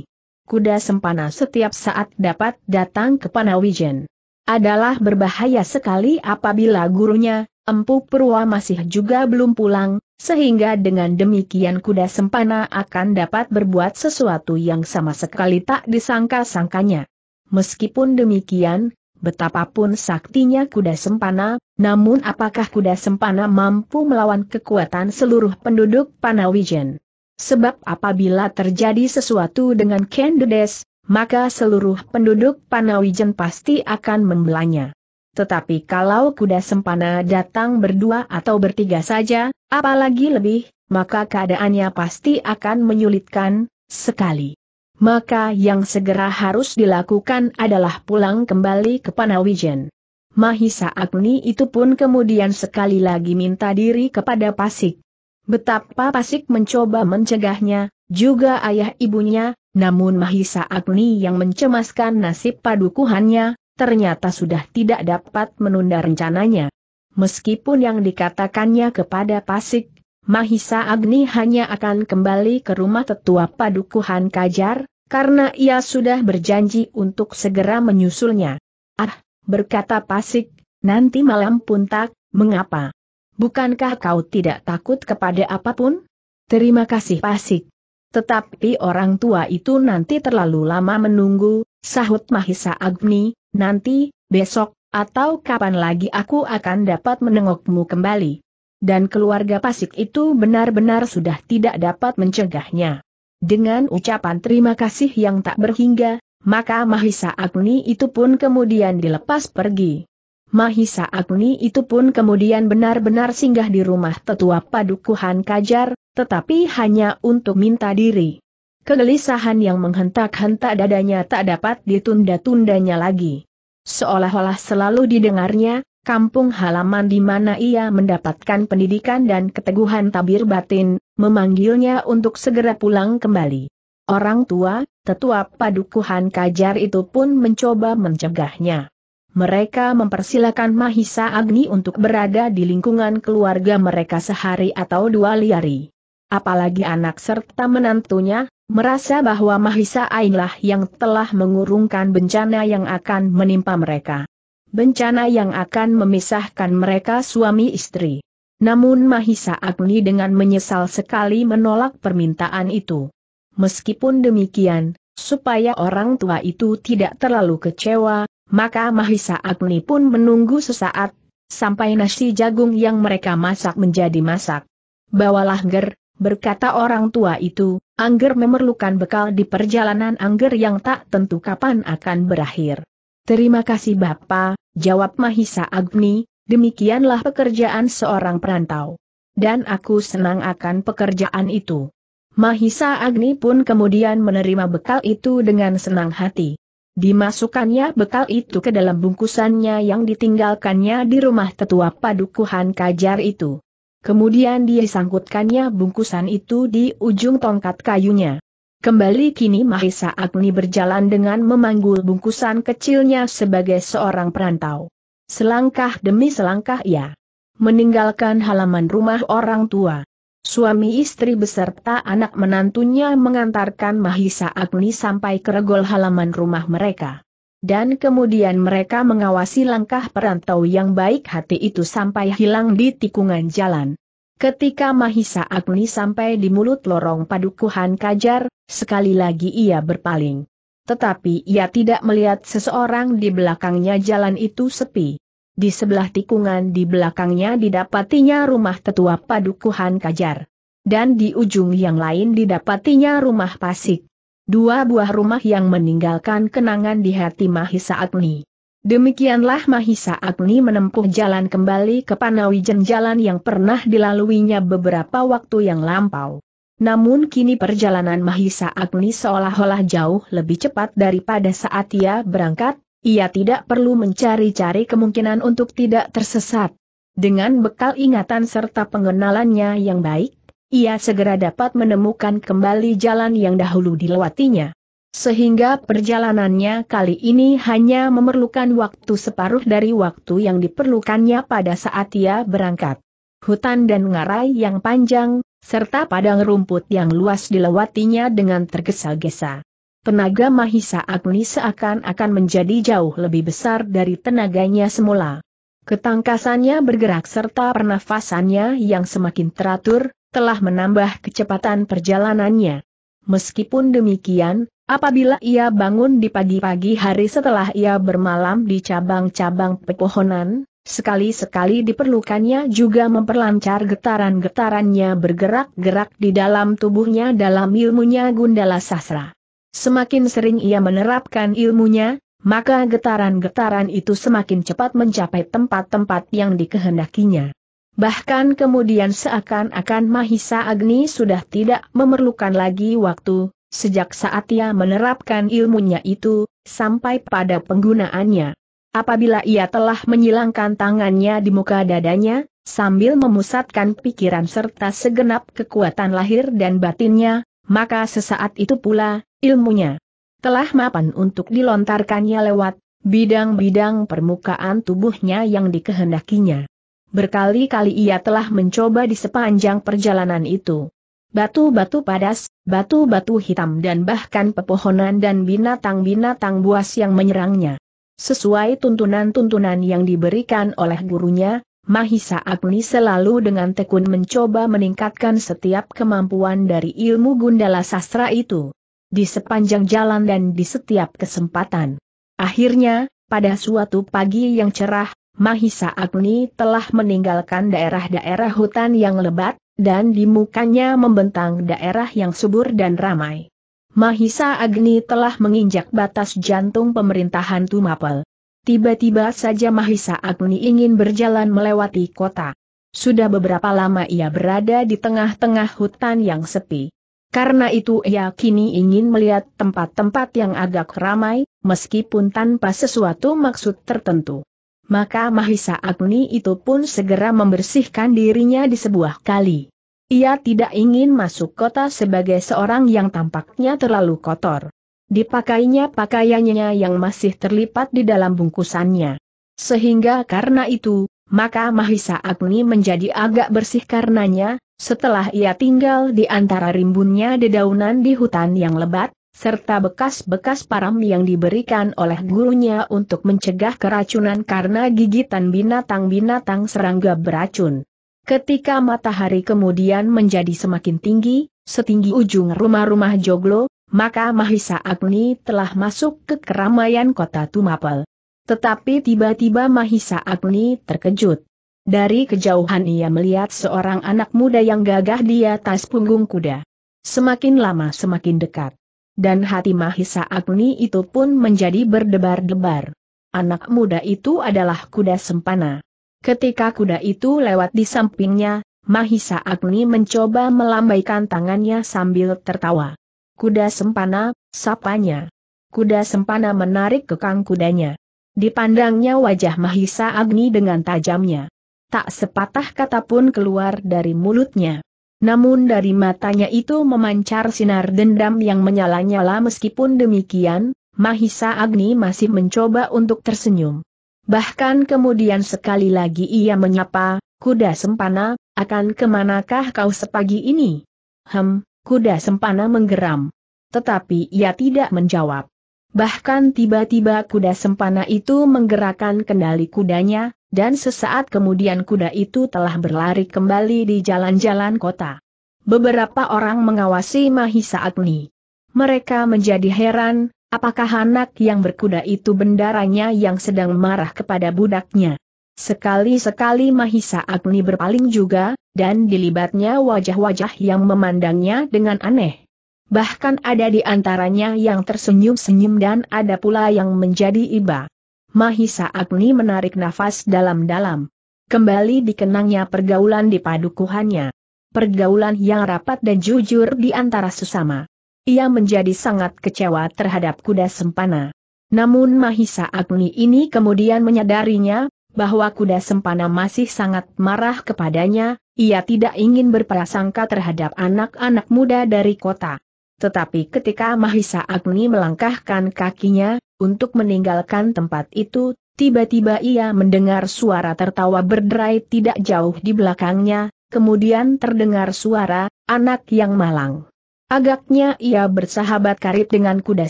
Kuda sempana setiap saat dapat datang ke Panawijen adalah berbahaya sekali apabila gurunya, Empu Purwa masih juga belum pulang, sehingga dengan demikian kuda sempana akan dapat berbuat sesuatu yang sama sekali tak disangka-sangkanya. Meskipun demikian, betapapun saktinya kuda sempana, namun apakah kuda sempana mampu melawan kekuatan seluruh penduduk Panawijen? Sebab apabila terjadi sesuatu dengan Kendedes, maka seluruh penduduk Panawijen pasti akan membelanya. Tetapi kalau kuda sempana datang berdua atau bertiga saja, apalagi lebih, maka keadaannya pasti akan menyulitkan, sekali. Maka yang segera harus dilakukan adalah pulang kembali ke Panawijen. Mahisa Agni itu pun kemudian sekali lagi minta diri kepada Pasik. Betapa Pasik mencoba mencegahnya, juga ayah ibunya, namun Mahisa Agni yang mencemaskan nasib padukuhannya, ternyata sudah tidak dapat menunda rencananya. Meskipun yang dikatakannya kepada Pasik, Mahisa Agni hanya akan kembali ke rumah tetua padukuhan Kajar, karena ia sudah berjanji untuk segera menyusulnya. Ah, berkata Pasik, nanti malam pun tak, mengapa? Bukankah kau tidak takut kepada apapun? Terima kasih Pasik. Tetapi orang tua itu nanti terlalu lama menunggu, sahut Mahisa Agni, nanti, besok, atau kapan lagi aku akan dapat menengokmu kembali. Dan keluarga Pasik itu benar-benar sudah tidak dapat mencegahnya. Dengan ucapan terima kasih yang tak berhingga, maka Mahisa Agni itu pun kemudian dilepas pergi. Mahisa Agni itu pun kemudian benar-benar singgah di rumah tetua padukuhan Kajar, tetapi hanya untuk minta diri. Kegelisahan yang menghentak-hentak dadanya tak dapat ditunda-tundanya lagi. Seolah-olah selalu didengarnya, kampung halaman di mana ia mendapatkan pendidikan dan keteguhan tabir batin, memanggilnya untuk segera pulang kembali. Orang tua, tetua padukuhan kajar itu pun mencoba mencegahnya. Mereka mempersilahkan Mahisa Agni untuk berada di lingkungan keluarga mereka sehari atau dua liari apalagi anak serta menantunya, merasa bahwa Mahisa Ainlah yang telah mengurungkan bencana yang akan menimpa mereka. Bencana yang akan memisahkan mereka suami istri. Namun Mahisa Agni dengan menyesal sekali menolak permintaan itu. Meskipun demikian, supaya orang tua itu tidak terlalu kecewa, maka Mahisa Agni pun menunggu sesaat, sampai nasi jagung yang mereka masak menjadi masak. Bawalah ger, berkata orang tua itu, Angger memerlukan bekal di perjalanan Angger yang tak tentu kapan akan berakhir. Terima kasih Bapak, jawab Mahisa Agni, demikianlah pekerjaan seorang perantau. Dan aku senang akan pekerjaan itu. Mahisa Agni pun kemudian menerima bekal itu dengan senang hati. Dimasukkannya bekal itu ke dalam bungkusannya yang ditinggalkannya di rumah tetua padukuhan kajar itu. Kemudian dia sangkutkannya bungkusan itu di ujung tongkat kayunya. Kembali kini Mahisa Agni berjalan dengan memanggul bungkusan kecilnya sebagai seorang perantau. Selangkah demi selangkah ia meninggalkan halaman rumah orang tua. Suami istri beserta anak menantunya mengantarkan Mahisa Agni sampai ke regol halaman rumah mereka dan kemudian mereka mengawasi langkah perantau yang baik hati itu sampai hilang di tikungan jalan. Ketika Mahisa Agni sampai di mulut lorong padukuhan Kajar, sekali lagi ia berpaling. Tetapi ia tidak melihat seseorang di belakangnya jalan itu sepi. Di sebelah tikungan di belakangnya didapatinya rumah tetua padukuhan Kajar. Dan di ujung yang lain didapatinya rumah Pasik. Dua buah rumah yang meninggalkan kenangan di hati Mahisa Agni. Demikianlah Mahisa Agni menempuh jalan kembali ke Panawijen jalan yang pernah dilaluinya beberapa waktu yang lampau. Namun kini perjalanan Mahisa Agni seolah-olah jauh lebih cepat daripada saat ia berangkat, ia tidak perlu mencari-cari kemungkinan untuk tidak tersesat. Dengan bekal ingatan serta pengenalannya yang baik, ia segera dapat menemukan kembali jalan yang dahulu dilewatinya. Sehingga perjalanannya kali ini hanya memerlukan waktu separuh dari waktu yang diperlukannya pada saat ia berangkat. Hutan dan ngarai yang panjang, serta padang rumput yang luas dilewatinya dengan tergesa-gesa tenaga Mahisa Agni seakan-akan menjadi jauh lebih besar dari tenaganya semula. Ketangkasannya bergerak serta pernafasannya yang semakin teratur, telah menambah kecepatan perjalanannya. Meskipun demikian, apabila ia bangun di pagi-pagi hari setelah ia bermalam di cabang-cabang pepohonan, Sekali-sekali diperlukannya juga memperlancar getaran-getarannya bergerak-gerak di dalam tubuhnya dalam ilmunya Gundala Sasra. Semakin sering ia menerapkan ilmunya, maka getaran-getaran itu semakin cepat mencapai tempat-tempat yang dikehendakinya. Bahkan kemudian seakan-akan Mahisa Agni sudah tidak memerlukan lagi waktu, sejak saat ia menerapkan ilmunya itu, sampai pada penggunaannya. Apabila ia telah menyilangkan tangannya di muka dadanya, sambil memusatkan pikiran serta segenap kekuatan lahir dan batinnya, maka sesaat itu pula, ilmunya telah mapan untuk dilontarkannya lewat bidang-bidang permukaan tubuhnya yang dikehendakinya. Berkali-kali ia telah mencoba di sepanjang perjalanan itu. Batu-batu padas, batu-batu hitam dan bahkan pepohonan dan binatang-binatang buas yang menyerangnya. Sesuai tuntunan-tuntunan yang diberikan oleh gurunya, Mahisa Agni selalu dengan tekun mencoba meningkatkan setiap kemampuan dari ilmu Gundala Sastra itu. Di sepanjang jalan dan di setiap kesempatan. Akhirnya, pada suatu pagi yang cerah, Mahisa Agni telah meninggalkan daerah-daerah hutan yang lebat, dan di mukanya membentang daerah yang subur dan ramai. Mahisa Agni telah menginjak batas jantung pemerintahan Tumapel. Tiba-tiba saja Mahisa Agni ingin berjalan melewati kota. Sudah beberapa lama ia berada di tengah-tengah hutan yang sepi. Karena itu ia kini ingin melihat tempat-tempat yang agak ramai, meskipun tanpa sesuatu maksud tertentu maka Mahisa Agni itu pun segera membersihkan dirinya di sebuah kali. Ia tidak ingin masuk kota sebagai seorang yang tampaknya terlalu kotor. Dipakainya pakaiannya yang masih terlipat di dalam bungkusannya. Sehingga karena itu, maka Mahisa Agni menjadi agak bersih karenanya, setelah ia tinggal di antara rimbunnya dedaunan di hutan yang lebat, serta bekas-bekas param yang diberikan oleh gurunya untuk mencegah keracunan karena gigitan binatang-binatang serangga beracun. Ketika matahari kemudian menjadi semakin tinggi, setinggi ujung rumah-rumah joglo, maka Mahisa Agni telah masuk ke keramaian kota Tumapel. Tetapi tiba-tiba Mahisa Agni terkejut. Dari kejauhan ia melihat seorang anak muda yang gagah di atas punggung kuda. Semakin lama semakin dekat. Dan hati Mahisa Agni itu pun menjadi berdebar-debar. Anak muda itu adalah kuda sempana. Ketika kuda itu lewat di sampingnya, Mahisa Agni mencoba melambaikan tangannya sambil tertawa. Kuda sempana, sapanya. Kuda sempana menarik kekang kudanya. Dipandangnya wajah Mahisa Agni dengan tajamnya. Tak sepatah kata pun keluar dari mulutnya. Namun dari matanya itu memancar sinar dendam yang menyala-nyala meskipun demikian, Mahisa Agni masih mencoba untuk tersenyum. Bahkan kemudian sekali lagi ia menyapa, kuda sempana, akan kemanakah kau sepagi ini? Hem, kuda sempana menggeram. Tetapi ia tidak menjawab. Bahkan tiba-tiba kuda sempana itu menggerakkan kendali kudanya, dan sesaat kemudian kuda itu telah berlari kembali di jalan-jalan kota. Beberapa orang mengawasi Mahisa Agni. Mereka menjadi heran, apakah anak yang berkuda itu bendaranya yang sedang marah kepada budaknya. Sekali-sekali Mahisa Agni berpaling juga, dan dilibatnya wajah-wajah yang memandangnya dengan aneh. Bahkan ada di antaranya yang tersenyum-senyum dan ada pula yang menjadi iba. Mahisa Agni menarik nafas dalam-dalam. Kembali dikenangnya pergaulan di padukuhannya. Pergaulan yang rapat dan jujur di antara sesama. Ia menjadi sangat kecewa terhadap kuda sempana. Namun Mahisa Agni ini kemudian menyadarinya, bahwa kuda sempana masih sangat marah kepadanya, ia tidak ingin berprasangka terhadap anak-anak muda dari kota. Tetapi ketika Mahisa Agni melangkahkan kakinya, untuk meninggalkan tempat itu, tiba-tiba ia mendengar suara tertawa berderai tidak jauh di belakangnya, kemudian terdengar suara, anak yang malang. Agaknya ia bersahabat karib dengan kuda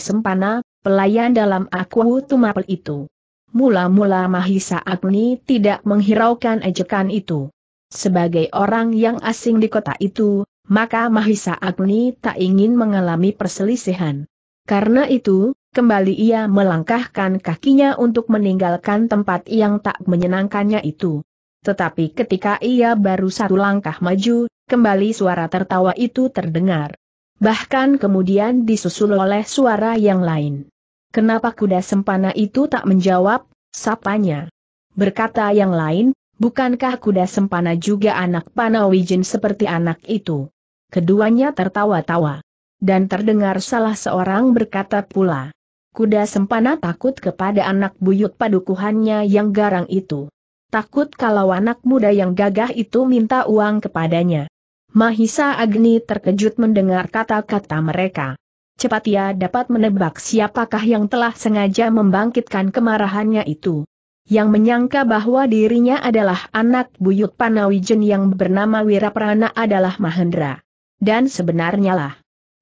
sempana, pelayan dalam aku tumapel itu. Mula-mula Mahisa Agni tidak menghiraukan ejekan itu. Sebagai orang yang asing di kota itu, maka Mahisa Agni tak ingin mengalami perselisihan. Karena itu, Kembali ia melangkahkan kakinya untuk meninggalkan tempat yang tak menyenangkannya itu. Tetapi ketika ia baru satu langkah maju, kembali suara tertawa itu terdengar. Bahkan kemudian disusul oleh suara yang lain. Kenapa kuda sempana itu tak menjawab, sapanya. Berkata yang lain, bukankah kuda sempana juga anak panawijen seperti anak itu? Keduanya tertawa-tawa. Dan terdengar salah seorang berkata pula. Kuda sempana takut kepada anak buyut padukuhannya yang garang itu. Takut kalau anak muda yang gagah itu minta uang kepadanya. Mahisa Agni terkejut mendengar kata-kata mereka. Cepat ia dapat menebak siapakah yang telah sengaja membangkitkan kemarahannya itu. Yang menyangka bahwa dirinya adalah anak buyut Panawijen yang bernama Wiraprana adalah Mahendra. Dan sebenarnya lah.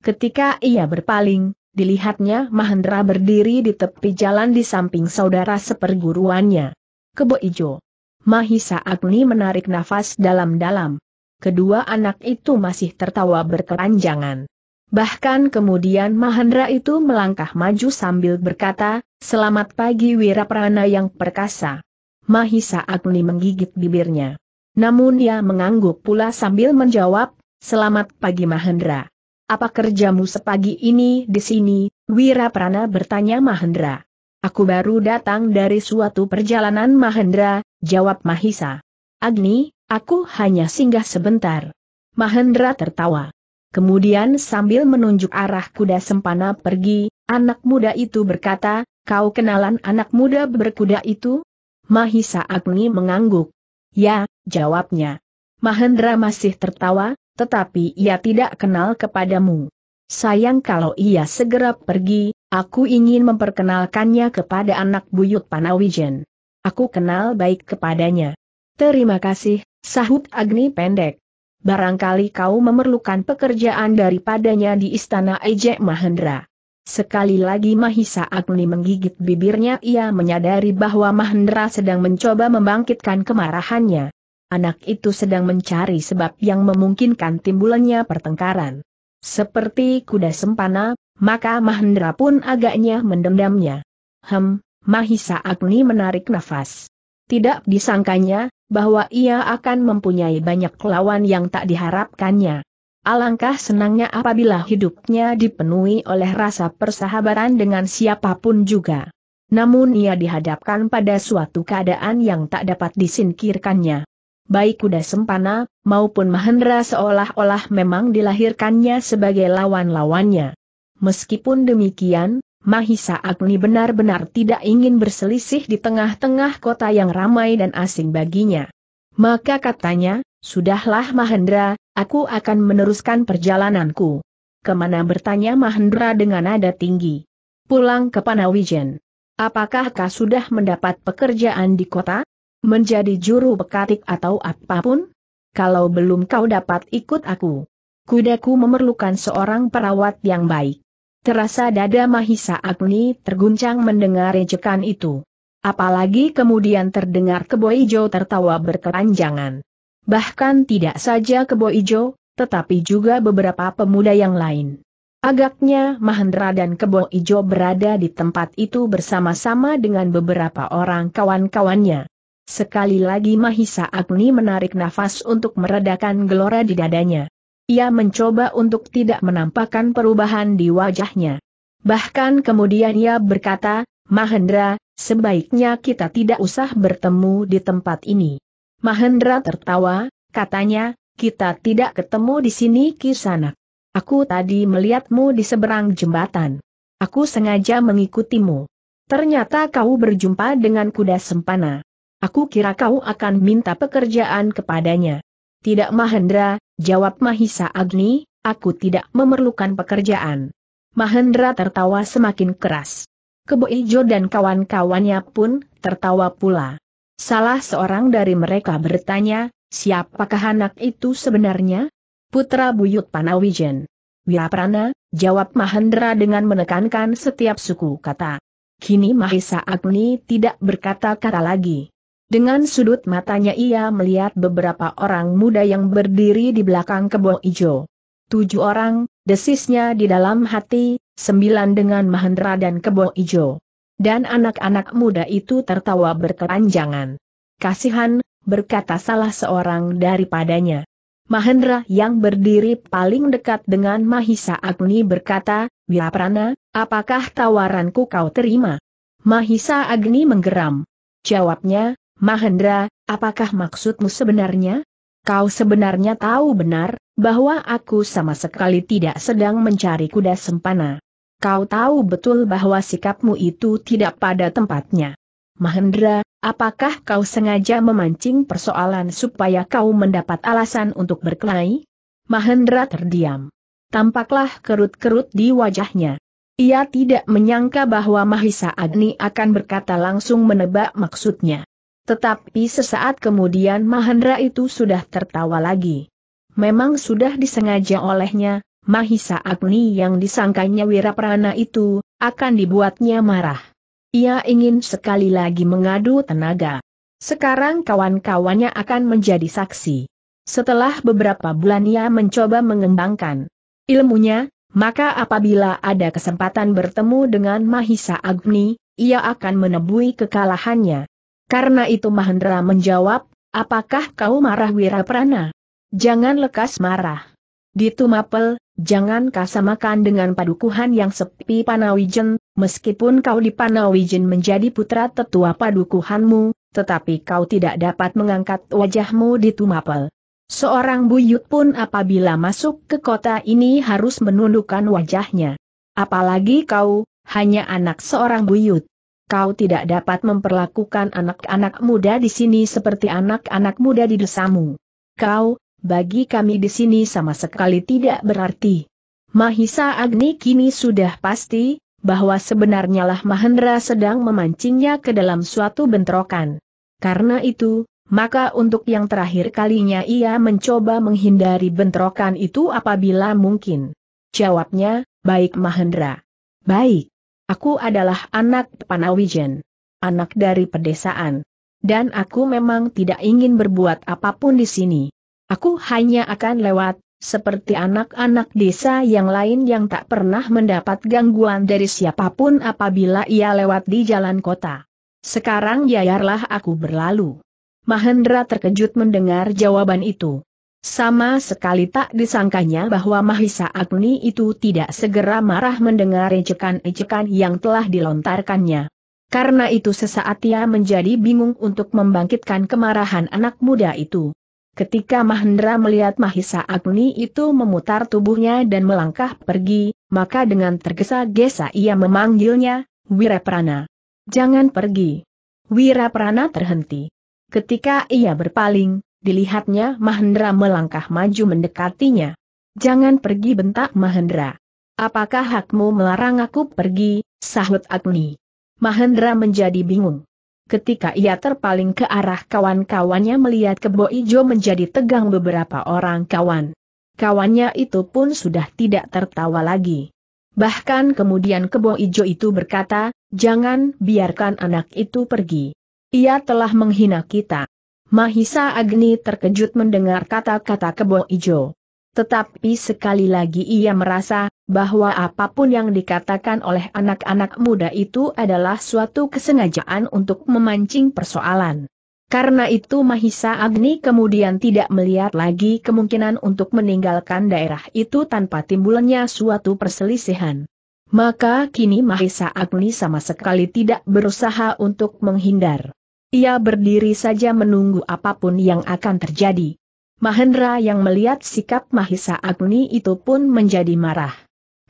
Ketika ia berpaling, Dilihatnya Mahendra berdiri di tepi jalan di samping saudara seperguruannya. Kebo Ijo. Mahisa Agni menarik nafas dalam-dalam. Kedua anak itu masih tertawa berkeranjangan. Bahkan kemudian Mahendra itu melangkah maju sambil berkata, Selamat pagi Wiraprana yang perkasa. Mahisa Agni menggigit bibirnya. Namun ia mengangguk pula sambil menjawab, Selamat pagi Mahendra. Apa kerjamu sepagi ini di sini? Wira Prana bertanya Mahendra. Aku baru datang dari suatu perjalanan Mahendra, jawab Mahisa. Agni, aku hanya singgah sebentar. Mahendra tertawa. Kemudian sambil menunjuk arah kuda sempana pergi, anak muda itu berkata, kau kenalan anak muda berkuda itu? Mahisa Agni mengangguk. Ya, jawabnya. Mahendra masih tertawa, tetapi ia tidak kenal kepadamu. Sayang kalau ia segera pergi, aku ingin memperkenalkannya kepada anak buyut Panawijen. Aku kenal baik kepadanya. Terima kasih, sahut Agni pendek. Barangkali kau memerlukan pekerjaan daripadanya di istana Ejek Mahendra. Sekali lagi Mahisa Agni menggigit bibirnya ia menyadari bahwa Mahendra sedang mencoba membangkitkan kemarahannya anak itu sedang mencari sebab yang memungkinkan timbulannya pertengkaran. Seperti kuda sempana, maka Mahendra pun agaknya mendendamnya. Hem, Mahisa Agni menarik nafas. Tidak disangkanya, bahwa ia akan mempunyai banyak lawan yang tak diharapkannya. Alangkah senangnya apabila hidupnya dipenuhi oleh rasa persahabatan dengan siapapun juga. Namun ia dihadapkan pada suatu keadaan yang tak dapat disingkirkannya baik kuda sempana, maupun Mahendra seolah-olah memang dilahirkannya sebagai lawan-lawannya. Meskipun demikian, Mahisa Agni benar-benar tidak ingin berselisih di tengah-tengah kota yang ramai dan asing baginya. Maka katanya, Sudahlah Mahendra, aku akan meneruskan perjalananku. Kemana bertanya Mahendra dengan nada tinggi. Pulang ke Panawijen. Apakah kau sudah mendapat pekerjaan di kota? Menjadi juru pekatik atau apapun? Kalau belum kau dapat ikut aku. Kudaku memerlukan seorang perawat yang baik. Terasa dada Mahisa Agni terguncang mendengar ejekan itu. Apalagi kemudian terdengar Kebo Ijo tertawa berkeranjangan. Bahkan tidak saja Kebo Ijo, tetapi juga beberapa pemuda yang lain. Agaknya Mahendra dan Kebo Ijo berada di tempat itu bersama-sama dengan beberapa orang kawan-kawannya. Sekali lagi Mahisa Agni menarik nafas untuk meredakan gelora di dadanya. Ia mencoba untuk tidak menampakkan perubahan di wajahnya. Bahkan kemudian ia berkata, Mahendra, sebaiknya kita tidak usah bertemu di tempat ini. Mahendra tertawa, katanya, kita tidak ketemu di sini Kisanak. Aku tadi melihatmu di seberang jembatan. Aku sengaja mengikutimu. Ternyata kau berjumpa dengan kuda sempana. Aku kira kau akan minta pekerjaan kepadanya. Tidak Mahendra, jawab Mahisa Agni, aku tidak memerlukan pekerjaan. Mahendra tertawa semakin keras. Kebo Ijo dan kawan-kawannya pun tertawa pula. Salah seorang dari mereka bertanya, siapakah anak itu sebenarnya? Putra Buyut Panawijen. Wiraprana, jawab Mahendra dengan menekankan setiap suku kata. Kini Mahisa Agni tidak berkata-kata lagi. Dengan sudut matanya ia melihat beberapa orang muda yang berdiri di belakang kebo ijo. Tujuh orang, desisnya di dalam hati, sembilan dengan Mahendra dan kebo ijo. Dan anak-anak muda itu tertawa berkeranjangan. Kasihan, berkata salah seorang daripadanya. Mahendra yang berdiri paling dekat dengan Mahisa Agni berkata, Praná, apakah tawaranku kau terima? Mahisa Agni menggeram. Jawabnya, Mahendra, apakah maksudmu sebenarnya? Kau sebenarnya tahu benar, bahwa aku sama sekali tidak sedang mencari kuda sempana. Kau tahu betul bahwa sikapmu itu tidak pada tempatnya. Mahendra, apakah kau sengaja memancing persoalan supaya kau mendapat alasan untuk berkelahi? Mahendra terdiam. Tampaklah kerut-kerut di wajahnya. Ia tidak menyangka bahwa Mahisa Agni akan berkata langsung menebak maksudnya. Tetapi sesaat kemudian Mahendra itu sudah tertawa lagi. Memang sudah disengaja olehnya, Mahisa Agni yang disangkanya Wiraprana itu, akan dibuatnya marah. Ia ingin sekali lagi mengadu tenaga. Sekarang kawan-kawannya akan menjadi saksi. Setelah beberapa bulan ia mencoba mengembangkan ilmunya, maka apabila ada kesempatan bertemu dengan Mahisa Agni, ia akan menebui kekalahannya. Karena itu Mahendra menjawab, apakah kau marah Wiraprana? Jangan lekas marah. Di Tumapel, jangan kasamakan dengan padukuhan yang sepi Panawijen, meskipun kau di Panawijen menjadi putra tetua padukuhanmu, tetapi kau tidak dapat mengangkat wajahmu di Tumapel. Seorang buyut pun apabila masuk ke kota ini harus menundukkan wajahnya. Apalagi kau, hanya anak seorang buyut kau tidak dapat memperlakukan anak-anak muda di sini seperti anak-anak muda di desamu. Kau, bagi kami di sini sama sekali tidak berarti. Mahisa Agni kini sudah pasti, bahwa sebenarnya lah Mahendra sedang memancingnya ke dalam suatu bentrokan. Karena itu, maka untuk yang terakhir kalinya ia mencoba menghindari bentrokan itu apabila mungkin. Jawabnya, baik Mahendra. Baik. Aku adalah anak Panawijen. Anak dari pedesaan. Dan aku memang tidak ingin berbuat apapun di sini. Aku hanya akan lewat, seperti anak-anak desa yang lain yang tak pernah mendapat gangguan dari siapapun apabila ia lewat di jalan kota. Sekarang yayarlah aku berlalu. Mahendra terkejut mendengar jawaban itu. Sama sekali tak disangkanya bahwa Mahisa Agni itu tidak segera marah mendengar ejekan-ejekan yang telah dilontarkannya. Karena itu sesaat ia menjadi bingung untuk membangkitkan kemarahan anak muda itu. Ketika Mahendra melihat Mahisa Agni itu memutar tubuhnya dan melangkah pergi, maka dengan tergesa-gesa ia memanggilnya, Wiraprana. Jangan pergi. Wiraprana terhenti. Ketika ia berpaling, dilihatnya Mahendra melangkah maju mendekatinya. Jangan pergi bentak Mahendra. Apakah hakmu melarang aku pergi, sahut Agni. Mahendra menjadi bingung. Ketika ia terpaling ke arah kawan-kawannya melihat kebo ijo menjadi tegang beberapa orang kawan. Kawannya itu pun sudah tidak tertawa lagi. Bahkan kemudian kebo ijo itu berkata, jangan biarkan anak itu pergi. Ia telah menghina kita. Mahisa Agni terkejut mendengar kata-kata kebo ijo. Tetapi sekali lagi ia merasa, bahwa apapun yang dikatakan oleh anak-anak muda itu adalah suatu kesengajaan untuk memancing persoalan. Karena itu Mahisa Agni kemudian tidak melihat lagi kemungkinan untuk meninggalkan daerah itu tanpa timbulnya suatu perselisihan. Maka kini Mahisa Agni sama sekali tidak berusaha untuk menghindar. Ia berdiri saja menunggu apapun yang akan terjadi. Mahendra yang melihat sikap Mahisa Agni itu pun menjadi marah.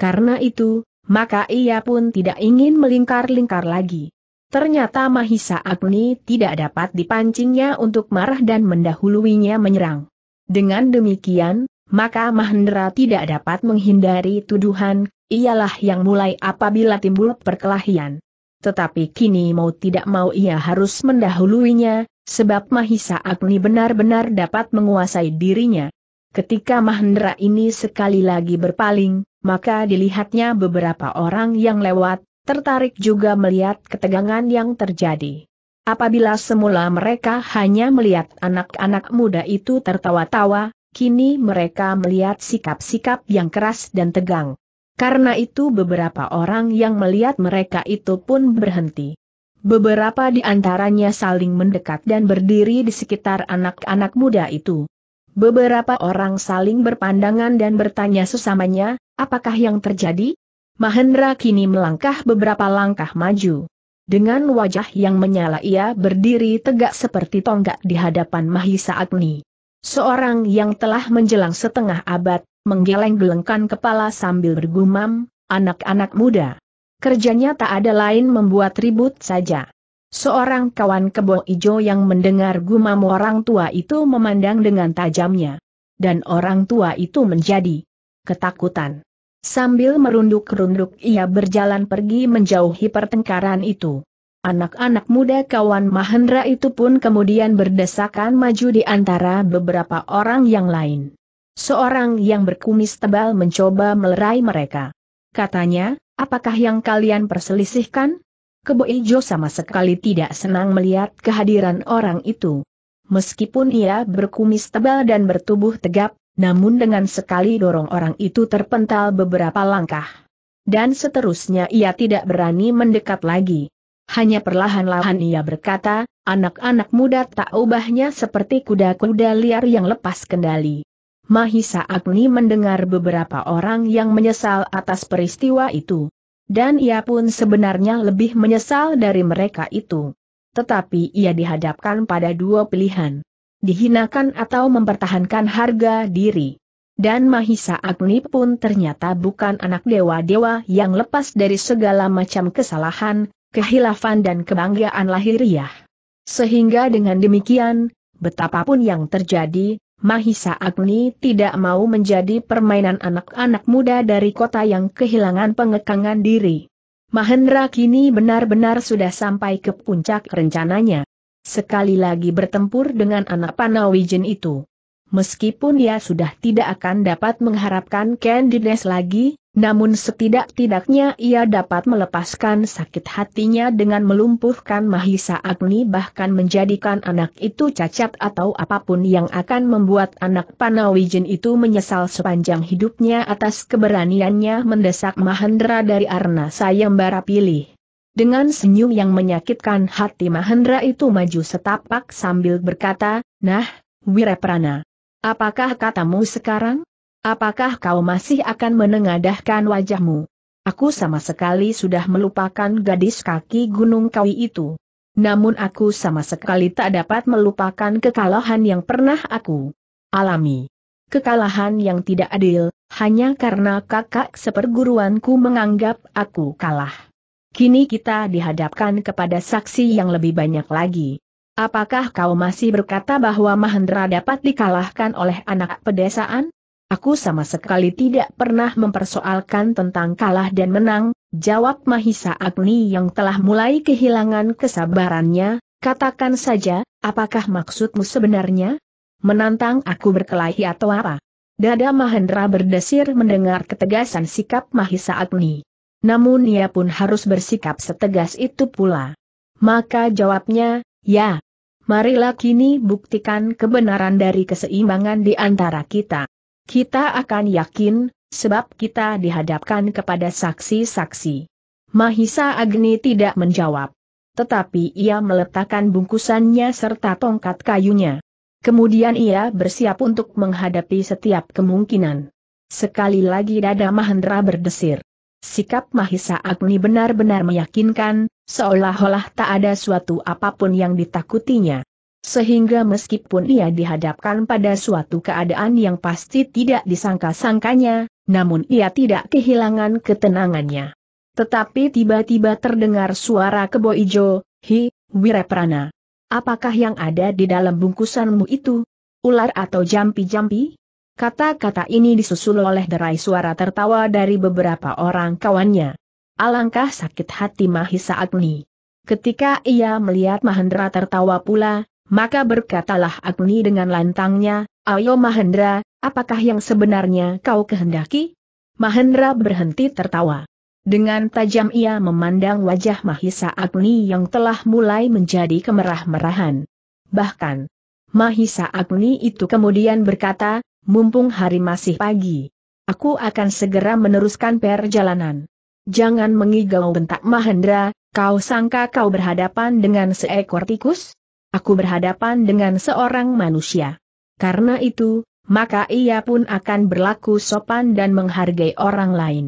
Karena itu, maka ia pun tidak ingin melingkar-lingkar lagi. Ternyata Mahisa Agni tidak dapat dipancingnya untuk marah dan mendahuluinya menyerang. Dengan demikian, maka Mahendra tidak dapat menghindari tuduhan, ialah yang mulai apabila timbul perkelahian tetapi kini mau tidak mau ia harus mendahuluinya, sebab Mahisa Agni benar-benar dapat menguasai dirinya. Ketika Mahendra ini sekali lagi berpaling, maka dilihatnya beberapa orang yang lewat, tertarik juga melihat ketegangan yang terjadi. Apabila semula mereka hanya melihat anak-anak muda itu tertawa-tawa, kini mereka melihat sikap-sikap yang keras dan tegang. Karena itu beberapa orang yang melihat mereka itu pun berhenti. Beberapa di antaranya saling mendekat dan berdiri di sekitar anak-anak muda itu. Beberapa orang saling berpandangan dan bertanya sesamanya, apakah yang terjadi? Mahendra kini melangkah beberapa langkah maju. Dengan wajah yang menyala ia berdiri tegak seperti tonggak di hadapan Mahisa Agni. Seorang yang telah menjelang setengah abad, menggeleng-gelengkan kepala sambil bergumam, anak-anak muda. Kerjanya tak ada lain membuat ribut saja. Seorang kawan kebo ijo yang mendengar gumam orang tua itu memandang dengan tajamnya. Dan orang tua itu menjadi ketakutan. Sambil merunduk-runduk ia berjalan pergi menjauhi pertengkaran itu. Anak-anak muda kawan Mahendra itu pun kemudian berdesakan maju di antara beberapa orang yang lain. Seorang yang berkumis tebal mencoba melerai mereka. Katanya, apakah yang kalian perselisihkan? Kebo Ijo sama sekali tidak senang melihat kehadiran orang itu. Meskipun ia berkumis tebal dan bertubuh tegap, namun dengan sekali dorong orang itu terpental beberapa langkah. Dan seterusnya ia tidak berani mendekat lagi. Hanya perlahan-lahan ia berkata, anak-anak muda tak ubahnya seperti kuda-kuda liar yang lepas kendali. Mahisa Agni mendengar beberapa orang yang menyesal atas peristiwa itu. Dan ia pun sebenarnya lebih menyesal dari mereka itu. Tetapi ia dihadapkan pada dua pilihan. Dihinakan atau mempertahankan harga diri. Dan Mahisa Agni pun ternyata bukan anak dewa-dewa yang lepas dari segala macam kesalahan, kehilafan dan kebanggaan lahiriah. Sehingga dengan demikian, betapapun yang terjadi, Mahisa Agni tidak mau menjadi permainan anak-anak muda dari kota yang kehilangan pengekangan diri. Mahendra kini benar-benar sudah sampai ke puncak rencananya. Sekali lagi bertempur dengan anak Panawijen itu meskipun ia sudah tidak akan dapat mengharapkan Candides lagi, namun setidak-tidaknya ia dapat melepaskan sakit hatinya dengan melumpuhkan Mahisa Agni bahkan menjadikan anak itu cacat atau apapun yang akan membuat anak Panawijen itu menyesal sepanjang hidupnya atas keberaniannya mendesak Mahendra dari Arna Sayembara Pilih. Dengan senyum yang menyakitkan hati Mahendra itu maju setapak sambil berkata, Nah, Wireprana. Apakah katamu sekarang? Apakah kau masih akan menengadahkan wajahmu? Aku sama sekali sudah melupakan gadis kaki gunung kawi itu. Namun aku sama sekali tak dapat melupakan kekalahan yang pernah aku alami. Kekalahan yang tidak adil, hanya karena kakak seperguruanku menganggap aku kalah. Kini kita dihadapkan kepada saksi yang lebih banyak lagi. Apakah kau masih berkata bahwa Mahendra dapat dikalahkan oleh anak pedesaan? Aku sama sekali tidak pernah mempersoalkan tentang kalah dan menang, jawab Mahisa Agni yang telah mulai kehilangan kesabarannya, katakan saja, apakah maksudmu sebenarnya? Menantang aku berkelahi atau apa? Dada Mahendra berdesir mendengar ketegasan sikap Mahisa Agni. Namun ia pun harus bersikap setegas itu pula. Maka jawabnya, Ya. Marilah kini buktikan kebenaran dari keseimbangan di antara kita. Kita akan yakin, sebab kita dihadapkan kepada saksi-saksi. Mahisa Agni tidak menjawab. Tetapi ia meletakkan bungkusannya serta tongkat kayunya. Kemudian ia bersiap untuk menghadapi setiap kemungkinan. Sekali lagi dada Mahendra berdesir. Sikap Mahisa Agni benar-benar meyakinkan, seolah-olah tak ada suatu apapun yang ditakutinya. Sehingga meskipun ia dihadapkan pada suatu keadaan yang pasti tidak disangka-sangkanya, namun ia tidak kehilangan ketenangannya. Tetapi tiba-tiba terdengar suara kebo ijo, Hi, Wireprana. Apakah yang ada di dalam bungkusanmu itu? Ular atau jampi-jampi? Kata-kata ini disusul oleh derai suara tertawa dari beberapa orang kawannya. Alangkah sakit hati Mahisa Agni. Ketika ia melihat Mahendra tertawa pula, maka berkatalah Agni dengan lantangnya, Ayo Mahendra, apakah yang sebenarnya kau kehendaki? Mahendra berhenti tertawa. Dengan tajam ia memandang wajah Mahisa Agni yang telah mulai menjadi kemerah-merahan. Bahkan, Mahisa Agni itu kemudian berkata, mumpung hari masih pagi. Aku akan segera meneruskan perjalanan. Jangan mengigau bentak Mahendra, kau sangka kau berhadapan dengan seekor tikus? Aku berhadapan dengan seorang manusia. Karena itu, maka ia pun akan berlaku sopan dan menghargai orang lain.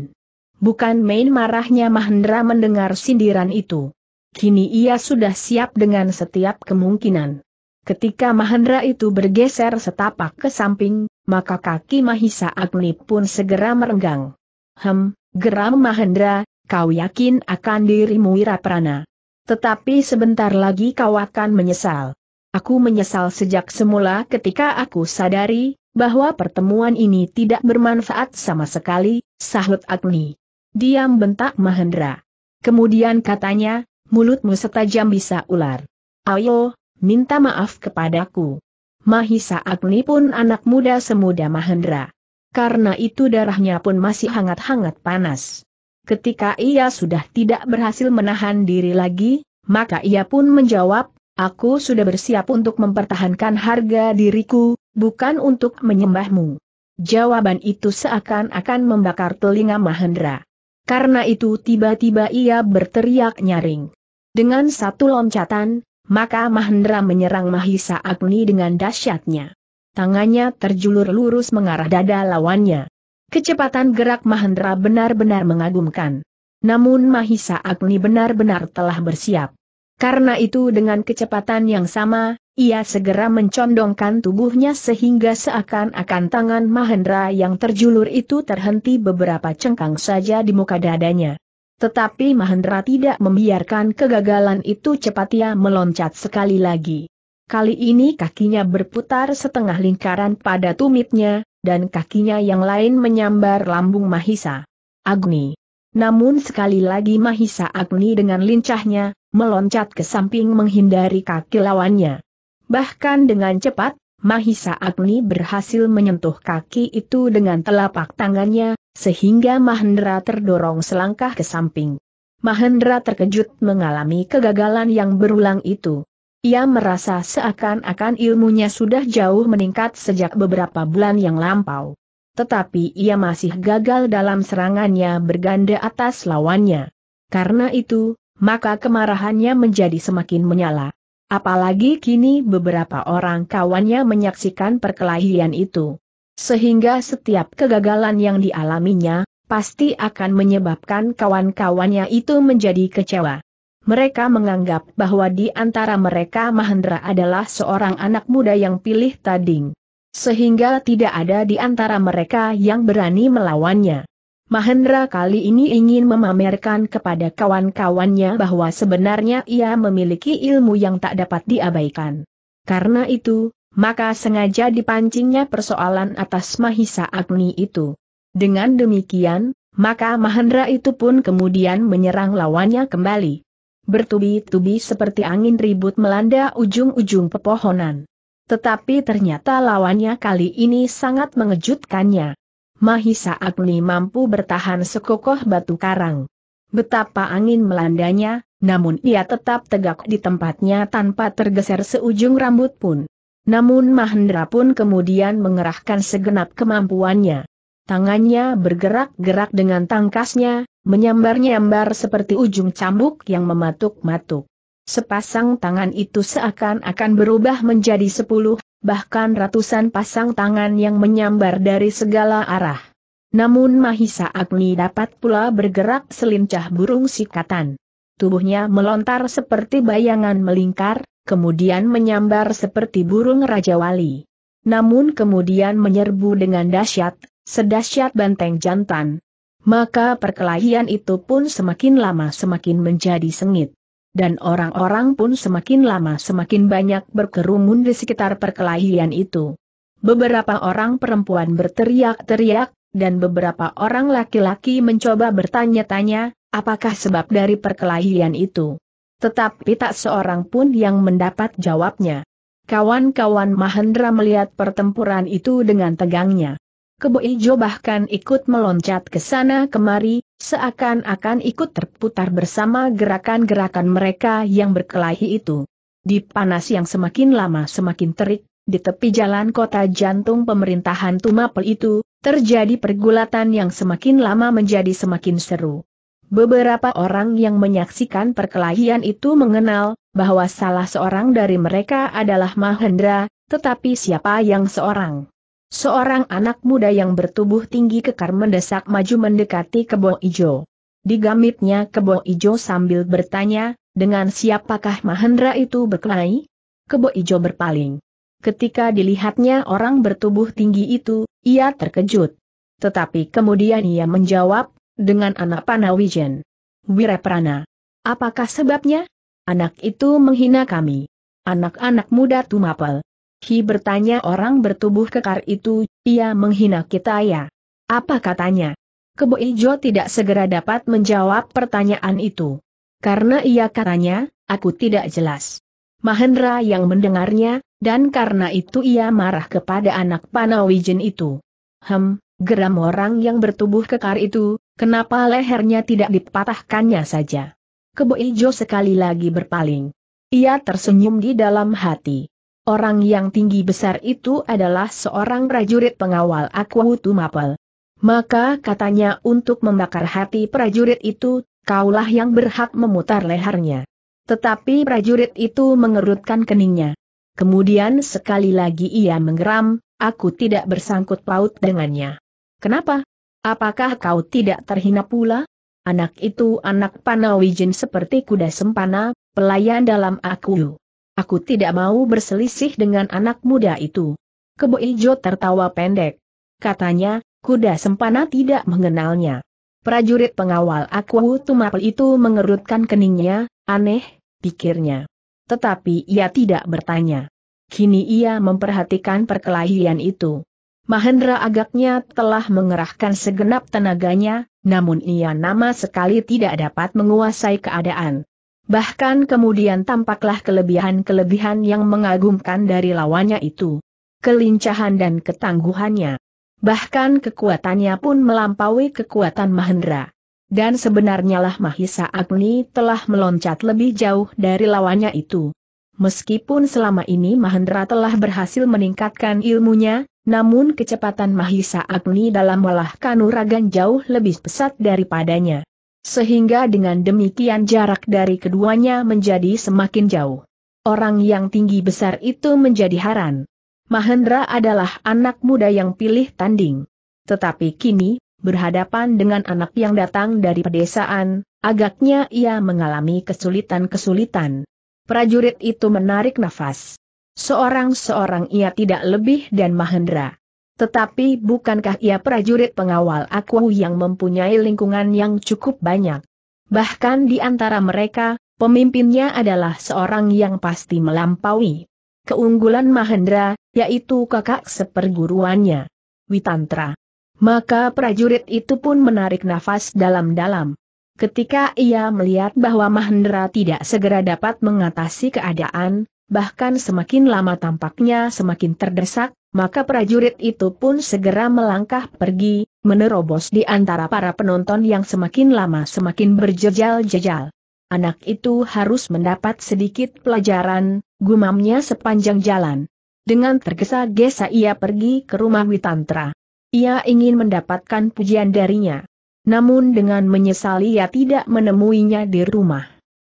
Bukan main marahnya Mahendra mendengar sindiran itu. Kini ia sudah siap dengan setiap kemungkinan. Ketika Mahendra itu bergeser setapak ke samping, maka kaki Mahisa Agni pun segera merenggang. Hem, geram Mahendra, kau yakin akan dirimu Wiraprana. Tetapi sebentar lagi kau akan menyesal. Aku menyesal sejak semula ketika aku sadari, bahwa pertemuan ini tidak bermanfaat sama sekali, sahut Agni. Diam bentak Mahendra. Kemudian katanya, mulutmu setajam bisa ular. Ayo, minta maaf kepadaku. Mahisa Agni pun anak muda semuda Mahendra. Karena itu darahnya pun masih hangat-hangat panas. Ketika ia sudah tidak berhasil menahan diri lagi, maka ia pun menjawab, aku sudah bersiap untuk mempertahankan harga diriku, bukan untuk menyembahmu. Jawaban itu seakan-akan membakar telinga Mahendra. Karena itu tiba-tiba ia berteriak nyaring. Dengan satu loncatan, maka Mahendra menyerang Mahisa Agni dengan dahsyatnya. Tangannya terjulur lurus mengarah dada lawannya. Kecepatan gerak Mahendra benar-benar mengagumkan. Namun Mahisa Agni benar-benar telah bersiap. Karena itu dengan kecepatan yang sama, ia segera mencondongkan tubuhnya sehingga seakan-akan tangan Mahendra yang terjulur itu terhenti beberapa cengkang saja di muka dadanya. Tetapi Mahendra tidak membiarkan kegagalan itu cepat ia meloncat sekali lagi. Kali ini kakinya berputar setengah lingkaran pada tumitnya, dan kakinya yang lain menyambar lambung Mahisa. Agni. Namun sekali lagi Mahisa Agni dengan lincahnya, meloncat ke samping menghindari kaki lawannya. Bahkan dengan cepat, Mahisa Agni berhasil menyentuh kaki itu dengan telapak tangannya, sehingga Mahendra terdorong selangkah ke samping. Mahendra terkejut mengalami kegagalan yang berulang itu. Ia merasa seakan-akan ilmunya sudah jauh meningkat sejak beberapa bulan yang lampau. Tetapi ia masih gagal dalam serangannya berganda atas lawannya. Karena itu, maka kemarahannya menjadi semakin menyala. Apalagi kini beberapa orang kawannya menyaksikan perkelahian itu. Sehingga setiap kegagalan yang dialaminya, pasti akan menyebabkan kawan-kawannya itu menjadi kecewa. Mereka menganggap bahwa di antara mereka Mahendra adalah seorang anak muda yang pilih tading. Sehingga tidak ada di antara mereka yang berani melawannya. Mahendra kali ini ingin memamerkan kepada kawan-kawannya bahwa sebenarnya ia memiliki ilmu yang tak dapat diabaikan. Karena itu, maka sengaja dipancingnya persoalan atas Mahisa Agni itu. Dengan demikian, maka Mahendra itu pun kemudian menyerang lawannya kembali. Bertubi-tubi seperti angin ribut melanda ujung-ujung pepohonan. Tetapi ternyata lawannya kali ini sangat mengejutkannya. Mahisa Agni mampu bertahan sekokoh batu karang. Betapa angin melandanya, namun ia tetap tegak di tempatnya tanpa tergeser seujung rambut pun. Namun Mahendra pun kemudian mengerahkan segenap kemampuannya. Tangannya bergerak-gerak dengan tangkasnya, menyambar-nyambar seperti ujung cambuk yang mematuk-matuk. Sepasang tangan itu seakan-akan berubah menjadi sepuluh, bahkan ratusan pasang tangan yang menyambar dari segala arah. Namun Mahisa Agni dapat pula bergerak selincah burung sikatan. Tubuhnya melontar seperti bayangan melingkar, kemudian menyambar seperti burung Raja Wali. Namun kemudian menyerbu dengan dahsyat, sedahsyat banteng jantan. Maka perkelahian itu pun semakin lama semakin menjadi sengit. Dan orang-orang pun semakin lama semakin banyak berkerumun di sekitar perkelahian itu. Beberapa orang perempuan berteriak-teriak, dan beberapa orang laki-laki mencoba bertanya-tanya, apakah sebab dari perkelahian itu. Tetapi tak seorang pun yang mendapat jawabnya. Kawan-kawan Mahendra melihat pertempuran itu dengan tegangnya. Kebo Ijo bahkan ikut meloncat ke sana kemari, seakan-akan ikut terputar bersama gerakan-gerakan mereka yang berkelahi itu. Di panas yang semakin lama semakin terik, di tepi jalan kota jantung pemerintahan Tumapel itu, terjadi pergulatan yang semakin lama menjadi semakin seru. Beberapa orang yang menyaksikan perkelahian itu mengenal, bahwa salah seorang dari mereka adalah Mahendra, tetapi siapa yang seorang? Seorang anak muda yang bertubuh tinggi kekar mendesak maju mendekati kebo ijo. Digamitnya kebo ijo sambil bertanya, dengan siapakah Mahendra itu berkelahi? Kebo ijo berpaling. Ketika dilihatnya orang bertubuh tinggi itu, ia terkejut. Tetapi kemudian ia menjawab, dengan anak Panawijen. Wireprana. Apakah sebabnya? Anak itu menghina kami. Anak-anak muda Tumapel. Hi bertanya orang bertubuh kekar itu, ia menghina kita ya. Apa katanya? Kebo Ijo tidak segera dapat menjawab pertanyaan itu. Karena ia katanya, aku tidak jelas. Mahendra yang mendengarnya, dan karena itu ia marah kepada anak Panawijen itu. Hem, geram orang yang bertubuh kekar itu, Kenapa lehernya tidak dipatahkannya saja? Kebo Ijo sekali lagi berpaling. Ia tersenyum di dalam hati. Orang yang tinggi besar itu adalah seorang prajurit pengawal Akwutu Mapel. Maka katanya untuk membakar hati prajurit itu, kaulah yang berhak memutar lehernya. Tetapi prajurit itu mengerutkan keningnya. Kemudian sekali lagi ia menggeram, aku tidak bersangkut paut dengannya. Kenapa? Apakah kau tidak terhina pula? Anak itu anak Panawijin seperti kuda sempana, pelayan dalam aku. Aku tidak mau berselisih dengan anak muda itu. Kebo Ijo tertawa pendek. Katanya, kuda sempana tidak mengenalnya. Prajurit pengawal aku Tumapel itu mengerutkan keningnya, aneh, pikirnya. Tetapi ia tidak bertanya. Kini ia memperhatikan perkelahian itu. Mahendra agaknya telah mengerahkan segenap tenaganya, namun ia nama sekali tidak dapat menguasai keadaan. Bahkan kemudian tampaklah kelebihan-kelebihan yang mengagumkan dari lawannya itu. Kelincahan dan ketangguhannya. Bahkan kekuatannya pun melampaui kekuatan Mahendra. Dan sebenarnya lah Mahisa Agni telah meloncat lebih jauh dari lawannya itu. Meskipun selama ini Mahendra telah berhasil meningkatkan ilmunya, namun kecepatan Mahisa Agni dalam melah kanuragan jauh lebih pesat daripadanya. Sehingga dengan demikian jarak dari keduanya menjadi semakin jauh. Orang yang tinggi besar itu menjadi haran. Mahendra adalah anak muda yang pilih tanding. Tetapi kini, berhadapan dengan anak yang datang dari pedesaan, agaknya ia mengalami kesulitan-kesulitan. Prajurit itu menarik nafas. Seorang-seorang ia tidak lebih dan Mahendra. Tetapi bukankah ia prajurit pengawal aku yang mempunyai lingkungan yang cukup banyak? Bahkan di antara mereka, pemimpinnya adalah seorang yang pasti melampaui keunggulan Mahendra, yaitu kakak seperguruannya, Witantra. Maka prajurit itu pun menarik nafas dalam-dalam. Ketika ia melihat bahwa Mahendra tidak segera dapat mengatasi keadaan, bahkan semakin lama tampaknya semakin terdesak, maka prajurit itu pun segera melangkah pergi, menerobos di antara para penonton yang semakin lama semakin berjejal-jejal. Anak itu harus mendapat sedikit pelajaran, gumamnya sepanjang jalan. Dengan tergesa-gesa ia pergi ke rumah Witantra. Ia ingin mendapatkan pujian darinya. Namun dengan menyesali ia tidak menemuinya di rumah.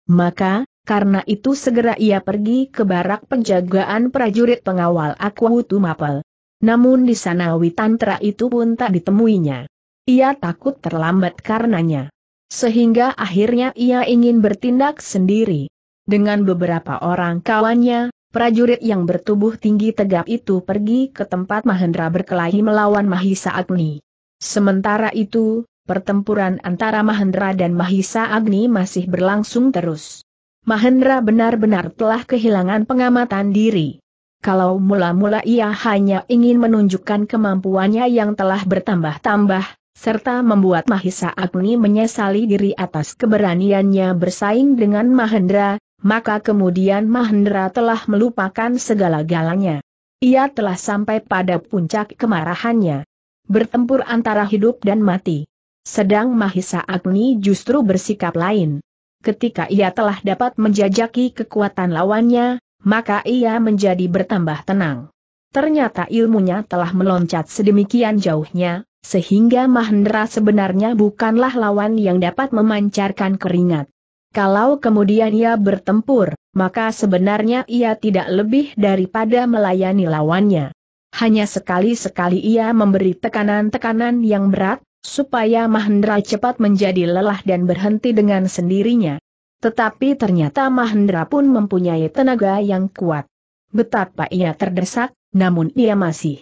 Maka, karena itu segera ia pergi ke barak penjagaan prajurit pengawal Akwutu Mapel. Namun di sana Witantra itu pun tak ditemuinya. Ia takut terlambat karenanya. Sehingga akhirnya ia ingin bertindak sendiri. Dengan beberapa orang kawannya, prajurit yang bertubuh tinggi tegap itu pergi ke tempat Mahendra berkelahi melawan Mahisa Agni. Sementara itu, pertempuran antara Mahendra dan Mahisa Agni masih berlangsung terus. Mahendra benar-benar telah kehilangan pengamatan diri. Kalau mula-mula ia hanya ingin menunjukkan kemampuannya yang telah bertambah-tambah, serta membuat Mahisa Agni menyesali diri atas keberaniannya bersaing dengan Mahendra, maka kemudian Mahendra telah melupakan segala galanya. Ia telah sampai pada puncak kemarahannya. Bertempur antara hidup dan mati. Sedang Mahisa Agni justru bersikap lain ketika ia telah dapat menjajaki kekuatan lawannya, maka ia menjadi bertambah tenang. Ternyata ilmunya telah meloncat sedemikian jauhnya, sehingga Mahendra sebenarnya bukanlah lawan yang dapat memancarkan keringat. Kalau kemudian ia bertempur, maka sebenarnya ia tidak lebih daripada melayani lawannya. Hanya sekali-sekali ia memberi tekanan-tekanan yang berat, supaya Mahendra cepat menjadi lelah dan berhenti dengan sendirinya. Tetapi ternyata Mahendra pun mempunyai tenaga yang kuat. Betapa ia terdesak, namun ia masih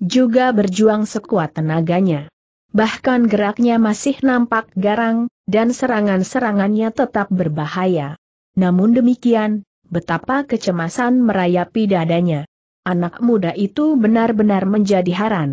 juga berjuang sekuat tenaganya. Bahkan geraknya masih nampak garang, dan serangan-serangannya tetap berbahaya. Namun demikian, betapa kecemasan merayapi dadanya. Anak muda itu benar-benar menjadi haran.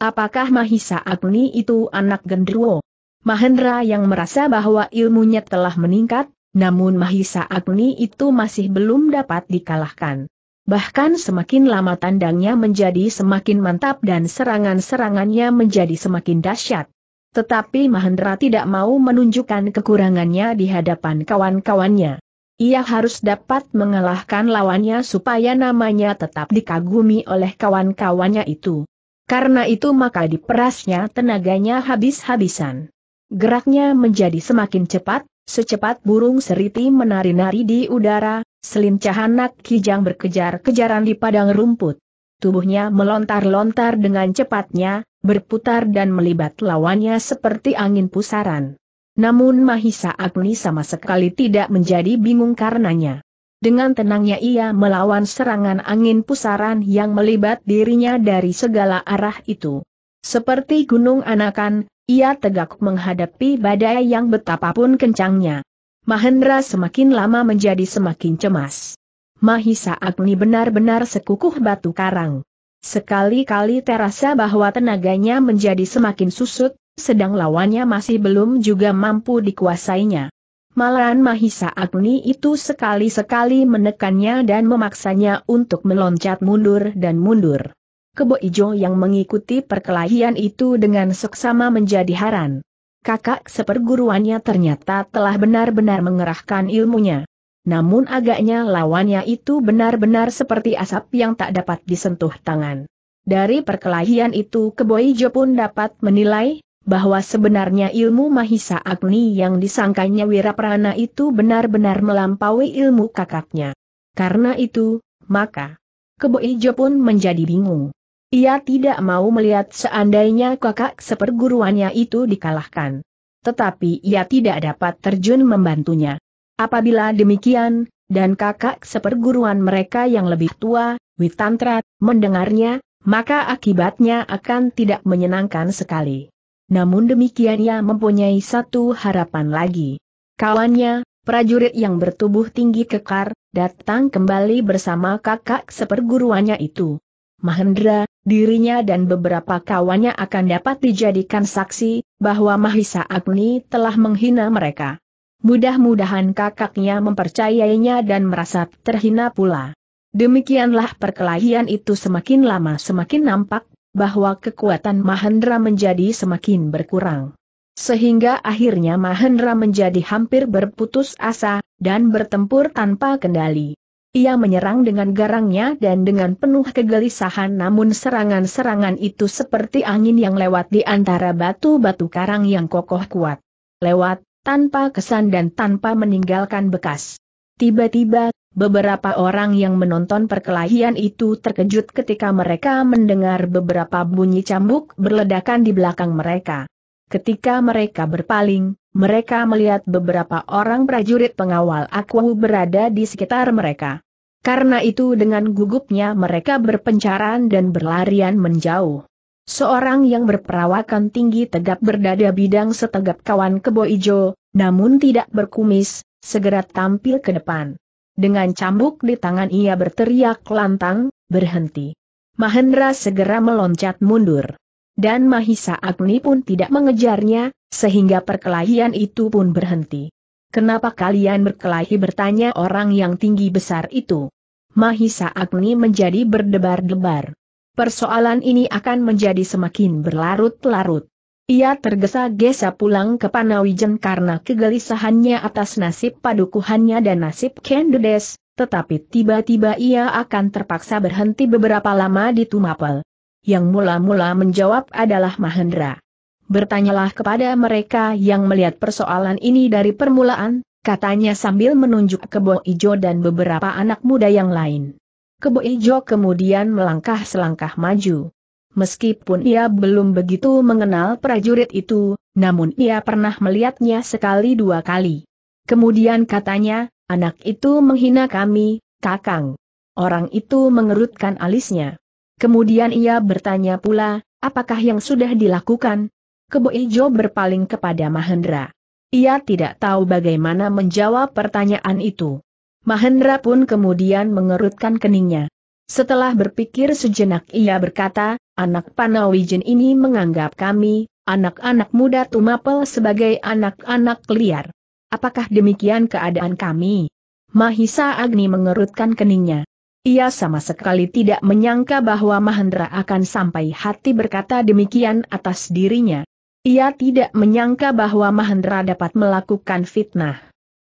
Apakah Mahisa Agni itu anak Gendruwo? Mahendra yang merasa bahwa ilmunya telah meningkat, namun Mahisa Agni itu masih belum dapat dikalahkan. Bahkan semakin lama tandangnya menjadi semakin mantap dan serangan-serangannya menjadi semakin dahsyat. Tetapi Mahendra tidak mau menunjukkan kekurangannya di hadapan kawan-kawannya. Ia harus dapat mengalahkan lawannya supaya namanya tetap dikagumi oleh kawan-kawannya itu. Karena itu maka diperasnya tenaganya habis-habisan. Geraknya menjadi semakin cepat, secepat burung seriti menari-nari di udara, selincahan nak kijang berkejar-kejaran di padang rumput. Tubuhnya melontar-lontar dengan cepatnya, berputar dan melibat lawannya seperti angin pusaran. Namun Mahisa Agni sama sekali tidak menjadi bingung karenanya. Dengan tenangnya ia melawan serangan angin pusaran yang melibat dirinya dari segala arah itu. Seperti gunung anakan, ia tegak menghadapi badai yang betapapun kencangnya. Mahendra semakin lama menjadi semakin cemas. Mahisa Agni benar-benar sekukuh batu karang. Sekali-kali terasa bahwa tenaganya menjadi semakin susut, sedang lawannya masih belum juga mampu dikuasainya malahan Mahisa Agni itu sekali-sekali menekannya dan memaksanya untuk meloncat mundur dan mundur. Kebo Ijo yang mengikuti perkelahian itu dengan seksama menjadi haran. Kakak seperguruannya ternyata telah benar-benar mengerahkan ilmunya. Namun agaknya lawannya itu benar-benar seperti asap yang tak dapat disentuh tangan. Dari perkelahian itu Kebo Ijo pun dapat menilai bahwa sebenarnya ilmu Mahisa Agni yang disangkanya Wiraprana itu benar-benar melampaui ilmu kakaknya. Karena itu, maka Keboijo pun menjadi bingung. Ia tidak mau melihat seandainya kakak seperguruannya itu dikalahkan. Tetapi ia tidak dapat terjun membantunya. Apabila demikian, dan kakak seperguruan mereka yang lebih tua, Witantrat, mendengarnya, maka akibatnya akan tidak menyenangkan sekali namun demikian ia mempunyai satu harapan lagi. Kawannya, prajurit yang bertubuh tinggi kekar, datang kembali bersama kakak seperguruannya itu. Mahendra, dirinya dan beberapa kawannya akan dapat dijadikan saksi, bahwa Mahisa Agni telah menghina mereka. Mudah-mudahan kakaknya mempercayainya dan merasa terhina pula. Demikianlah perkelahian itu semakin lama semakin nampak, bahwa kekuatan Mahendra menjadi semakin berkurang. Sehingga akhirnya Mahendra menjadi hampir berputus asa, dan bertempur tanpa kendali. Ia menyerang dengan garangnya dan dengan penuh kegelisahan namun serangan-serangan itu seperti angin yang lewat di antara batu-batu karang yang kokoh kuat. Lewat, tanpa kesan dan tanpa meninggalkan bekas. Tiba-tiba, Beberapa orang yang menonton perkelahian itu terkejut ketika mereka mendengar beberapa bunyi cambuk berledakan di belakang mereka. Ketika mereka berpaling, mereka melihat beberapa orang prajurit pengawal Akwahu berada di sekitar mereka. Karena itu dengan gugupnya mereka berpencaran dan berlarian menjauh. Seorang yang berperawakan tinggi tegap berdada bidang setegap kawan kebo ijo, namun tidak berkumis, segera tampil ke depan. Dengan cambuk di tangan ia berteriak lantang, berhenti. Mahendra segera meloncat mundur. Dan Mahisa Agni pun tidak mengejarnya, sehingga perkelahian itu pun berhenti. Kenapa kalian berkelahi bertanya orang yang tinggi besar itu? Mahisa Agni menjadi berdebar-debar. Persoalan ini akan menjadi semakin berlarut-larut. Ia tergesa-gesa pulang ke Panawijen karena kegelisahannya atas nasib padukuhannya dan nasib Kendudes, tetapi tiba-tiba ia akan terpaksa berhenti beberapa lama di Tumapel. Yang mula-mula menjawab adalah Mahendra. Bertanyalah kepada mereka yang melihat persoalan ini dari permulaan, katanya sambil menunjuk Kebo Ijo dan beberapa anak muda yang lain. Kebo Ijo kemudian melangkah selangkah maju. Meskipun ia belum begitu mengenal prajurit itu, namun ia pernah melihatnya sekali dua kali. Kemudian katanya, anak itu menghina kami, kakang. Orang itu mengerutkan alisnya. Kemudian ia bertanya pula, apakah yang sudah dilakukan? Kebo Ijo berpaling kepada Mahendra. Ia tidak tahu bagaimana menjawab pertanyaan itu. Mahendra pun kemudian mengerutkan keningnya. Setelah berpikir sejenak ia berkata, anak Panawijin ini menganggap kami, anak-anak muda Tumapel sebagai anak-anak liar. Apakah demikian keadaan kami? Mahisa Agni mengerutkan keningnya. Ia sama sekali tidak menyangka bahwa Mahendra akan sampai hati berkata demikian atas dirinya. Ia tidak menyangka bahwa Mahendra dapat melakukan fitnah.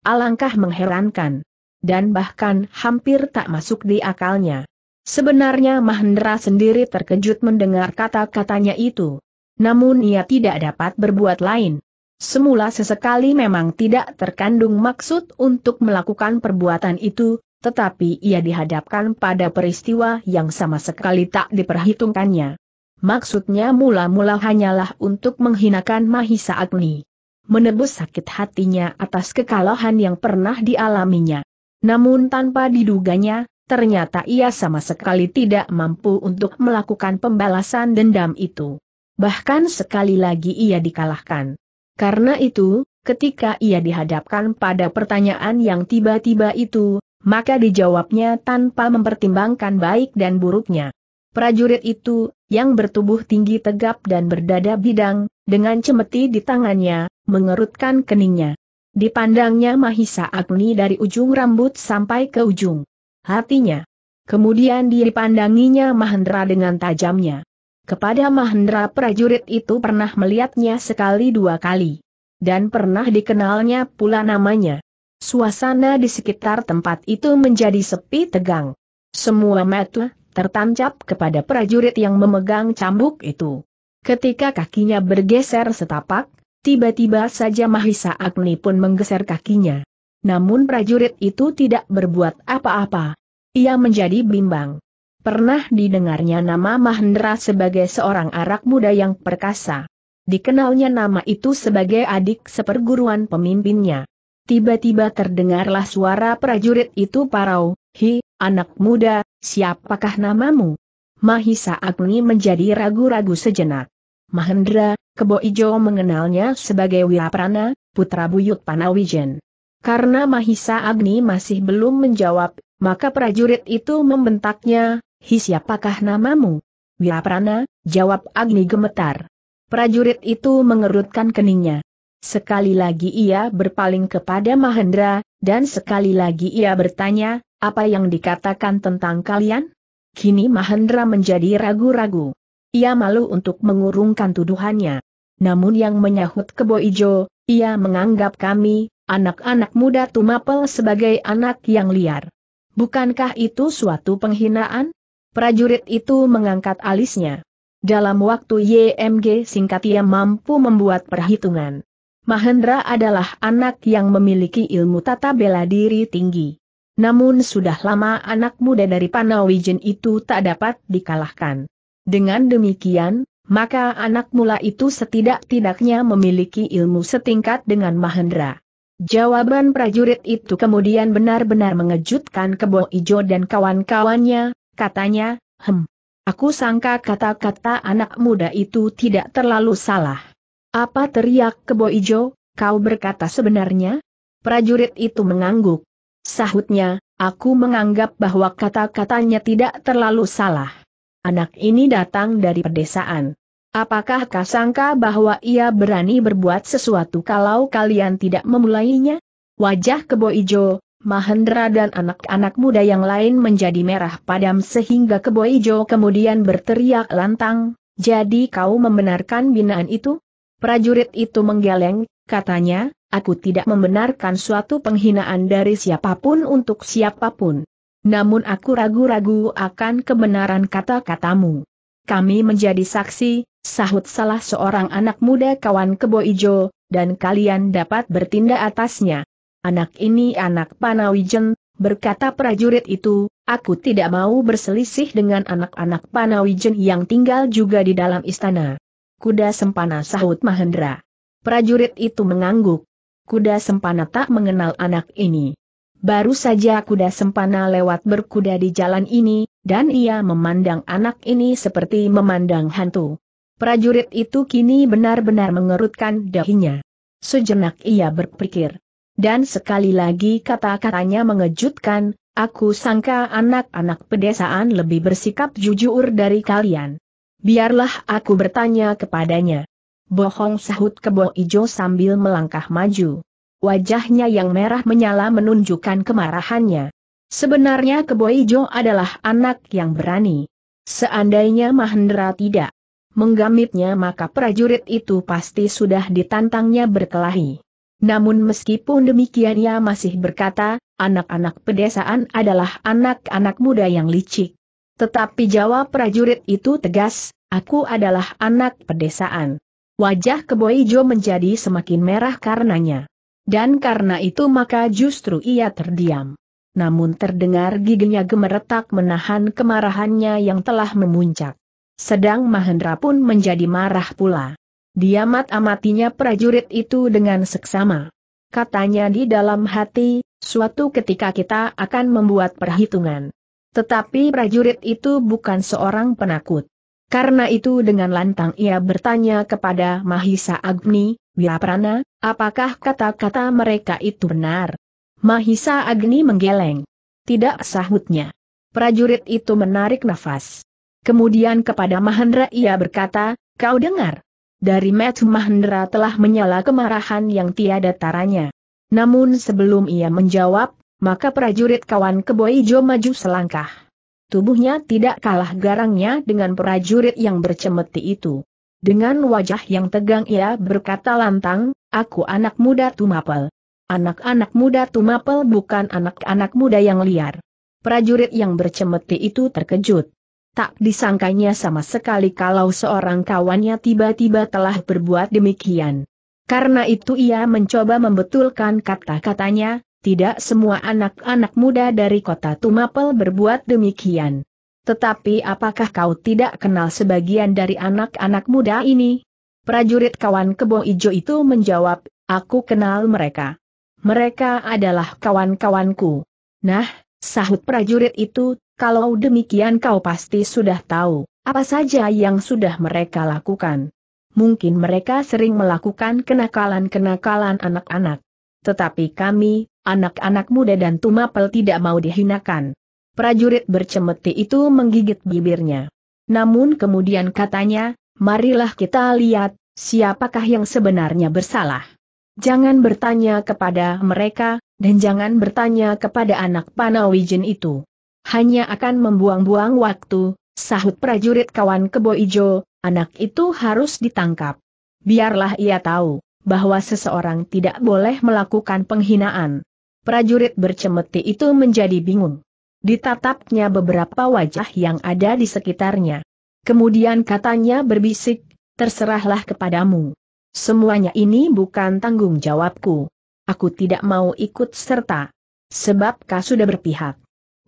Alangkah mengherankan. Dan bahkan hampir tak masuk di akalnya. Sebenarnya Mahendra sendiri terkejut mendengar kata-katanya itu. Namun ia tidak dapat berbuat lain. Semula sesekali memang tidak terkandung maksud untuk melakukan perbuatan itu, tetapi ia dihadapkan pada peristiwa yang sama sekali tak diperhitungkannya. Maksudnya mula-mula hanyalah untuk menghinakan Mahisa Agni. Menebus sakit hatinya atas kekalahan yang pernah dialaminya. Namun tanpa diduganya, ternyata ia sama sekali tidak mampu untuk melakukan pembalasan dendam itu. Bahkan sekali lagi ia dikalahkan. Karena itu, ketika ia dihadapkan pada pertanyaan yang tiba-tiba itu, maka dijawabnya tanpa mempertimbangkan baik dan buruknya. Prajurit itu, yang bertubuh tinggi tegap dan berdada bidang, dengan cemeti di tangannya, mengerutkan keningnya. Dipandangnya Mahisa Agni dari ujung rambut sampai ke ujung hatinya. Kemudian dipandanginya Mahendra dengan tajamnya. Kepada Mahendra prajurit itu pernah melihatnya sekali dua kali. Dan pernah dikenalnya pula namanya. Suasana di sekitar tempat itu menjadi sepi tegang. Semua mata tertancap kepada prajurit yang memegang cambuk itu. Ketika kakinya bergeser setapak, tiba-tiba saja Mahisa Agni pun menggeser kakinya namun prajurit itu tidak berbuat apa-apa. Ia menjadi bimbang. Pernah didengarnya nama Mahendra sebagai seorang arak muda yang perkasa. Dikenalnya nama itu sebagai adik seperguruan pemimpinnya. Tiba-tiba terdengarlah suara prajurit itu parau, Hi, anak muda, siapakah namamu? Mahisa Agni menjadi ragu-ragu sejenak. Mahendra, Kebo Ijo mengenalnya sebagai Wiraprana, putra buyut Panawijen. Karena Mahisa Agni masih belum menjawab, maka prajurit itu membentaknya, Hi siapakah namamu? Wiaprana, jawab Agni gemetar. Prajurit itu mengerutkan keningnya. Sekali lagi ia berpaling kepada Mahendra, dan sekali lagi ia bertanya, apa yang dikatakan tentang kalian? Kini Mahendra menjadi ragu-ragu. Ia malu untuk mengurungkan tuduhannya. Namun yang menyahut kebo ijo, ia menganggap kami, anak-anak muda Tumapel sebagai anak yang liar. Bukankah itu suatu penghinaan? Prajurit itu mengangkat alisnya. Dalam waktu YMG singkat ia mampu membuat perhitungan. Mahendra adalah anak yang memiliki ilmu tata bela diri tinggi. Namun sudah lama anak muda dari Panawijen itu tak dapat dikalahkan. Dengan demikian, maka anak mula itu setidak-tidaknya memiliki ilmu setingkat dengan Mahendra. Jawaban prajurit itu kemudian benar-benar mengejutkan Kebo Ijo dan kawan-kawannya, katanya, hem. Aku sangka kata-kata anak muda itu tidak terlalu salah. Apa teriak Kebo Ijo, kau berkata sebenarnya? Prajurit itu mengangguk. Sahutnya, aku menganggap bahwa kata-katanya tidak terlalu salah. Anak ini datang dari pedesaan. Apakah kasangka bahwa ia berani berbuat sesuatu kalau kalian tidak memulainya? Wajah Kebo Ijo, Mahendra dan anak-anak muda yang lain menjadi merah padam sehingga Kebo Ijo kemudian berteriak lantang, jadi kau membenarkan binaan itu? Prajurit itu menggeleng, katanya, aku tidak membenarkan suatu penghinaan dari siapapun untuk siapapun. Namun aku ragu-ragu akan kebenaran kata-katamu. Kami menjadi saksi, Sahut salah seorang anak muda kawan kebo ijo, dan kalian dapat bertindak atasnya. Anak ini anak Panawijen, berkata prajurit itu, aku tidak mau berselisih dengan anak-anak Panawijen yang tinggal juga di dalam istana. Kuda Sempana sahut Mahendra. Prajurit itu mengangguk. Kuda Sempana tak mengenal anak ini. Baru saja kuda sempana lewat berkuda di jalan ini, dan ia memandang anak ini seperti memandang hantu. Prajurit itu kini benar-benar mengerutkan dahinya. Sejenak ia berpikir. Dan sekali lagi kata-katanya mengejutkan, aku sangka anak-anak pedesaan lebih bersikap jujur dari kalian. Biarlah aku bertanya kepadanya. Bohong sahut kebo ijo sambil melangkah maju. Wajahnya yang merah menyala menunjukkan kemarahannya. Sebenarnya kebo ijo adalah anak yang berani. Seandainya Mahendra tidak menggamitnya maka prajurit itu pasti sudah ditantangnya berkelahi. Namun meskipun demikian ia masih berkata, anak-anak pedesaan adalah anak-anak muda yang licik. Tetapi jawab prajurit itu tegas, aku adalah anak pedesaan. Wajah Keboijo menjadi semakin merah karenanya. Dan karena itu maka justru ia terdiam. Namun terdengar giginya gemeretak menahan kemarahannya yang telah memuncak. Sedang Mahendra pun menjadi marah pula. Dia Diamat amatinya prajurit itu dengan seksama. Katanya di dalam hati, suatu ketika kita akan membuat perhitungan. Tetapi prajurit itu bukan seorang penakut. Karena itu dengan lantang ia bertanya kepada Mahisa Agni, Prana, apakah kata-kata mereka itu benar? Mahisa Agni menggeleng. Tidak sahutnya. Prajurit itu menarik nafas. Kemudian kepada Mahendra ia berkata, kau dengar. Dari Matu Mahendra telah menyala kemarahan yang tiada taranya. Namun sebelum ia menjawab, maka prajurit kawan Keboijo maju selangkah. Tubuhnya tidak kalah garangnya dengan prajurit yang bercemeti itu. Dengan wajah yang tegang ia berkata lantang, aku anak muda Tumapel. Anak-anak muda Tumapel bukan anak-anak muda yang liar. Prajurit yang bercemeti itu terkejut. Tak disangkanya sama sekali kalau seorang kawannya tiba-tiba telah berbuat demikian. Karena itu ia mencoba membetulkan kata-katanya, tidak semua anak-anak muda dari kota Tumapel berbuat demikian. Tetapi apakah kau tidak kenal sebagian dari anak-anak muda ini? Prajurit kawan kebo ijo itu menjawab, aku kenal mereka. Mereka adalah kawan-kawanku. Nah, sahut prajurit itu, kalau demikian kau pasti sudah tahu, apa saja yang sudah mereka lakukan. Mungkin mereka sering melakukan kenakalan-kenakalan anak-anak. Tetapi kami, anak-anak muda dan tumapel tidak mau dihinakan. Prajurit bercemeti itu menggigit bibirnya. Namun kemudian katanya, marilah kita lihat, siapakah yang sebenarnya bersalah. Jangan bertanya kepada mereka, dan jangan bertanya kepada anak Panawijin itu hanya akan membuang-buang waktu, sahut prajurit kawan kebo ijo, anak itu harus ditangkap. Biarlah ia tahu, bahwa seseorang tidak boleh melakukan penghinaan. Prajurit bercemeti itu menjadi bingung. Ditatapnya beberapa wajah yang ada di sekitarnya. Kemudian katanya berbisik, terserahlah kepadamu. Semuanya ini bukan tanggung jawabku. Aku tidak mau ikut serta. Sebab kau sudah berpihak.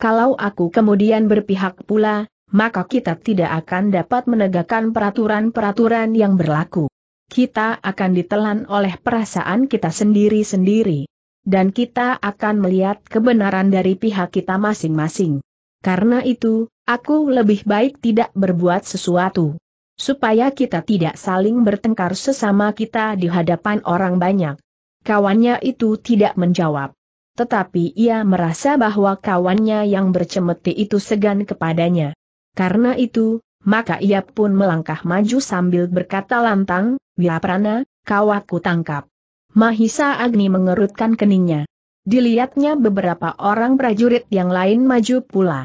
Kalau aku kemudian berpihak pula, maka kita tidak akan dapat menegakkan peraturan-peraturan yang berlaku. Kita akan ditelan oleh perasaan kita sendiri-sendiri. Dan kita akan melihat kebenaran dari pihak kita masing-masing. Karena itu, aku lebih baik tidak berbuat sesuatu. Supaya kita tidak saling bertengkar sesama kita di hadapan orang banyak. Kawannya itu tidak menjawab tetapi ia merasa bahwa kawannya yang bercemeti itu segan kepadanya. Karena itu, maka ia pun melangkah maju sambil berkata lantang, Wilaprana, ya kau aku tangkap. Mahisa Agni mengerutkan keningnya. Dilihatnya beberapa orang prajurit yang lain maju pula.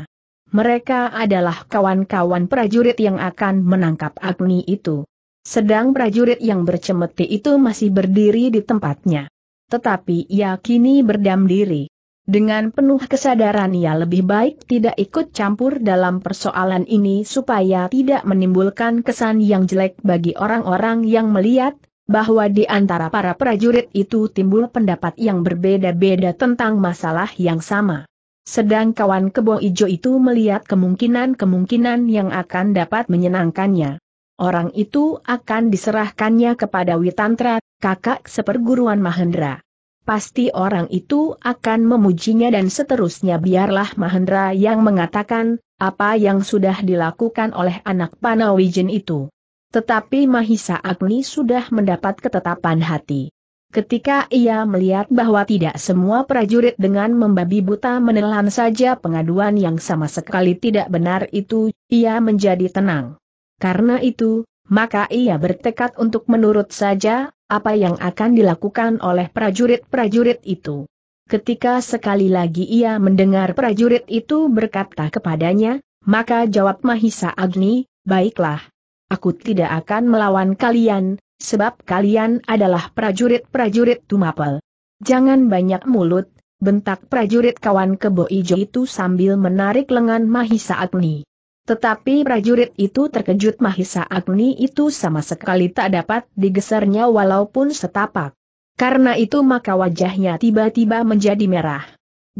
Mereka adalah kawan-kawan prajurit yang akan menangkap Agni itu. Sedang prajurit yang bercemeti itu masih berdiri di tempatnya tetapi ia kini berdam diri. Dengan penuh kesadaran ia lebih baik tidak ikut campur dalam persoalan ini supaya tidak menimbulkan kesan yang jelek bagi orang-orang yang melihat, bahwa di antara para prajurit itu timbul pendapat yang berbeda-beda tentang masalah yang sama. Sedang kawan kebo ijo itu melihat kemungkinan-kemungkinan yang akan dapat menyenangkannya. Orang itu akan diserahkannya kepada Witantra, kakak seperguruan Mahendra. Pasti orang itu akan memujinya dan seterusnya biarlah Mahendra yang mengatakan, apa yang sudah dilakukan oleh anak Panawijen itu. Tetapi Mahisa Agni sudah mendapat ketetapan hati. Ketika ia melihat bahwa tidak semua prajurit dengan membabi buta menelan saja pengaduan yang sama sekali tidak benar itu, ia menjadi tenang. Karena itu, maka ia bertekad untuk menurut saja, apa yang akan dilakukan oleh prajurit-prajurit itu. Ketika sekali lagi ia mendengar prajurit itu berkata kepadanya, maka jawab Mahisa Agni, baiklah. Aku tidak akan melawan kalian, sebab kalian adalah prajurit-prajurit Tumapel. Jangan banyak mulut, bentak prajurit kawan kebo ijo itu sambil menarik lengan Mahisa Agni. Tetapi prajurit itu terkejut Mahisa Agni itu sama sekali tak dapat digesernya walaupun setapak. Karena itu maka wajahnya tiba-tiba menjadi merah.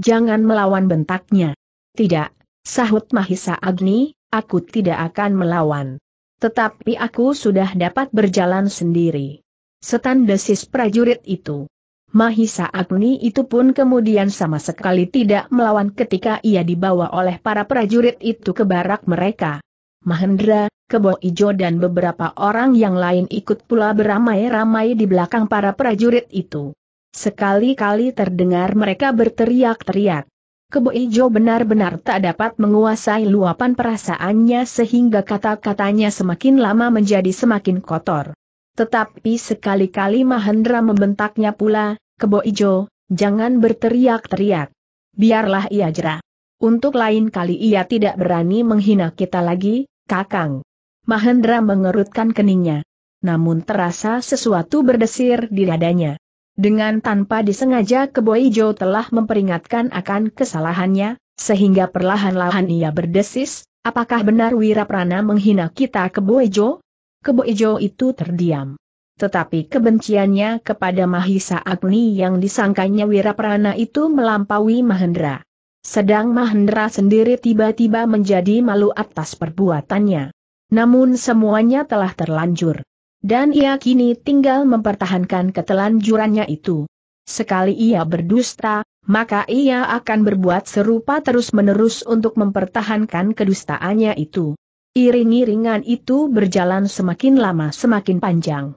Jangan melawan bentaknya. Tidak, sahut Mahisa Agni, aku tidak akan melawan. Tetapi aku sudah dapat berjalan sendiri. Setan desis prajurit itu. Mahisa Agni itu pun kemudian sama sekali tidak melawan ketika ia dibawa oleh para prajurit itu ke barak mereka. Mahendra, Kebo Ijo dan beberapa orang yang lain ikut pula beramai-ramai di belakang para prajurit itu. Sekali-kali terdengar mereka berteriak-teriak. Kebo Ijo benar-benar tak dapat menguasai luapan perasaannya sehingga kata-katanya semakin lama menjadi semakin kotor. Tetapi sekali-kali Mahendra membentaknya pula, Kebo Ijo, jangan berteriak-teriak. Biarlah ia jera. Untuk lain kali ia tidak berani menghina kita lagi, Kakang. Mahendra mengerutkan keningnya. Namun terasa sesuatu berdesir di dadanya. Dengan tanpa disengaja Kebo Ijo telah memperingatkan akan kesalahannya, sehingga perlahan-lahan ia berdesis, apakah benar Wiraprana menghina kita Kebo Ijo? Kebo Ijo itu terdiam. Tetapi kebenciannya kepada Mahisa Agni yang disangkanya Wiraprana itu melampaui Mahendra. Sedang Mahendra sendiri tiba-tiba menjadi malu atas perbuatannya. Namun semuanya telah terlanjur. Dan ia kini tinggal mempertahankan ketelanjurannya itu. Sekali ia berdusta, maka ia akan berbuat serupa terus-menerus untuk mempertahankan kedustaannya itu. Iring-iringan itu berjalan semakin lama semakin panjang.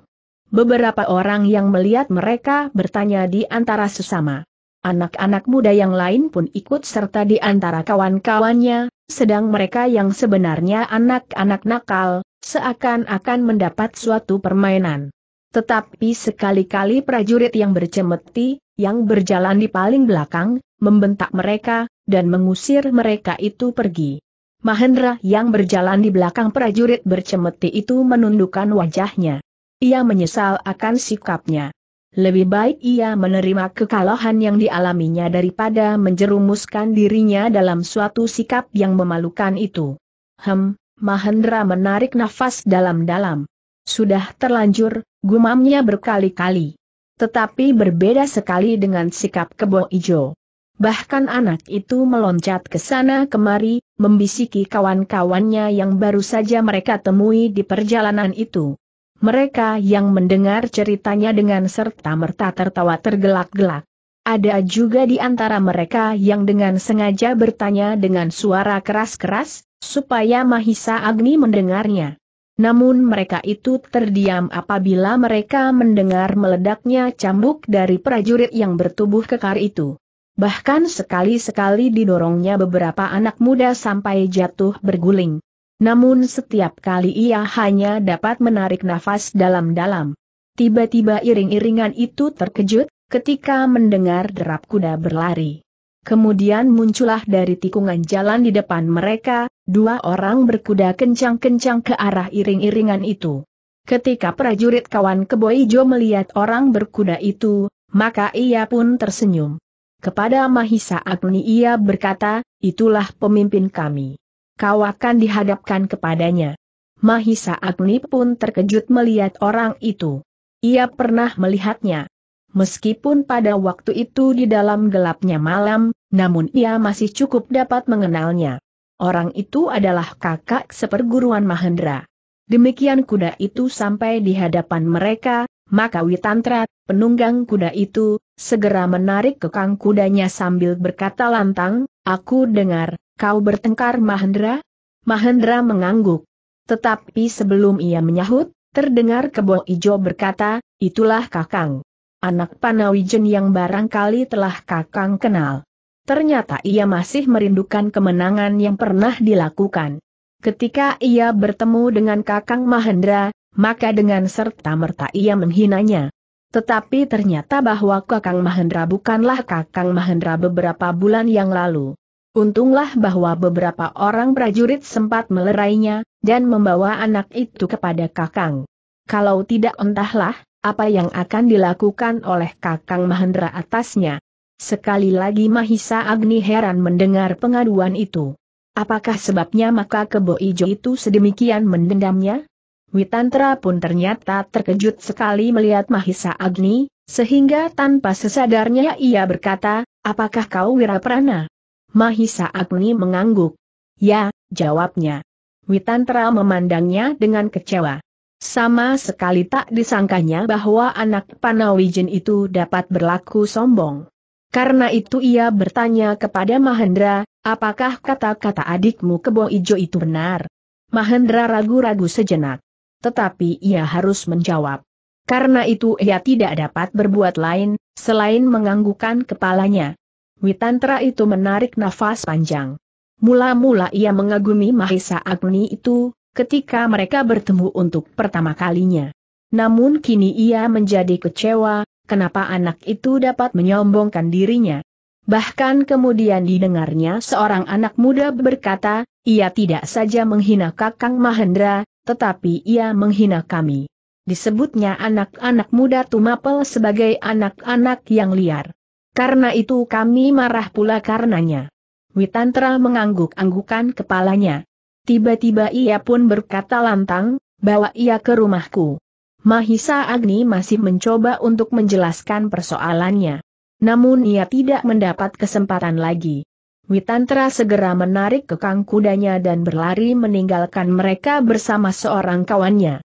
Beberapa orang yang melihat mereka bertanya di antara sesama. Anak-anak muda yang lain pun ikut serta di antara kawan-kawannya, sedang mereka yang sebenarnya anak-anak nakal, seakan-akan mendapat suatu permainan. Tetapi sekali-kali prajurit yang bercemeti, yang berjalan di paling belakang, membentak mereka, dan mengusir mereka itu pergi. Mahendra yang berjalan di belakang prajurit bercemeti itu menundukkan wajahnya. Ia menyesal akan sikapnya. Lebih baik ia menerima kekalahan yang dialaminya daripada menjerumuskan dirinya dalam suatu sikap yang memalukan itu. Hem, Mahendra menarik nafas dalam-dalam. Sudah terlanjur, gumamnya berkali-kali. Tetapi berbeda sekali dengan sikap kebo ijo. Bahkan anak itu meloncat ke sana kemari, membisiki kawan-kawannya yang baru saja mereka temui di perjalanan itu. Mereka yang mendengar ceritanya dengan serta-merta tertawa tergelak-gelak. Ada juga di antara mereka yang dengan sengaja bertanya dengan suara keras-keras, supaya Mahisa Agni mendengarnya. Namun mereka itu terdiam apabila mereka mendengar meledaknya cambuk dari prajurit yang bertubuh kekar itu. Bahkan sekali-sekali didorongnya beberapa anak muda sampai jatuh berguling. Namun setiap kali ia hanya dapat menarik nafas dalam-dalam. Tiba-tiba iring-iringan itu terkejut, ketika mendengar derap kuda berlari. Kemudian muncullah dari tikungan jalan di depan mereka, dua orang berkuda kencang-kencang ke arah iring-iringan itu. Ketika prajurit kawan Keboijo melihat orang berkuda itu, maka ia pun tersenyum. Kepada Mahisa Agni ia berkata, itulah pemimpin kami. Kau akan dihadapkan kepadanya. Mahisa Agni pun terkejut melihat orang itu. Ia pernah melihatnya. Meskipun pada waktu itu di dalam gelapnya malam, namun ia masih cukup dapat mengenalnya. Orang itu adalah kakak seperguruan Mahendra. Demikian kuda itu sampai di hadapan mereka, maka Witantra, penunggang kuda itu, segera menarik kekang kudanya sambil berkata lantang, aku dengar, kau bertengkar Mahendra? Mahendra mengangguk. Tetapi sebelum ia menyahut, terdengar kebo ijo berkata, itulah kakang. Anak Panawijen yang barangkali telah kakang kenal. Ternyata ia masih merindukan kemenangan yang pernah dilakukan. Ketika ia bertemu dengan kakang Mahendra, maka dengan serta merta ia menghinanya. Tetapi ternyata bahwa Kakang Mahendra bukanlah Kakang Mahendra beberapa bulan yang lalu. Untunglah bahwa beberapa orang prajurit sempat melerainya, dan membawa anak itu kepada Kakang. Kalau tidak entahlah, apa yang akan dilakukan oleh Kakang Mahendra atasnya. Sekali lagi Mahisa Agni heran mendengar pengaduan itu. Apakah sebabnya maka kebo ijo itu sedemikian mendendamnya? Witantra pun ternyata terkejut sekali melihat Mahisa Agni, sehingga tanpa sesadarnya ia berkata, apakah kau Wira Prana? Mahisa Agni mengangguk. Ya, jawabnya. Witantra memandangnya dengan kecewa. Sama sekali tak disangkanya bahwa anak Panawijen itu dapat berlaku sombong. Karena itu ia bertanya kepada Mahendra, apakah kata-kata adikmu kebo ijo itu benar? Mahendra ragu-ragu sejenak tetapi ia harus menjawab. Karena itu ia tidak dapat berbuat lain, selain menganggukkan kepalanya. Witantra itu menarik nafas panjang. Mula-mula ia mengagumi Mahesa Agni itu, ketika mereka bertemu untuk pertama kalinya. Namun kini ia menjadi kecewa, kenapa anak itu dapat menyombongkan dirinya. Bahkan kemudian didengarnya seorang anak muda berkata, ia tidak saja menghina Kakang Mahendra, tetapi ia menghina kami. Disebutnya anak-anak muda Tumapel sebagai anak-anak yang liar. Karena itu kami marah pula karenanya. Witantra mengangguk-anggukan kepalanya. Tiba-tiba ia pun berkata lantang, bawa ia ke rumahku. Mahisa Agni masih mencoba untuk menjelaskan persoalannya. Namun ia tidak mendapat kesempatan lagi. Witantra segera menarik kekang kudanya dan berlari meninggalkan mereka bersama seorang kawannya.